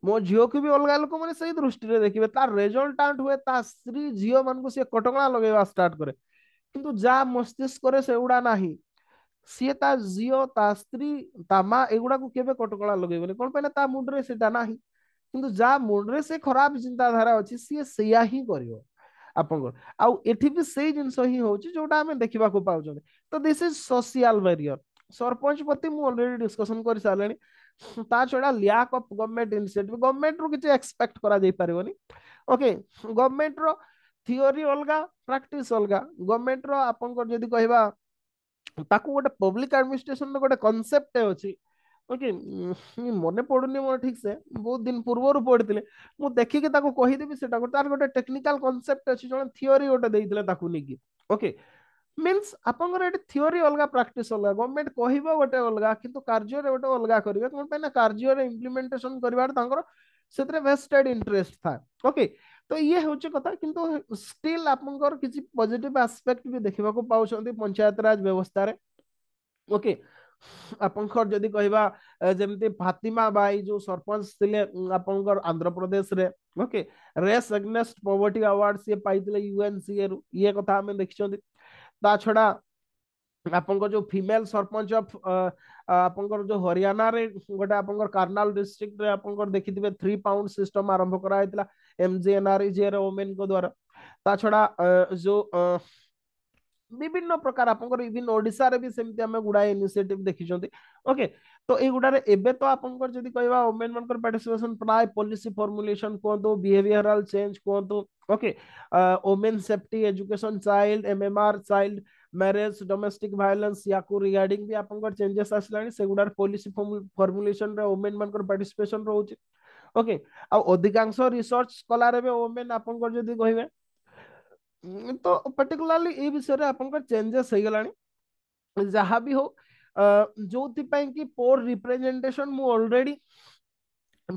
মো জিও কোবি অলগা লোক মানে সঠিক দৃষ্টিরে দেখিবে তার রেজাল্ট আউত হে তা স্ত্রী জিও মনক সে কটকলা লগেবা স্টার্ট করে কিন্তু যা মস্তিষ্ক করে সে উডা নাহি সে তা জিও তা স্ত্রী tama এগুডা কো কেবে কটকলা লগেবল কোন পহেলা তা মুডরে সে তা নাহি କିନ୍ତୁ ଯାହା ମୁଣ୍ଡରେ ସେ ଖରାପ ଚିନ୍ତାଧାରା ଅଛି ସିଏ ସେଇଆ ହିଁ କରିବ ଆପଣଙ୍କର ଆଉ ଏଠି ବି ସେଇ ଜିନିଷ ହିଁ ହଉଛି ଯୋଉଟା ଆମେ ଦେଖିବାକୁ ପାଉଛନ୍ତି ତ this is social barrier sarpanch ପ୍ରତି ମୁଁ ଅଲରେଡି ଡିସ୍କସନ କରିସାରିଲିଣି ତା ଛଡା ଲ୍ୟାକ୍ ଅଫ୍ ଗଭର୍ଣ୍ଣମେଣ୍ଟ ଇନିସିଏଟିଭ ଗଭର୍ଣ୍ଣମେଣ୍ଟରୁ କିଛି ଏକ୍ସପେକ୍ଟ କରାଯାଇ ପାରିବନି ଓକେ ଗଭର୍ଣ୍ଣମେଣ୍ଟର ଥିଓରି ଅଲଗା ପ୍ରାକ୍ଟିସ୍ ଅଲଗା ଗଭର୍ଣ୍ଣମେଣ୍ଟର ଆପଣଙ୍କର ଯଦି କହିବା ତାକୁ ଗୋଟେ ପବ୍ଲିକ ଆଡମିନିଷ୍ଟ୍ରେସନର ଗୋଟେ କନସେପ୍ଟ ଅଛି ओके मन पड़ूनी मैं ठीक से बहुत दिन पूर्व पढ़ी मुझे देखिकी कहीदेवी से तार गोटे टेक्निकाल कनसेप्ट अच्छे जो थीरी गोटे ओके मीनस आप थीओरी अलग प्राक्ट अलग गवर्नमेंट कह गए अलग कि कार्य गोटे अलग करेंगे कौन पाई कार्य इम्लीमेंटेसन करेड इंटरेस्ट था ओके तो ये हूँ कथा कि स्टिल आपजिट आसपेक्ट भी देखा पाँच पंचायत राज व्यवस्था ओके okay. Hm, ଆପଣଙ୍କର ଯଦି କହିବା ଯେମିତି ଫାତିମା ବାଇ ଯୋଉ ସରପଞ୍ଚ ଥିଲେ ଆପଣଙ୍କର ଆନ୍ଧ୍ରପ୍ରଦେଶରେ okay race against poverty award ସିଏ ପାଇଥିଲେ ୟୁଏନସିଏ ରୁ ଇଏ କଥା ଆମେ ଦେଖିଛନ୍ତି ତା ଛଡା ଆପଣଙ୍କର ଯୋଉ ଫିମେଲ ସରପଞ୍ଚ ଆପଣଙ୍କର ଯୋଉ ହରିୟାଣାରେ ଗୋଟେ ଆପଣଙ୍କର କାର୍ନାଲ ଡିଷ୍ଟ୍ରିକ୍ଟରେ ଆପଣଙ୍କର ଦେଖିଥିବେ ଥ୍ରୀ ପାଉଣ୍ଡ ସିଷ୍ଟମ ଆରମ୍ଭ କରାହେଇଥିଲା ଏମଜିଏନଆରଇଜିଏର ଓମେନଙ୍କ ଦ୍ୱାରା ତା ଛଡା ଯୋଉ विभिन्न प्रकार आप इवन ओडा भी सेमती हमें गुड़ाए इनिशिएटिव देखी ओके तो ये गुड़ा एवं तो आप कह वुमेन मान पार्टिसिपेशन प्राय पॉलिसी फॉर्मुलेशन कहतु बिहेवियरल चेंज कहतु okay women safety education child M M R child marriage domestic violence या रिगार्डिंग भी आप चेजेस आसाना पॉलीसी फर्मुलेसन वुमेन मान पार्टिसिपेसन रोचे ओके आधिकाश रिसर्च कलारे वुमेन आप कहे तो पर्टिकुलरली ए विषय रे आपन चेंजेस हो गेलानी जहां भी हो जो तिपई पोर रिप्रेजेंटेशन मु ऑलरेडी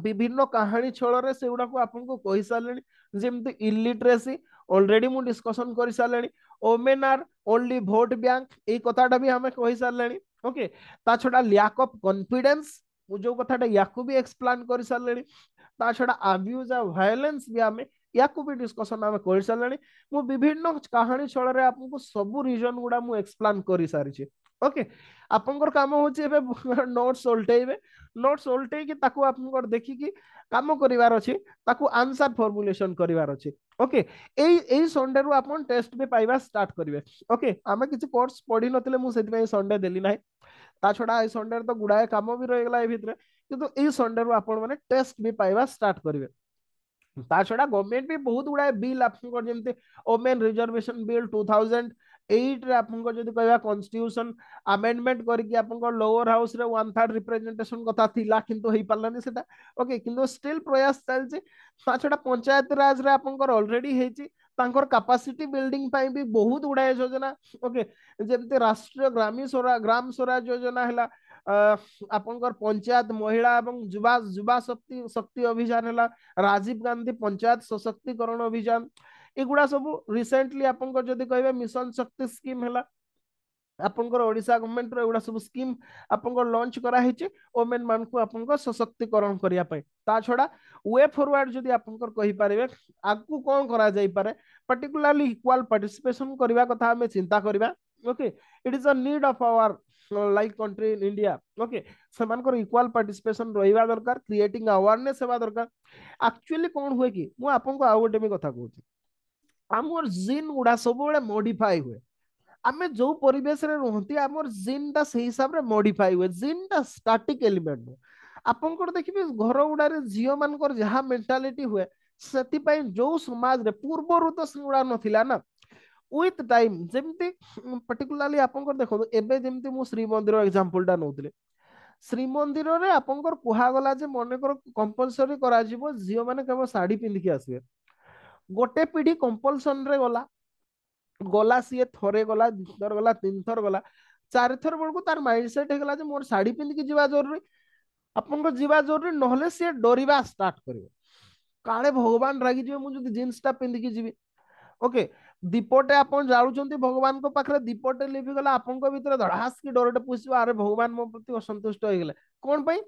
विभिन्न कहानी छोळ रे सेउडा को आपन को कहि सालेनी जेमते इलिटरेसी ऑलरेडी मु डिस्कशन करि सालेनी women are only vote bank ये कथाटा भी हमें कहि सालेनी ओके ता छोटा ल्याक ऑफ जो कथा याकु भी एक्सप्लेन कर सारे ता अब्यूज ऑफ वायलेंस भी हमें ୟାକୁ ବି ଡିସ୍କସନ ଆମେ କରିସାରିଲାଣି ମୁଁ ବିଭିନ୍ନ କାହାଣୀ ଛଳରେ ଆପଣଙ୍କୁ ସବୁ ରିଜନ ଗୁଡା ମୁଁ ଏକ୍ସପ୍ଲାନ କରିସାରିଛି ଓକେ ଆପଣଙ୍କର କାମ ହଉଛି ଏବେ ନୋଟ୍ସ ଓଲଟେଇବେ ନୋଟ୍ସ ଓଲଟେଇକି ତାକୁ ଆପଣଙ୍କର ଦେଖିକି କାମ କରିବାର ଅଛି ତାକୁ ଆନ୍ସର ଫର୍ମୁଲେସନ କରିବାର ଅଛି ଓକେ ଏଇ ଏଇ ସଣ୍ଡେରୁ ଆପଣ ଟେଷ୍ଟ ବି ପାଇବା ଷ୍ଟାର୍ଟ କରିବେ ଓକେ ଆମେ କିଛି କୋର୍ସ ପଢିନଥିଲେ ମୁଁ ସେଥିପାଇଁ ସଣ୍ଡେ ଦେଲି ନାହିଁ ତା ଛଡା ଏଇ ସଣ୍ଡେରେ ତ ଗୁଡାଏ କାମ ବି ରହିଗଲା ଏ ଭିତରେ କିନ୍ତୁ ଏଇ ସଣ୍ଡେରୁ ଆପଣମାନେ ଟେଷ୍ଟ ବି ପାଇବା ଷ୍ଟାର୍ଟ କରିବେ তা ছড়া গভর্নমেন্ট বি বহুত গুড়াଏ বিল আপনার যেমতি ওমেন রিজর্ভেশন বিল 2008 রে আপনার যদি কইবা কনস্টিটিউশন অ্যামেন্ডমেন্ট করিকি আপনার লোয়ার হাউস রে 1/3 রিপ্রেজেন্টেশন কথা থিলা কিন্তু হই পারলানি সেটা ওকে কিন্তু স্টিল প্রয়াস চলছে তা ছড়া পঞ্চায়েত রাজ রে আপনার অলরেডি হইছি ତାଙ୍କର କାପାସିଟି ବିଲ୍ଡିଂ ପାଇଁ ବି ବହୁତ ଗୁଡ଼ାଏ ଯୋଜନା ଓକେ ଯେମିତି ରାଷ୍ଟ୍ରୀୟ ଗ୍ରାମୀ ସ୍ୱରା ଗ୍ରାମ ସ୍ୱରାଜ ଯୋଜନା ହେଲା आप पंचायत महिला एवं युवा युवा शक्ति शक्ति अभियान है राजीव गांधी पंचायत सशक्तिकरण अभियान युवा सब रिसेंटली आपंकर कह मिशन शक्ति स्कीम है आपंकर ओडिशा गवर्नमेंट रुड़ा सब स्कीम आप लंच कराई ओमेन मान को आप सशक्तिकरण करने छड़ा वे फरवर्ड जदि आप आगे कौन करें पर्टिकुलाली इक्वाल पार्टिसिपेशन करने कथा चिंता करवा okay it is a of of our like country in India okay से मानकर इक्वल पार्टिसिपेशन रहिबा दरकार क्रिएटिंग अवेयरनेस हेबा दरकार एक्चुअली कोन हुए कि मु आपन को आउ गोटे में कथा कहू छी आमोर जीन उडा सब बेले मॉडिफाई हुए आमे जो परिवेश रे रहंती आमोर जीन दा सही हिसाब रे मॉडिफाई हुए जीन दा स्टैटिक एलिमेंट आपन को देखिबे घर उडा रे जियो मानकर जहां मेंटालिटी हुए सेति ହୁଏ जो समाज रे पूर्व ତ तो ସେଗୁଡା नथिला ना ୱିଥ୍ ଟାଇମ୍ ଯେମିତି ପର୍ଟିକୁଲାରଲି ଆପଣଙ୍କର ଦେଖନ୍ତୁ ଏବେ ଯେମିତି ମୁଁ ଶ୍ରୀମନ୍ଦିର ଏକ୍ଜାମ୍ପଲଟା ନେଉଥିଲି ଶ୍ରୀମନ୍ଦିରରେ ଆପଣଙ୍କର କୁହାଗଲା ଯେ ମନେକର କମ୍ପଲସରି କରାଯିବ ଝିଅମାନେ କେବଳ ଶାଢ଼ୀ ପିନ୍ଧିକି ଆସିବେ ଗୋଟେ ପିଢ଼ି କମ୍ପଲସନରେ ଗଲା ଗଲା ସିଏ ଥରେ ଗଲା ଦୁଇଥର ଗଲା ତିନିଥର ଗଲା ଚାରିଥର ବେଳକୁ ତାର ମାଇଣ୍ଡ ସେଟ୍ ହେଇଗଲା ଯେ ମୋର ଶାଢ଼ୀ ପିନ୍ଧିକି ଯିବା ଜରୁରୀ ଆପଣଙ୍କ ଯିବା ଜରୁରୀ ନହେଲେ ସିଏ ଡରିବା ଷ୍ଟାର୍ଟ କରିବ କାଳେ ଭଗବାନ ରାଗିଯିବେ ମୁଁ ଯଦି ଜିନ୍ସଟା ପିନ୍ଧିକି ଯିବି ଓକେ okay. ଦୀପଟେ ଆପଣ ଜାଳୁଛନ୍ତି ଭଗବାନଙ୍କ ପାଖରେ ଦୀପଟେ ଲିଭିଗଲା ଆପଣଙ୍କ ଭିତରେ ଧଡ଼ାସ୍କି ଡରଟେ ପୋଷିବ ଆରେ ଭଗବାନ ମୋ ପ୍ରତି ଅସନ୍ତୁଷ୍ଟ ହେଇଗଲେ କଣ ପାଇଁ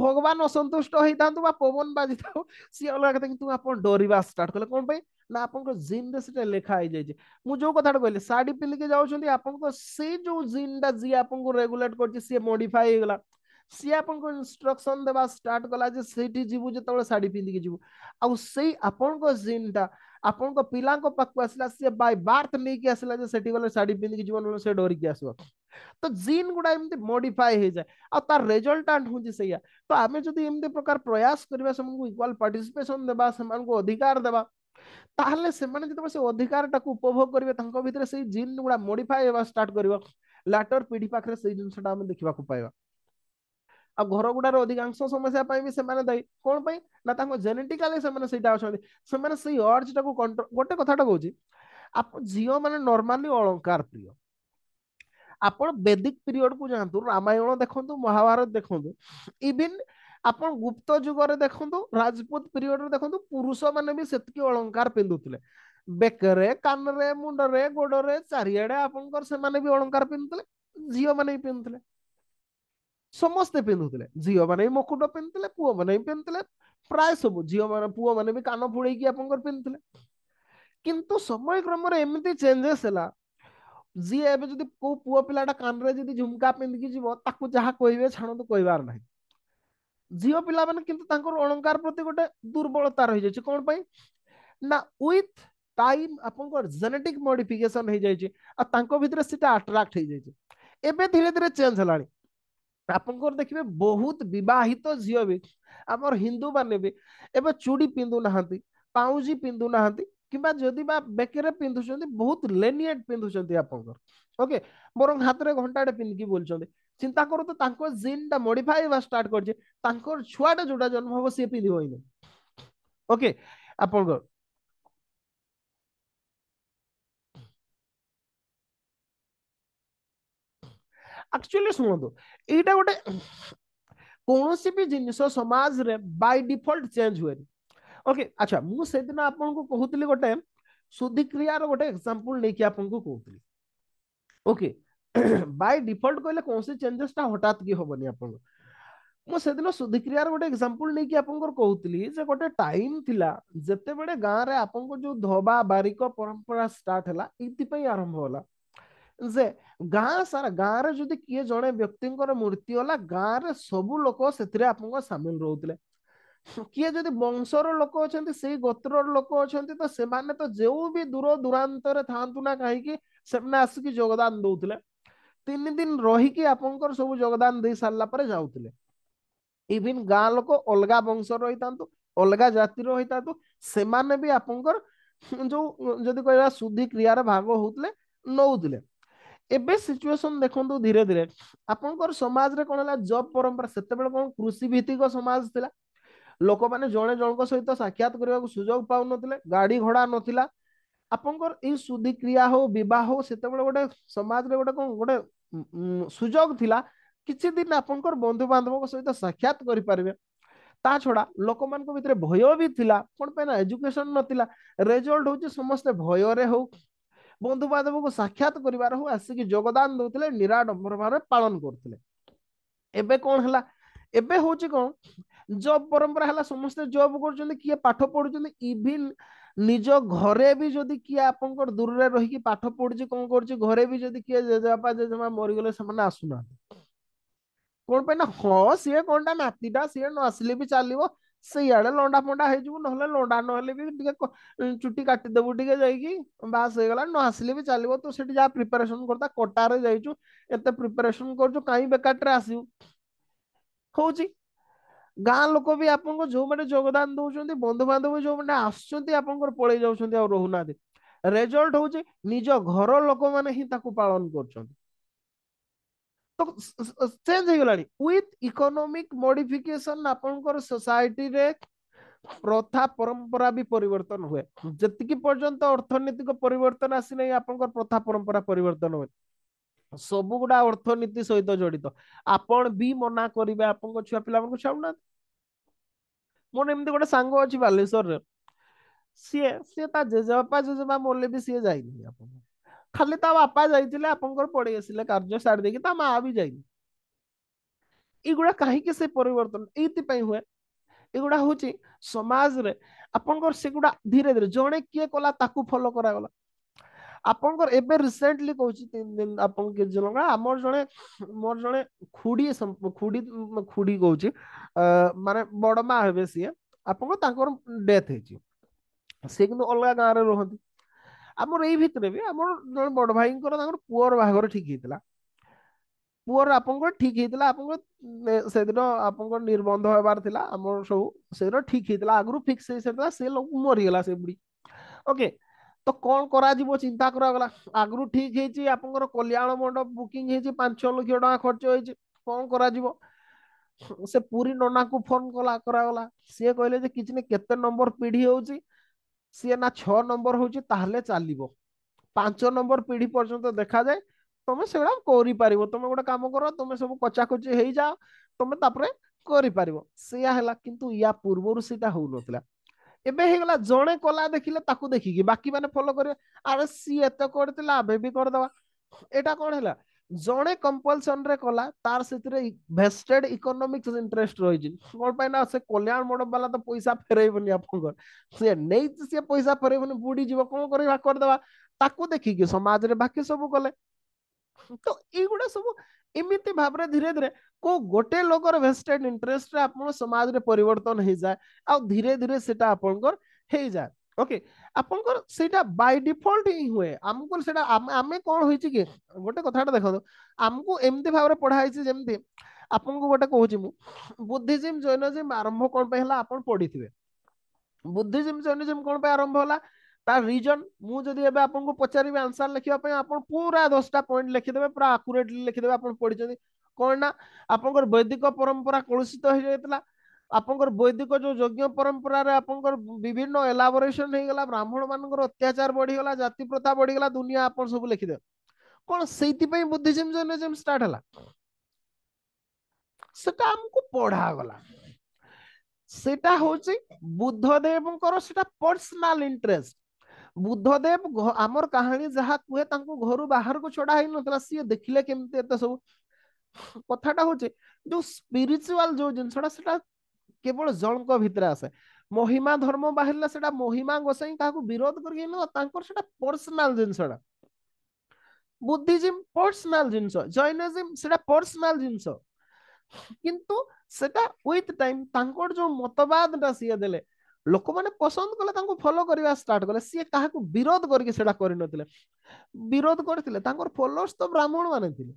ଭଗବାନ ଅସନ୍ତୁଷ୍ଟ ହେଇଥାନ୍ତୁ ବା ପବନ ବାଜିଥାଉ ସିଏ ଅଲଗା କଥା କିନ୍ତୁ ଆପଣ ଡରିବା ଷ୍ଟାର୍ଟ କଲେ କଣ ପାଇଁ ନା ଆପଣଙ୍କ ଜିନ୍ରେ ସେଟା ଲେଖା ହେଇଯାଇଛି ମୁଁ ଯୋଉ କଥାଟା କହିଲି ଶାଢୀ ପିନ୍ଧିକି ଯାଉଛନ୍ତି ଆପଣଙ୍କ ସେ ଯୋଉ ଜିନ୍ଟା ଯିଏ ଆପଣଙ୍କୁ ରେଗୁଲେଟ୍ କରିଛି ସିଏ ମୋଡିଫାଏ ହେଇଗଲା ସିଏ ଆପଣଙ୍କୁ ଇନଷ୍ଟ୍ରକ୍ସନ୍ ଦେବା ଷ୍ଟାର୍ଟ କଲା ଯେ ସେଇଠି ଯିବୁ ଯେତେବେଳେ ଶାଢୀ ପିନ୍ଧିକି ଯିବୁ ଆଉ ସେଇ ଆପଣଙ୍କ ଜିନ୍ଟା आपण को पिलां को पक्को आसला से बाय बर्थ नै कि आसला जे सेटी वाला साडी पिन कि जीवन से डोरी कि आसो तो जीन गुडा इमते मॉडिफाई हे जाय आ तार रिजल्टेंट हो जे सैया तो आमे जदि इमते प्रकार प्रयास करबा सम को इक्वल पार्टिसिपेशन देबा समान को अधिकार देबा ताहले से माने जते से अधिकार टाक उपभोग करबे तंको भितरे से जीन गुडा मॉडिफाई हेबा स्टार्ट करबो लैटर पीढ़ी पाखरे से जिनसटा हम देखबा को पाइबा ଆଉ ଘର ଗୁଡାର ଅଧିକାଂଶ ସମସ୍ୟା ପାଇଁ ବି ସେମାନେ ଦାୟୀ କଣ ପାଇଁ ନା ତାଙ୍କ ଜେନେଟିକାଲି ସେମାନେ ସେଇଟା ଅଛନ୍ତି ସେମାନେ ସେଇ ଅର୍ଜଟାକୁ କଣ୍ଟ୍ରୋଲ ଗୋଟେ କଥାଟା କହୁଛି ଆପଣ ଝିଅମାନେ ନର୍ମାଲି ଅଳଙ୍କାର ପ୍ରିୟ ଆପଣ ବେଦିକ ପିରିୟଡକୁ ଯାଆନ୍ତୁ ରାମାୟଣ ଦେଖନ୍ତୁ ମହାଭାରତ ଦେଖନ୍ତୁ ଇଭିନ୍ ଆପଣ ଗୁପ୍ତ ଯୁଗରେ ଦେଖନ୍ତୁ ରାଜପୁତ ପିରିୟଡରେ ଦେଖନ୍ତୁ ପୁରୁଷମାନେ ବି ସେତିକି ଅଳଙ୍କାର ପିନ୍ଧୁଥିଲେ ବେକରେ କାନରେ ମୁଣ୍ଡରେ ଗୋଡରେ ଚାରିଆଡେ ଆପଣଙ୍କର ସେମାନେ ବି ଅଳଙ୍କାର ପିନ୍ଧୁଥିଲେ ଝିଅମାନେ ବି ପିନ୍ଧୁଥିଲେ ସମସ୍ତେ ପିନ୍ଧୁଥିଲେ ଝିଅମାନେ ବି ମୁକୁଟ ପିନ୍ଧୁଥିଲେ ପୁଅମାନେ ବି ପିନ୍ଧୁଥିଲେ ପ୍ରାୟ ସବୁ ଝିଅମାନେ ପୁଅମାନେ ବି କାନ ଫୁଳେଇକି ଆପଣଙ୍କର ପିନ୍ଧୁଥିଲେ କିନ୍ତୁ ସମୟ କ୍ରମରେ ଏମିତି ଚେଞ୍ଜେସ୍ ହେଲା ଯିଏ ଏବେ ଯଦି କୋଉ ପୁଅ ପିଲାଟା କାନରେ ଯଦି ଝୁମକା ପିନ୍ଧିକି ଯିବ ତାକୁ ଯାହା କହିବେ ଛାଣନ୍ତୁ କହିବାର ନାହିଁ ଝିଅ ପିଲାମାନେ କିନ୍ତୁ ତାଙ୍କର ଅଳଙ୍କାର ପ୍ରତି ଗୋଟେ ଦୁର୍ବଳତା ରହିଯାଇଛି କଣ ପାଇଁ ନା ୱିଥ୍ ଟାଇମ୍ ଆପଣଙ୍କର ଜେନେଟିକ୍ ମଡିଫିକେସନ ହେଇଯାଇଛି ଆଉ ତାଙ୍କ ଭିତରେ ସେଟା ଆଟ୍ରାକ୍ଟ ହେଇଯାଇଛି ଏବେ ଧୀରେ ଧୀରେ ଚେଞ୍ଜ ହେଲାଣି ଆପଣଙ୍କର ଦେଖିବେ ବହୁତ ବିବାହିତ ଝିଅ ବି ଆମର ହିନ୍ଦୁମାନେ ବି ଏବେ ଚୁଡ଼ି ପିନ୍ଧୁ ନାହାନ୍ତି ପାଉଁଜି ପିନ୍ଧୁ ନାହାନ୍ତି କିମ୍ବା ଯଦି ବା ବେକରେ ପିନ୍ଧୁଛନ୍ତି ବହୁତ ଲେନିଏଟ ପିନ୍ଧୁଛନ୍ତି ଆପଣଙ୍କର ଓକେ ବରଂ ହାତରେ ଘଣ୍ଟାଟେ ପିନ୍ଧିକି ବୁଲୁଛନ୍ତି ଚିନ୍ତା କରନ୍ତୁ ତାଙ୍କ ଜିନ୍ଟା ମଡ଼ିଫାଇ ହେବା ଷ୍ଟାର୍ଟ କରିଛି ତାଙ୍କର ଛୁଆଟା ଯୋଉଟା ଜନ୍ମ ହବ ସିଏ ପିନ୍ଧିବ ହିଁ ଓକେ ଆପଣଙ୍କର एक्चुअली सुनो एटा गोटे कोनोसी भी जिनिस समाज रे बाय डिफॉल्ट चेंज हुए ओके अच्छा मु से दिन आपन को कहतली गोटे शुद्धि क्रिया रो गोटे एग्जांपल लेके आपन को कहतली ओके बाय डिफॉल्ट कोले कोनसी चेंजेस ता हटात की होबनी आपन मु से दिन शुद्धि क्रिया रो गोटे एग्जांपल लेके आपन को कहतली जे गोटे टाइम थिला जते बडे गां रे आपन को जो धोबा बारिको परंपरा स्टार्ट हला इति आरंभ होला गाँ सारा गाँव रही किए जड़े व्यक्ति मूर्ति गला गाँव रु लोक से सामिल रोते किए जो वंश रोक अच्छा से गोत्र लोक अच्छा तो से तो जो भी दूर दूरात था कहीं आसिक जोदान दौले तीन दिन रही सब जोदान दे सारापर जाऊ इन गाँ लोक अलग वंश रही था अलग जाति रही था से आप जो जो कह शुद्धि क्रिय भाग हो नौले एबे सिचुएशन देखंतु धीरे धीरे आपनकर समाज रे कोन होला जॉब परंपरा सेते बेले कोन कृषि भीतिक समाज थिला लोक माने जणे जण को सहित साक्षात करबा को सुजोग पाउ नथिले गाडी घोडा नथिला आपनकर ई शुद्धि क्रिया हो विवाह हो सेते बेले गोटे समाज रे गोटे कोन गोटे सुजोग थिला किछि दिन आपनकर बंधु बांधव को सहित साक्षात करि परबे ता छोड़ा लोक मान को भितरे भय भी थिला कोन पे एजुकेशन नथिला रिजल्ट होचे समस्त भय रे हो ବନ୍ଧୁବାନ୍ଧବଙ୍କୁ ସାକ୍ଷାତ କରିବାର ହଉ ଆସିକି ଯୋଗଦାନ ଦଉଥିଲେ ନିରାଡମ୍ବର ଭାବରେ ପାଳନ କରୁଥିଲେ ଏବେ କଣ ହେଲା ଏବେ ହଉଛି କଣ ଜବ୍ ପରମ୍ପରା ହେଲା ସମସ୍ତେ ଜବ୍ କରୁଛନ୍ତି କିଏ ପାଠ ପଢୁଛନ୍ତି ଇଭିନ୍ ନିଜ ଘରେ ବି ଯଦି କିଏ ଆପଣଙ୍କର ଦୂରରେ ରହିକି ପାଠ ପଢୁଛି କଣ କରୁଛି ଘରେ ବି ଯଦି କିଏ ଜେଜେବାପା ଜେଜେମା ମରିଗଲେ ସେମାନେ ଆସୁନାହାନ୍ତି କଣ ପାଇଁ ନା ହଁ ସିଏ କଣଟା ନାତିଟା ସିଏ ନ ଆସିଲେ ବି ଚାଲିବ ସେଇଆଡେ ଲଣ୍ଡା ଫଣ୍ଡା ହେଇଯିବୁ ନହେଲେ ଲଣ୍ଡା ନହେଲେ ବି ଟିକେ ଚୁଟି କାଟିଦେବୁ ଟିକେ ଯାଇକି ବାସ୍ ହେଇଗଲା ନ ଆସିଲେ ବି ଚାଲିବ ତୁ ସେଠି ଯାହା ପ୍ରିପାରେସନ କରୁଥା କଟାରେ ଯାଇଛୁ ଏତେ ପ୍ରିପାରେସନ କରୁଛୁ କାହିଁ ବେକାରଟାରେ ଆସିବୁ ହଉଛି ଗାଁ ଲୋକ ବି ଆପଣଙ୍କୁ ଯୋଉମାନେ ଯୋଗଦାନ ଦଉଛନ୍ତି ବନ୍ଧୁବାନ୍ଧବ ଯୋଉମାନେ ଆସୁଛନ୍ତି ଆପଣଙ୍କର ପଳେଇ ଯାଉଛନ୍ତି ଆଉ ରହୁନାହାନ୍ତି ରେଜଲ୍ଟ ହଉଛି ନିଜ ଘର ଲୋକମାନେ ହିଁ ତାକୁ ପାଳନ କରୁଛନ୍ତି तो चेंज हो गला विथ इकोनॉमिक मॉडिफिकेशन आपन सोसाइटी रे प्रथा परंपरा भी परिवर्तन हुए जतकी पर्यंत अर्थनीतिक परिवर्तन आसी नै आपन कर प्रथा परंपरा परिवर्तन हुए सब गुडा अर्थनीति सहित जोडित आपन भी मना करिवे आपन को छुआ पिला को छाउ ना मोन एमदे गोटे सांगो अछि बालेश्वर रे सी सी ता जेजे बापा जेजे बा भी सी जाई नै आपन ଖାଲି ତା ବାପା ଯାଇଥିଲେ ଆପଣଙ୍କର ପଳେଇ ଆସିଲେ କାର୍ଯ୍ୟ ସାରି ଦେଇକି ତା ମା ବି ଯାଇନି ଏଗୁଡା କାହିଁକି ସେ ପରିବର୍ତ୍ତନ ଏଇଥିପାଇଁ ହୁଏ ଏଗୁଡା ହଉଛି ସମାଜରେ ଆପଣଙ୍କର ସେଗୁଡା ଧୀରେ ଧୀରେ ଜଣେ କିଏ କଲା ତାକୁ ଫଲୋ କରାଗଲା ଆପଣଙ୍କର ଏବେ ରିସେଣ୍ଟଲି କହୁଛି ତିନି ଦିନ ଆପଣ କିଛି ଜଣଙ୍କ ଆମର ଜଣେ ମୋର ଜଣେ ଖୁଡି ଖୁଡି ଖୁଡି କହୁଛି ମାନେ ବଡ ମା ହେବେ ସିଏ ଆପଣଙ୍କ ତାଙ୍କର ଡେଥ୍ ହେଇଛି ସେ କିନ୍ତୁ ଅଲଗା ଗାଁରେ ରୁହନ୍ତି ଆମର ଏଇ ଭିତରେ ବି ଆମର ଜଣେ ବଡ ଭାଇଙ୍କର ତାଙ୍କର ପୁଅର ବାହାଘର ଠିକ ହେଇଥିଲା ପୁଅର ଆପଣଙ୍କର ଠିକ ହେଇଥିଲା ଆପଣଙ୍କର ସେଦିନ ଆପଣଙ୍କର ନିର୍ବନ୍ଧ ହେବାର ଥିଲା ଆମର ସବୁ ସେଦିନ ଠିକ ହେଇଥିଲା ଆଗରୁ ଫିକ୍ସ ହେଇସାରିଥିଲା ସେ ଲୋକ ମରିଗଲା ସେ ବୁଢୀ ଓକେ ତ କଣ କରାଯିବ ଚିନ୍ତା କରାଗଲା ଆଗରୁ ଠିକ ହେଇଛି ଆପଣଙ୍କର କଲ୍ୟାଣ ମଣ୍ଡପ ବୁକିଂ ହେଇଛି ପାଞ୍ଚ ଲକ୍ଷ ଟଙ୍କା ଖର୍ଚ୍ଚ ହେଇଛି କଣ କରାଯିବ ସେ ପୁରୀ ନନାକୁ ଫୋନ କଲା କରାଗଲା ସିଏ କହିଲେ ଯେ କିଛି ନାହିଁ କେତେ ନମ୍ବର ପିଢି ହଉଛି ସିଏ ନା ଛଅ ନମ୍ବର ହଉଛି ତାହେଲେ ଚାଲିବ ପାଞ୍ଚ ନମ୍ବର ପିଢି ପର୍ଯ୍ୟନ୍ତ ଦେଖାଯାଏ ତମେ ସେଗୁଡା କରିପାରିବ ତମେ ଗୋଟେ କାମ କର ତମେ ସବୁ କଚାକଚି ହେଇଯାଅ ତମେ ତାପରେ କରିପାରିବ ସେଇଆ ହେଲା କିନ୍ତୁ ୟା ପୂର୍ବରୁ ସେଇଟା ହଉନଥିଲା ଏବେ ହେଇଗଲା ଜଣେ କଲା ଦେଖିଲେ ତାକୁ ଦେଖିକି ବାକି ମାନେ ଫଲୋ କରିବେ ଆରେ ସିଏ ଏତେ କରିଥିଲା ଆମେ ବି କରିଦବା ଏଇଟା କଣ ହେଲା ଜଣେ କମ୍ପଲସନରେ କଲା ତାର ସେଥିରେ ଭେଷ୍ଟେଡ ଇକୋନୋମିକ୍ସ ଇଣ୍ଟରେଷ୍ଟ ରହିଛି କଣ ପାଇଁ ନା ସେ କଲ୍ୟାଣ ମଣ୍ଡପ ବାଲା ତ ପଇସା ଫେରେଇବନି ଆପଣଙ୍କର ସିଏ ନେଇଛି ସିଏ ପଇସା ଫେରେଇବନି ବୁଡିଯିବ କଣ କରିବା କରିଦେବା ତାକୁ ଦେଖିକି ସମାଜରେ ବାକି ସବୁ କଲେ ତ ଏଇଗୁଡା ସବୁ ଏମିତି ଭାବରେ ଧୀରେ ଧୀରେ କୋଉ ଗୋଟେ ଲୋକର ଭେଷ୍ଟେଡ ଇଣ୍ଟରେଷ୍ଟରେ ଆପଣ ସମାଜରେ ପରିବର୍ତ୍ତନ ହେଇଯାଏ ଆଉ ଧୀରେ ଧୀରେ ସେଟା ଆପଣଙ୍କର ହେଇଯାଏ ଓକେ ଆପଣଙ୍କର ସେଇଟା ବାଇ ଡିଫଲ୍ଟ ହିଁ ହୁଏ ଆମକୁ ସେଇଟା ଆମେ କ'ଣ ହେଇଛି କି ଗୋଟେ କଥାଟା ଦେଖନ୍ତୁ ଆମକୁ ଏମିତି ଭାବରେ ପଢା ହେଇଛି ଯେମିତି ଆପଣଙ୍କୁ ଗୋଟେ କହୁଛି ମୁଁ ବୁଦ୍ଧିଜିମ୍ ଜୈନଜିମ୍ ଆରମ୍ଭ କ'ଣ ପାଇଁ ହେଲା ଆପଣ ପଢିଥିବେ ବୁଦ୍ଧିଜିମ୍ ଜୈନଜିମ୍ କ'ଣ ପାଇଁ ଆରମ୍ଭ ହେଲା ତା ରିଜନ ମୁଁ ଯଦି ଏବେ ଆପଣଙ୍କୁ ପଚାରିବି ଆନ୍ସର ଲେଖିବା ପାଇଁ ଆପଣ ପୁରା ଦଶଟା ପଏଣ୍ଟ ଲେଖିଦେବେ ପୁରା ଆକୁରେଟଲି ଲେଖିଦେବେ ଆପଣ ପଢିଛନ୍ତି କ'ଣ ନା ଆପଣଙ୍କର ବୈଦିକ ପରମ୍ପରା କଳୁଷିତ ହେଇଯାଇଥିଲା आप वैदिक जो यज्ञ परंपर रे आपंकर विभिन्न एलाबोरेशन ब्राह्मण मान अत्याचार बढी गला जाति प्रथा बढी गला दुनिया आपन सब लिखि दे कोन सेति पई स्टार्ट हला पढा गला सेटा होची पर्सनल इंटरेस्ट बुद्धदेव आमर कहानी जहा कहे घर बाहर को छोडा ही ना सी देखिले केमते सब कथा हूँ जो स्पिरिचुअल जो जिन सेटा কেবল জনক ভিতরে আসে মহিমা ধর্ম বাহিরে সেটা মহিমা গোসাই কাহাকু বিরোধ করি নু তাঙ্কর সেটা পর্সনাল জিনিসটা বুদ্ধিজম পর্সনাল জিনিস জৈনজম সেটা পর্সনাল জিনিস কিন্তু সেটা উইথ টাইম তাঙ্কর যে মতবাদটা সিয়ে দেলে ଲୋକମାନେ ପସନ୍ଦ କଲେ ତାଙ୍କୁ ଫଲୋ କରିବା ଷ୍ଟାର୍ଟ କଲେ ସିଏ କାହାକୁ ବିରୋଧ କରିକି ସେଟା କରିନଥିଲେ ବିରୋଧ କରିଥିଲେ ତାଙ୍କର ଫଲୋଅର୍ସ ତ ବ୍ରାହ୍ମଣ ମାନେ ଥିଲେ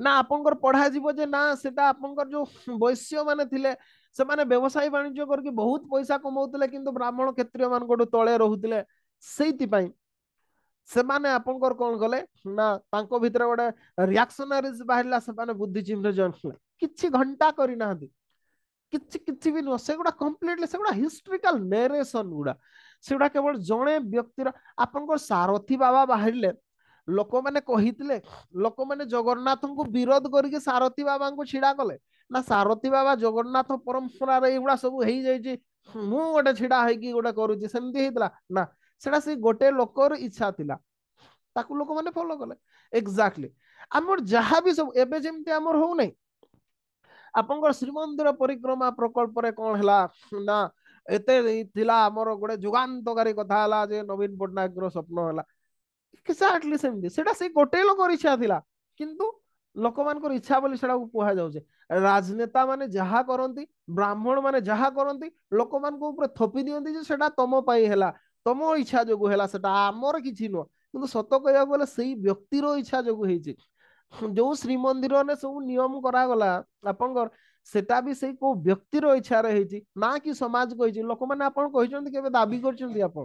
ना आपंकर पढ़ा जीवो जे ना सेटा आपंकर वैश्य मान थे व्यवसाय वाणिज्य करके बहुत पैसा कमाउतले किंतु ब्राह्मण क्षेत्रीय मान गोड तळे रहुतले सेति से माने आपंकर कोन ना तांको भितर गडे रिएक्शनरीज से माने बुद्धि चिन्ह जनले कि घंटा करना नाहि किछि भी न से गडा कंप्लीटली से गडा हिस्टोरिकल नरेशन से गडा केवल जणे व्यक्तिर आपंकर सारथी बाबा बाहर ଲୋକମାନେ କହିଥିଲେ ଲୋକମାନେ ଜଗନ୍ନାଥଙ୍କୁ ବିରୋଧ କରିକି ସାରଥୀ ବାବାଙ୍କୁ ଛିଡା କଲେ ନା ସାରଥୀ ବାବା ଜଗନ୍ନାଥ ପରମ୍ପରାରେ ଏଇଗୁଡା ସବୁ ହେଇଯାଇଛି ମୁଁ ଗୋଟେ ଛିଡା ହେଇକି ଗୋଟେ କରୁଛି ସେମିତି ହେଇଥିଲା ନା ସେଟା ସେ ଗୋଟେ ଲୋକର ଇଚ୍ଛା ଥିଲା ତାକୁ ଲୋକମାନେ ଫଲୋ କଲେ ଏକ୍ଜାକ୍ଟଲି ଆମର ଯାହା ବି ସବୁ ଏବେ ଯେମିତି ଆମର ହଉନାହିଁ ଆପଣଙ୍କର ଶ୍ରୀମନ୍ଦିର ପରିକ୍ରମା ପ୍ରକଳ୍ପରେ କଣ ହେଲା ନା ଏତେ ଥିଲା ଆମର ଗୋଟେ ଯୁଗାନ୍ତକାରୀ କଥା ହେଲା ଯେ ନବୀନ ପଟ୍ଟନାୟକର ସ୍ୱପ୍ନ ହେଲା ଚିକିତ୍ସା ଆଟଲିଷ୍ଟ ସେମିତି ସେଟା ସେଇ ଗୋଟେ ଲୋକର ଇଚ୍ଛା ଥିଲା କିନ୍ତୁ ଲୋକମାନଙ୍କର ଇଚ୍ଛା ବୋଲି ସେଟାକୁ କୁହାଯାଉଛି ରାଜନେତା ମାନେ ଯାହା କରନ୍ତି ବ୍ରାହ୍ମଣ ମାନେ ଯାହା କରନ୍ତି ଲୋକମାନଙ୍କ ଉପରେ ଥପି ଦିଅନ୍ତି ଯେ ସେଟା ତମ ପାଇଁ ହେଲା ତମ ଇଚ୍ଛା ଯୋଗୁଁ ହେଲା ସେଟା ଆମର କିଛି ନୁହଁ କିନ୍ତୁ ସତ କହିବାକୁ ଗଲେ ସେଇ ବ୍ୟକ୍ତିର ଇଚ୍ଛା ଯୋଗୁଁ ହେଇଛି ଯୋଉ ଶ୍ରୀମନ୍ଦିରରେ ସବୁ ନିୟମ କରାଗଲା ଆପଣଙ୍କର ସେଟା ବି ସେଇ କୋଉ ବ୍ୟକ୍ତିର ଇଚ୍ଛାରେ ହେଇଛି ନା କି ସମାଜ କହିଛି ଲୋକମାନେ ଆପଣ କହିଛନ୍ତି କେବେ ଦାବି କରିଛନ୍ତି ଆପଣ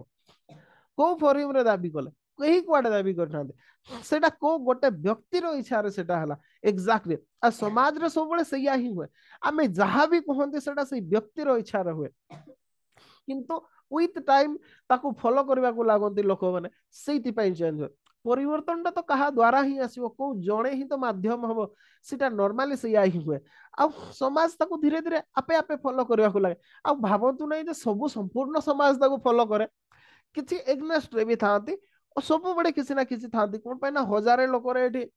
କୋଉ ଫୋରମରେ ଦାବି କଲେ କେହି କୁଆଡେ ଦାବି କରିଥାନ୍ତେ ସେଟା କୋଉ ଗୋଟେ ବ୍ୟକ୍ତିର ଇଚ୍ଛାରେ ସେଟା ହେଲା ଏକ୍ଜାକ୍ଟଲି ଆଉ ସମାଜରେ ସବୁବେଳେ ସେଇଆ ହିଁ ହୁଏ ଆମେ ଯାହା ବି କୁହନ୍ତି ସେଟା ସେଇ ବ୍ୟକ୍ତିର ଇଚ୍ଛାରେ ହୁଏ କିନ୍ତୁ ୱିଥ୍ ଟାଇମ୍ ତାକୁ ଫଲୋ କରିବାକୁ ଲାଗନ୍ତି ଲୋକମାନେ ସେଇଥିପାଇଁ ଚେଞ୍ଜ ହୁଏ ପରିବର୍ତ୍ତନଟା ତ କାହା ଦ୍ୱାରା ହିଁ ଆସିବ କୋଉ ଜଣେ ହିଁ ତ ମାଧ୍ୟମ ହବ ସେଟା ନର୍ମାଲି ସେଇଆ ହିଁ ହୁଏ ଆଉ ସମାଜ ତାକୁ ଧୀରେ ଧୀରେ ଆପେ ଆପେ ଫଲୋ କରିବାକୁ ଲାଗେ ଆଉ ଭାବନ୍ତୁ ନାହିଁ ଯେ ସବୁ ସମ୍ପୂର୍ଣ୍ଣ ସମାଜ ତାକୁ ଫଲୋ କରେ କିଛି ଏଗ୍ନେଷ୍ଟରେ ବି ଥାନ୍ତି सब बड़े किसी ना किसी था कौन हजार लोक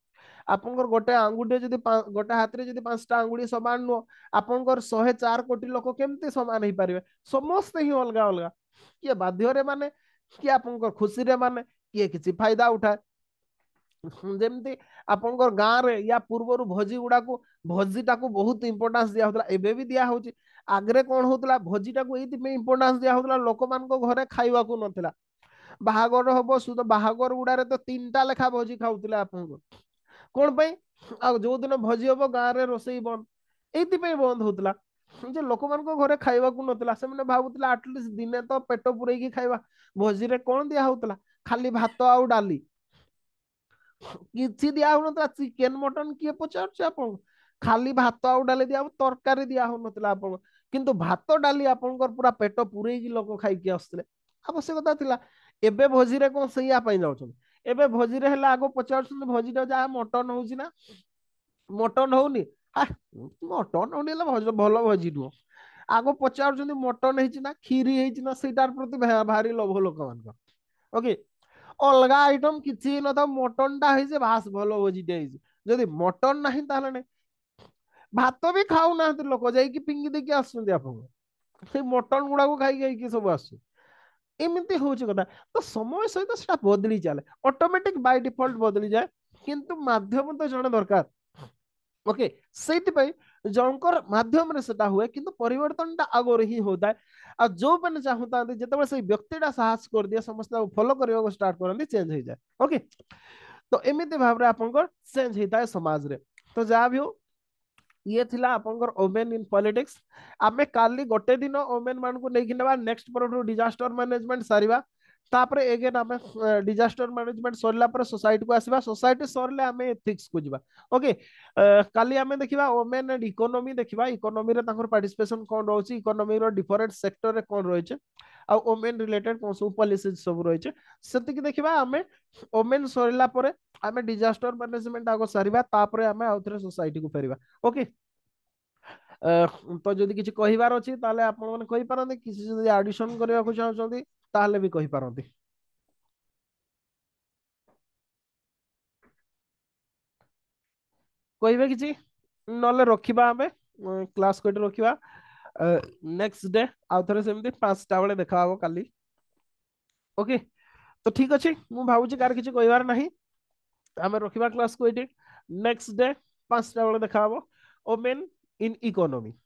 आप गोटे आंगुठे गोटे हाथ में पांच टाइम आंगुठी सामान नुह आप शहे चार कोटी लोक केमती सामान पारे समस्ते ही अलग अलग किए बाध्य मान किए आप खुशी मान किए कि फायदा उठाए जमती आप गाँव में या पूर्व भोजी गुडा को भोजी टाक बहुत इंपोर्टा दि हाला ए दिहे आगे कौन हो भोजी टाक इंपोर्टा दि हाला लोक मान घर खावाक ना ବାହାଘର ହବ ସୁଧ ବାହାଘର ଗୁଡାରେ ତ ତିନିଟା ଲେଖା ଭୋଜି ଖାଉଥିଲେ ଆପଣଙ୍କ କଣ ପାଇଁ ଆଉ ଯୋଉ ଦିନ ଭୋଜି ହବ ଗାଁରେ ରୋଷେଇ ବନ୍ଦ ଏଇଥିପାଇଁ ବନ୍ଦ ହଉଥିଲା ଯେ ଲୋକମାନଙ୍କ ଘରେ ଖାଇବାକୁ ନଥିଲା ସେମାନେ ଭାବୁଥିଲେ ଆଟଲିଷ୍ଟ ଦିନେ ତ ପେଟ ପୂରେଇକି ଖାଇବା ଭୋଜିରେ କଣ ଦିଆ ହଉଥିଲା ଖାଲି ଭାତ ଆଉ ଡାଲି କିଛି ଦିଆ ହଉନଥିଲା ଚିକେନ ମଟନ କିଏ ପଚାରୁଛି ଆପଣଙ୍କୁ ଖାଲି ଭାତ ଆଉ ଡାଲି ଦିଆ ତରକାରୀ ଦିଆ ହଉନଥିଲା ଆପଣ କିନ୍ତୁ ଭାତ ଡାଲି ଆପଣଙ୍କର ପୁରା ପେଟ ପୂରେଇକି ଲୋକ ଖାଇକି ଆସୁଥିଲେ ଆବଶ୍ୟକତା ଥିଲା ଏବେ ଭୋଜିରେ କଣ ସେଇଆ ପାଇଁ ଯାଉଛନ୍ତି ଏବେ ଭୋଜିରେ ହେଲା ଆଗ ପଚାରୁଛନ୍ତି ଭୋଜିରେ ଯାହା ମଟନ ହଉଛି ନା ମଟନ ହଉନି ମଟନ ହଉନି ହେଲେ ଭଲ ଭୋଜି ନୁହଁ ଆଗ ପଚାରୁଛନ୍ତି ମଟନ ହେଇଛି ନା କ୍ଷୀରି ହେଇଛି ନା ସେଇଟାର ପ୍ରତି ଭାରି ଲୋଭ ଲୋକମାନଙ୍କର ଓକେ ଅଲଗା ଆଇଟମ କିଛି ହେଇନଥାଉ ମଟନଟା ହେଇଛି ବାସ୍ ଭଲ ଭୋଜିଟେ ହେଇଛି ଯଦି ମଟନ ନାହିଁ ତାହେଲେ ନାହିଁ ଭାତ ବି ଖାଉନାହାନ୍ତି ଲୋକ ଯାଇକି ପିଙ୍ଗି ଦେଇକି ଆସୁଛନ୍ତି ଆପଣ ସେଇ ମଟନ ଗୁଡାକୁ ଖାଇ ଖାଇକି ସବୁ ଆସୁଛନ୍ତି एमती हूँ कथा तो समय सहित से बदली चले अटोमेटिक बै डिफल्ट बदली जाए कि मध्यम तो जन दरकार ओके से जनकर मध्यम से हुए कि परन आगर ही होता है आ जो मैंने चाहता जो व्यक्ति साहस कर दिए समस्त फलो करने को स्टार्ट करते चेंज हो जाए ओके तो एमती भाव में आप चेज होता है समाज में तो जहाँ भी हो ଇଏ ଥିଲା ଆପଣଙ୍କର ଓମେନ୍ ଇନ୍ ପଲିଟିକ୍ସ ଆମେ କାଲି ଗୋଟେ ଦିନ ଓମେନ୍ ମାନଙ୍କୁ ନେଇକି ନେବା ନେକ୍ସଟ ପରଠୁ ଡିଜାଷ୍ଟର ମ୍ୟାନେଜମେଣ୍ଟ ସାରିବା ତାପରେ ଏଗେନ୍ ଆମେ ଡିଜାଷ୍ଟର ମ୍ୟାନେଜମେଣ୍ଟ ସରିଲା ପରେ ସୋସାଇଟିକୁ ଆସିବା ସୋସାଇଟି ସରିଲେ ଆମେ ଏଥିକ୍ସକୁ ଯିବା ଓକେ କାଲି ଆମେ ଦେଖିବା ଓମେନ୍ ଆଣ୍ଡ ଇକୋନୋମି ଦେଖିବା ଇକୋନୋମିରେ ତାଙ୍କର ପାର୍ଟିସିପେସନ କ'ଣ ରହୁଛି ଇକୋନୋମିର ଡିଫରେଣ୍ଟ ସେକ୍ଟରରେ କ'ଣ ରହିଛି ओमेन रिलेटेड कौन सब पॉलिसीज सब रही है से देखा आम ओमेन सरलापर आम डिजास्टर मैनेजमेंट आगे सरपर आम आउ थे सोसाइट को फेर ओके तो जदि किसी कहार अच्छी आपार किसी करने को चाहते भी कही पारती कह कि ना रखा क्लास कोई रखा ନେକ୍ସଟ ଡେ ଆଉ ଥରେ ସେମିତି ପାଞ୍ଚଟା ବେଳେ ଦେଖାହବ କାଲି ଓକେ ତ ଠିକ ଅଛି ମୁଁ ଭାବୁଛି କାହାର କିଛି କହିବାର ନାହିଁ ଆମେ ରଖିବା କ୍ଲାସକୁ ଏଇଠି ନେକ୍ସଟ ଡେ ପାଞ୍ଚଟା ବେଳେ ଓ ମେନ୍ ଇନ୍ ଇକୋନୋମି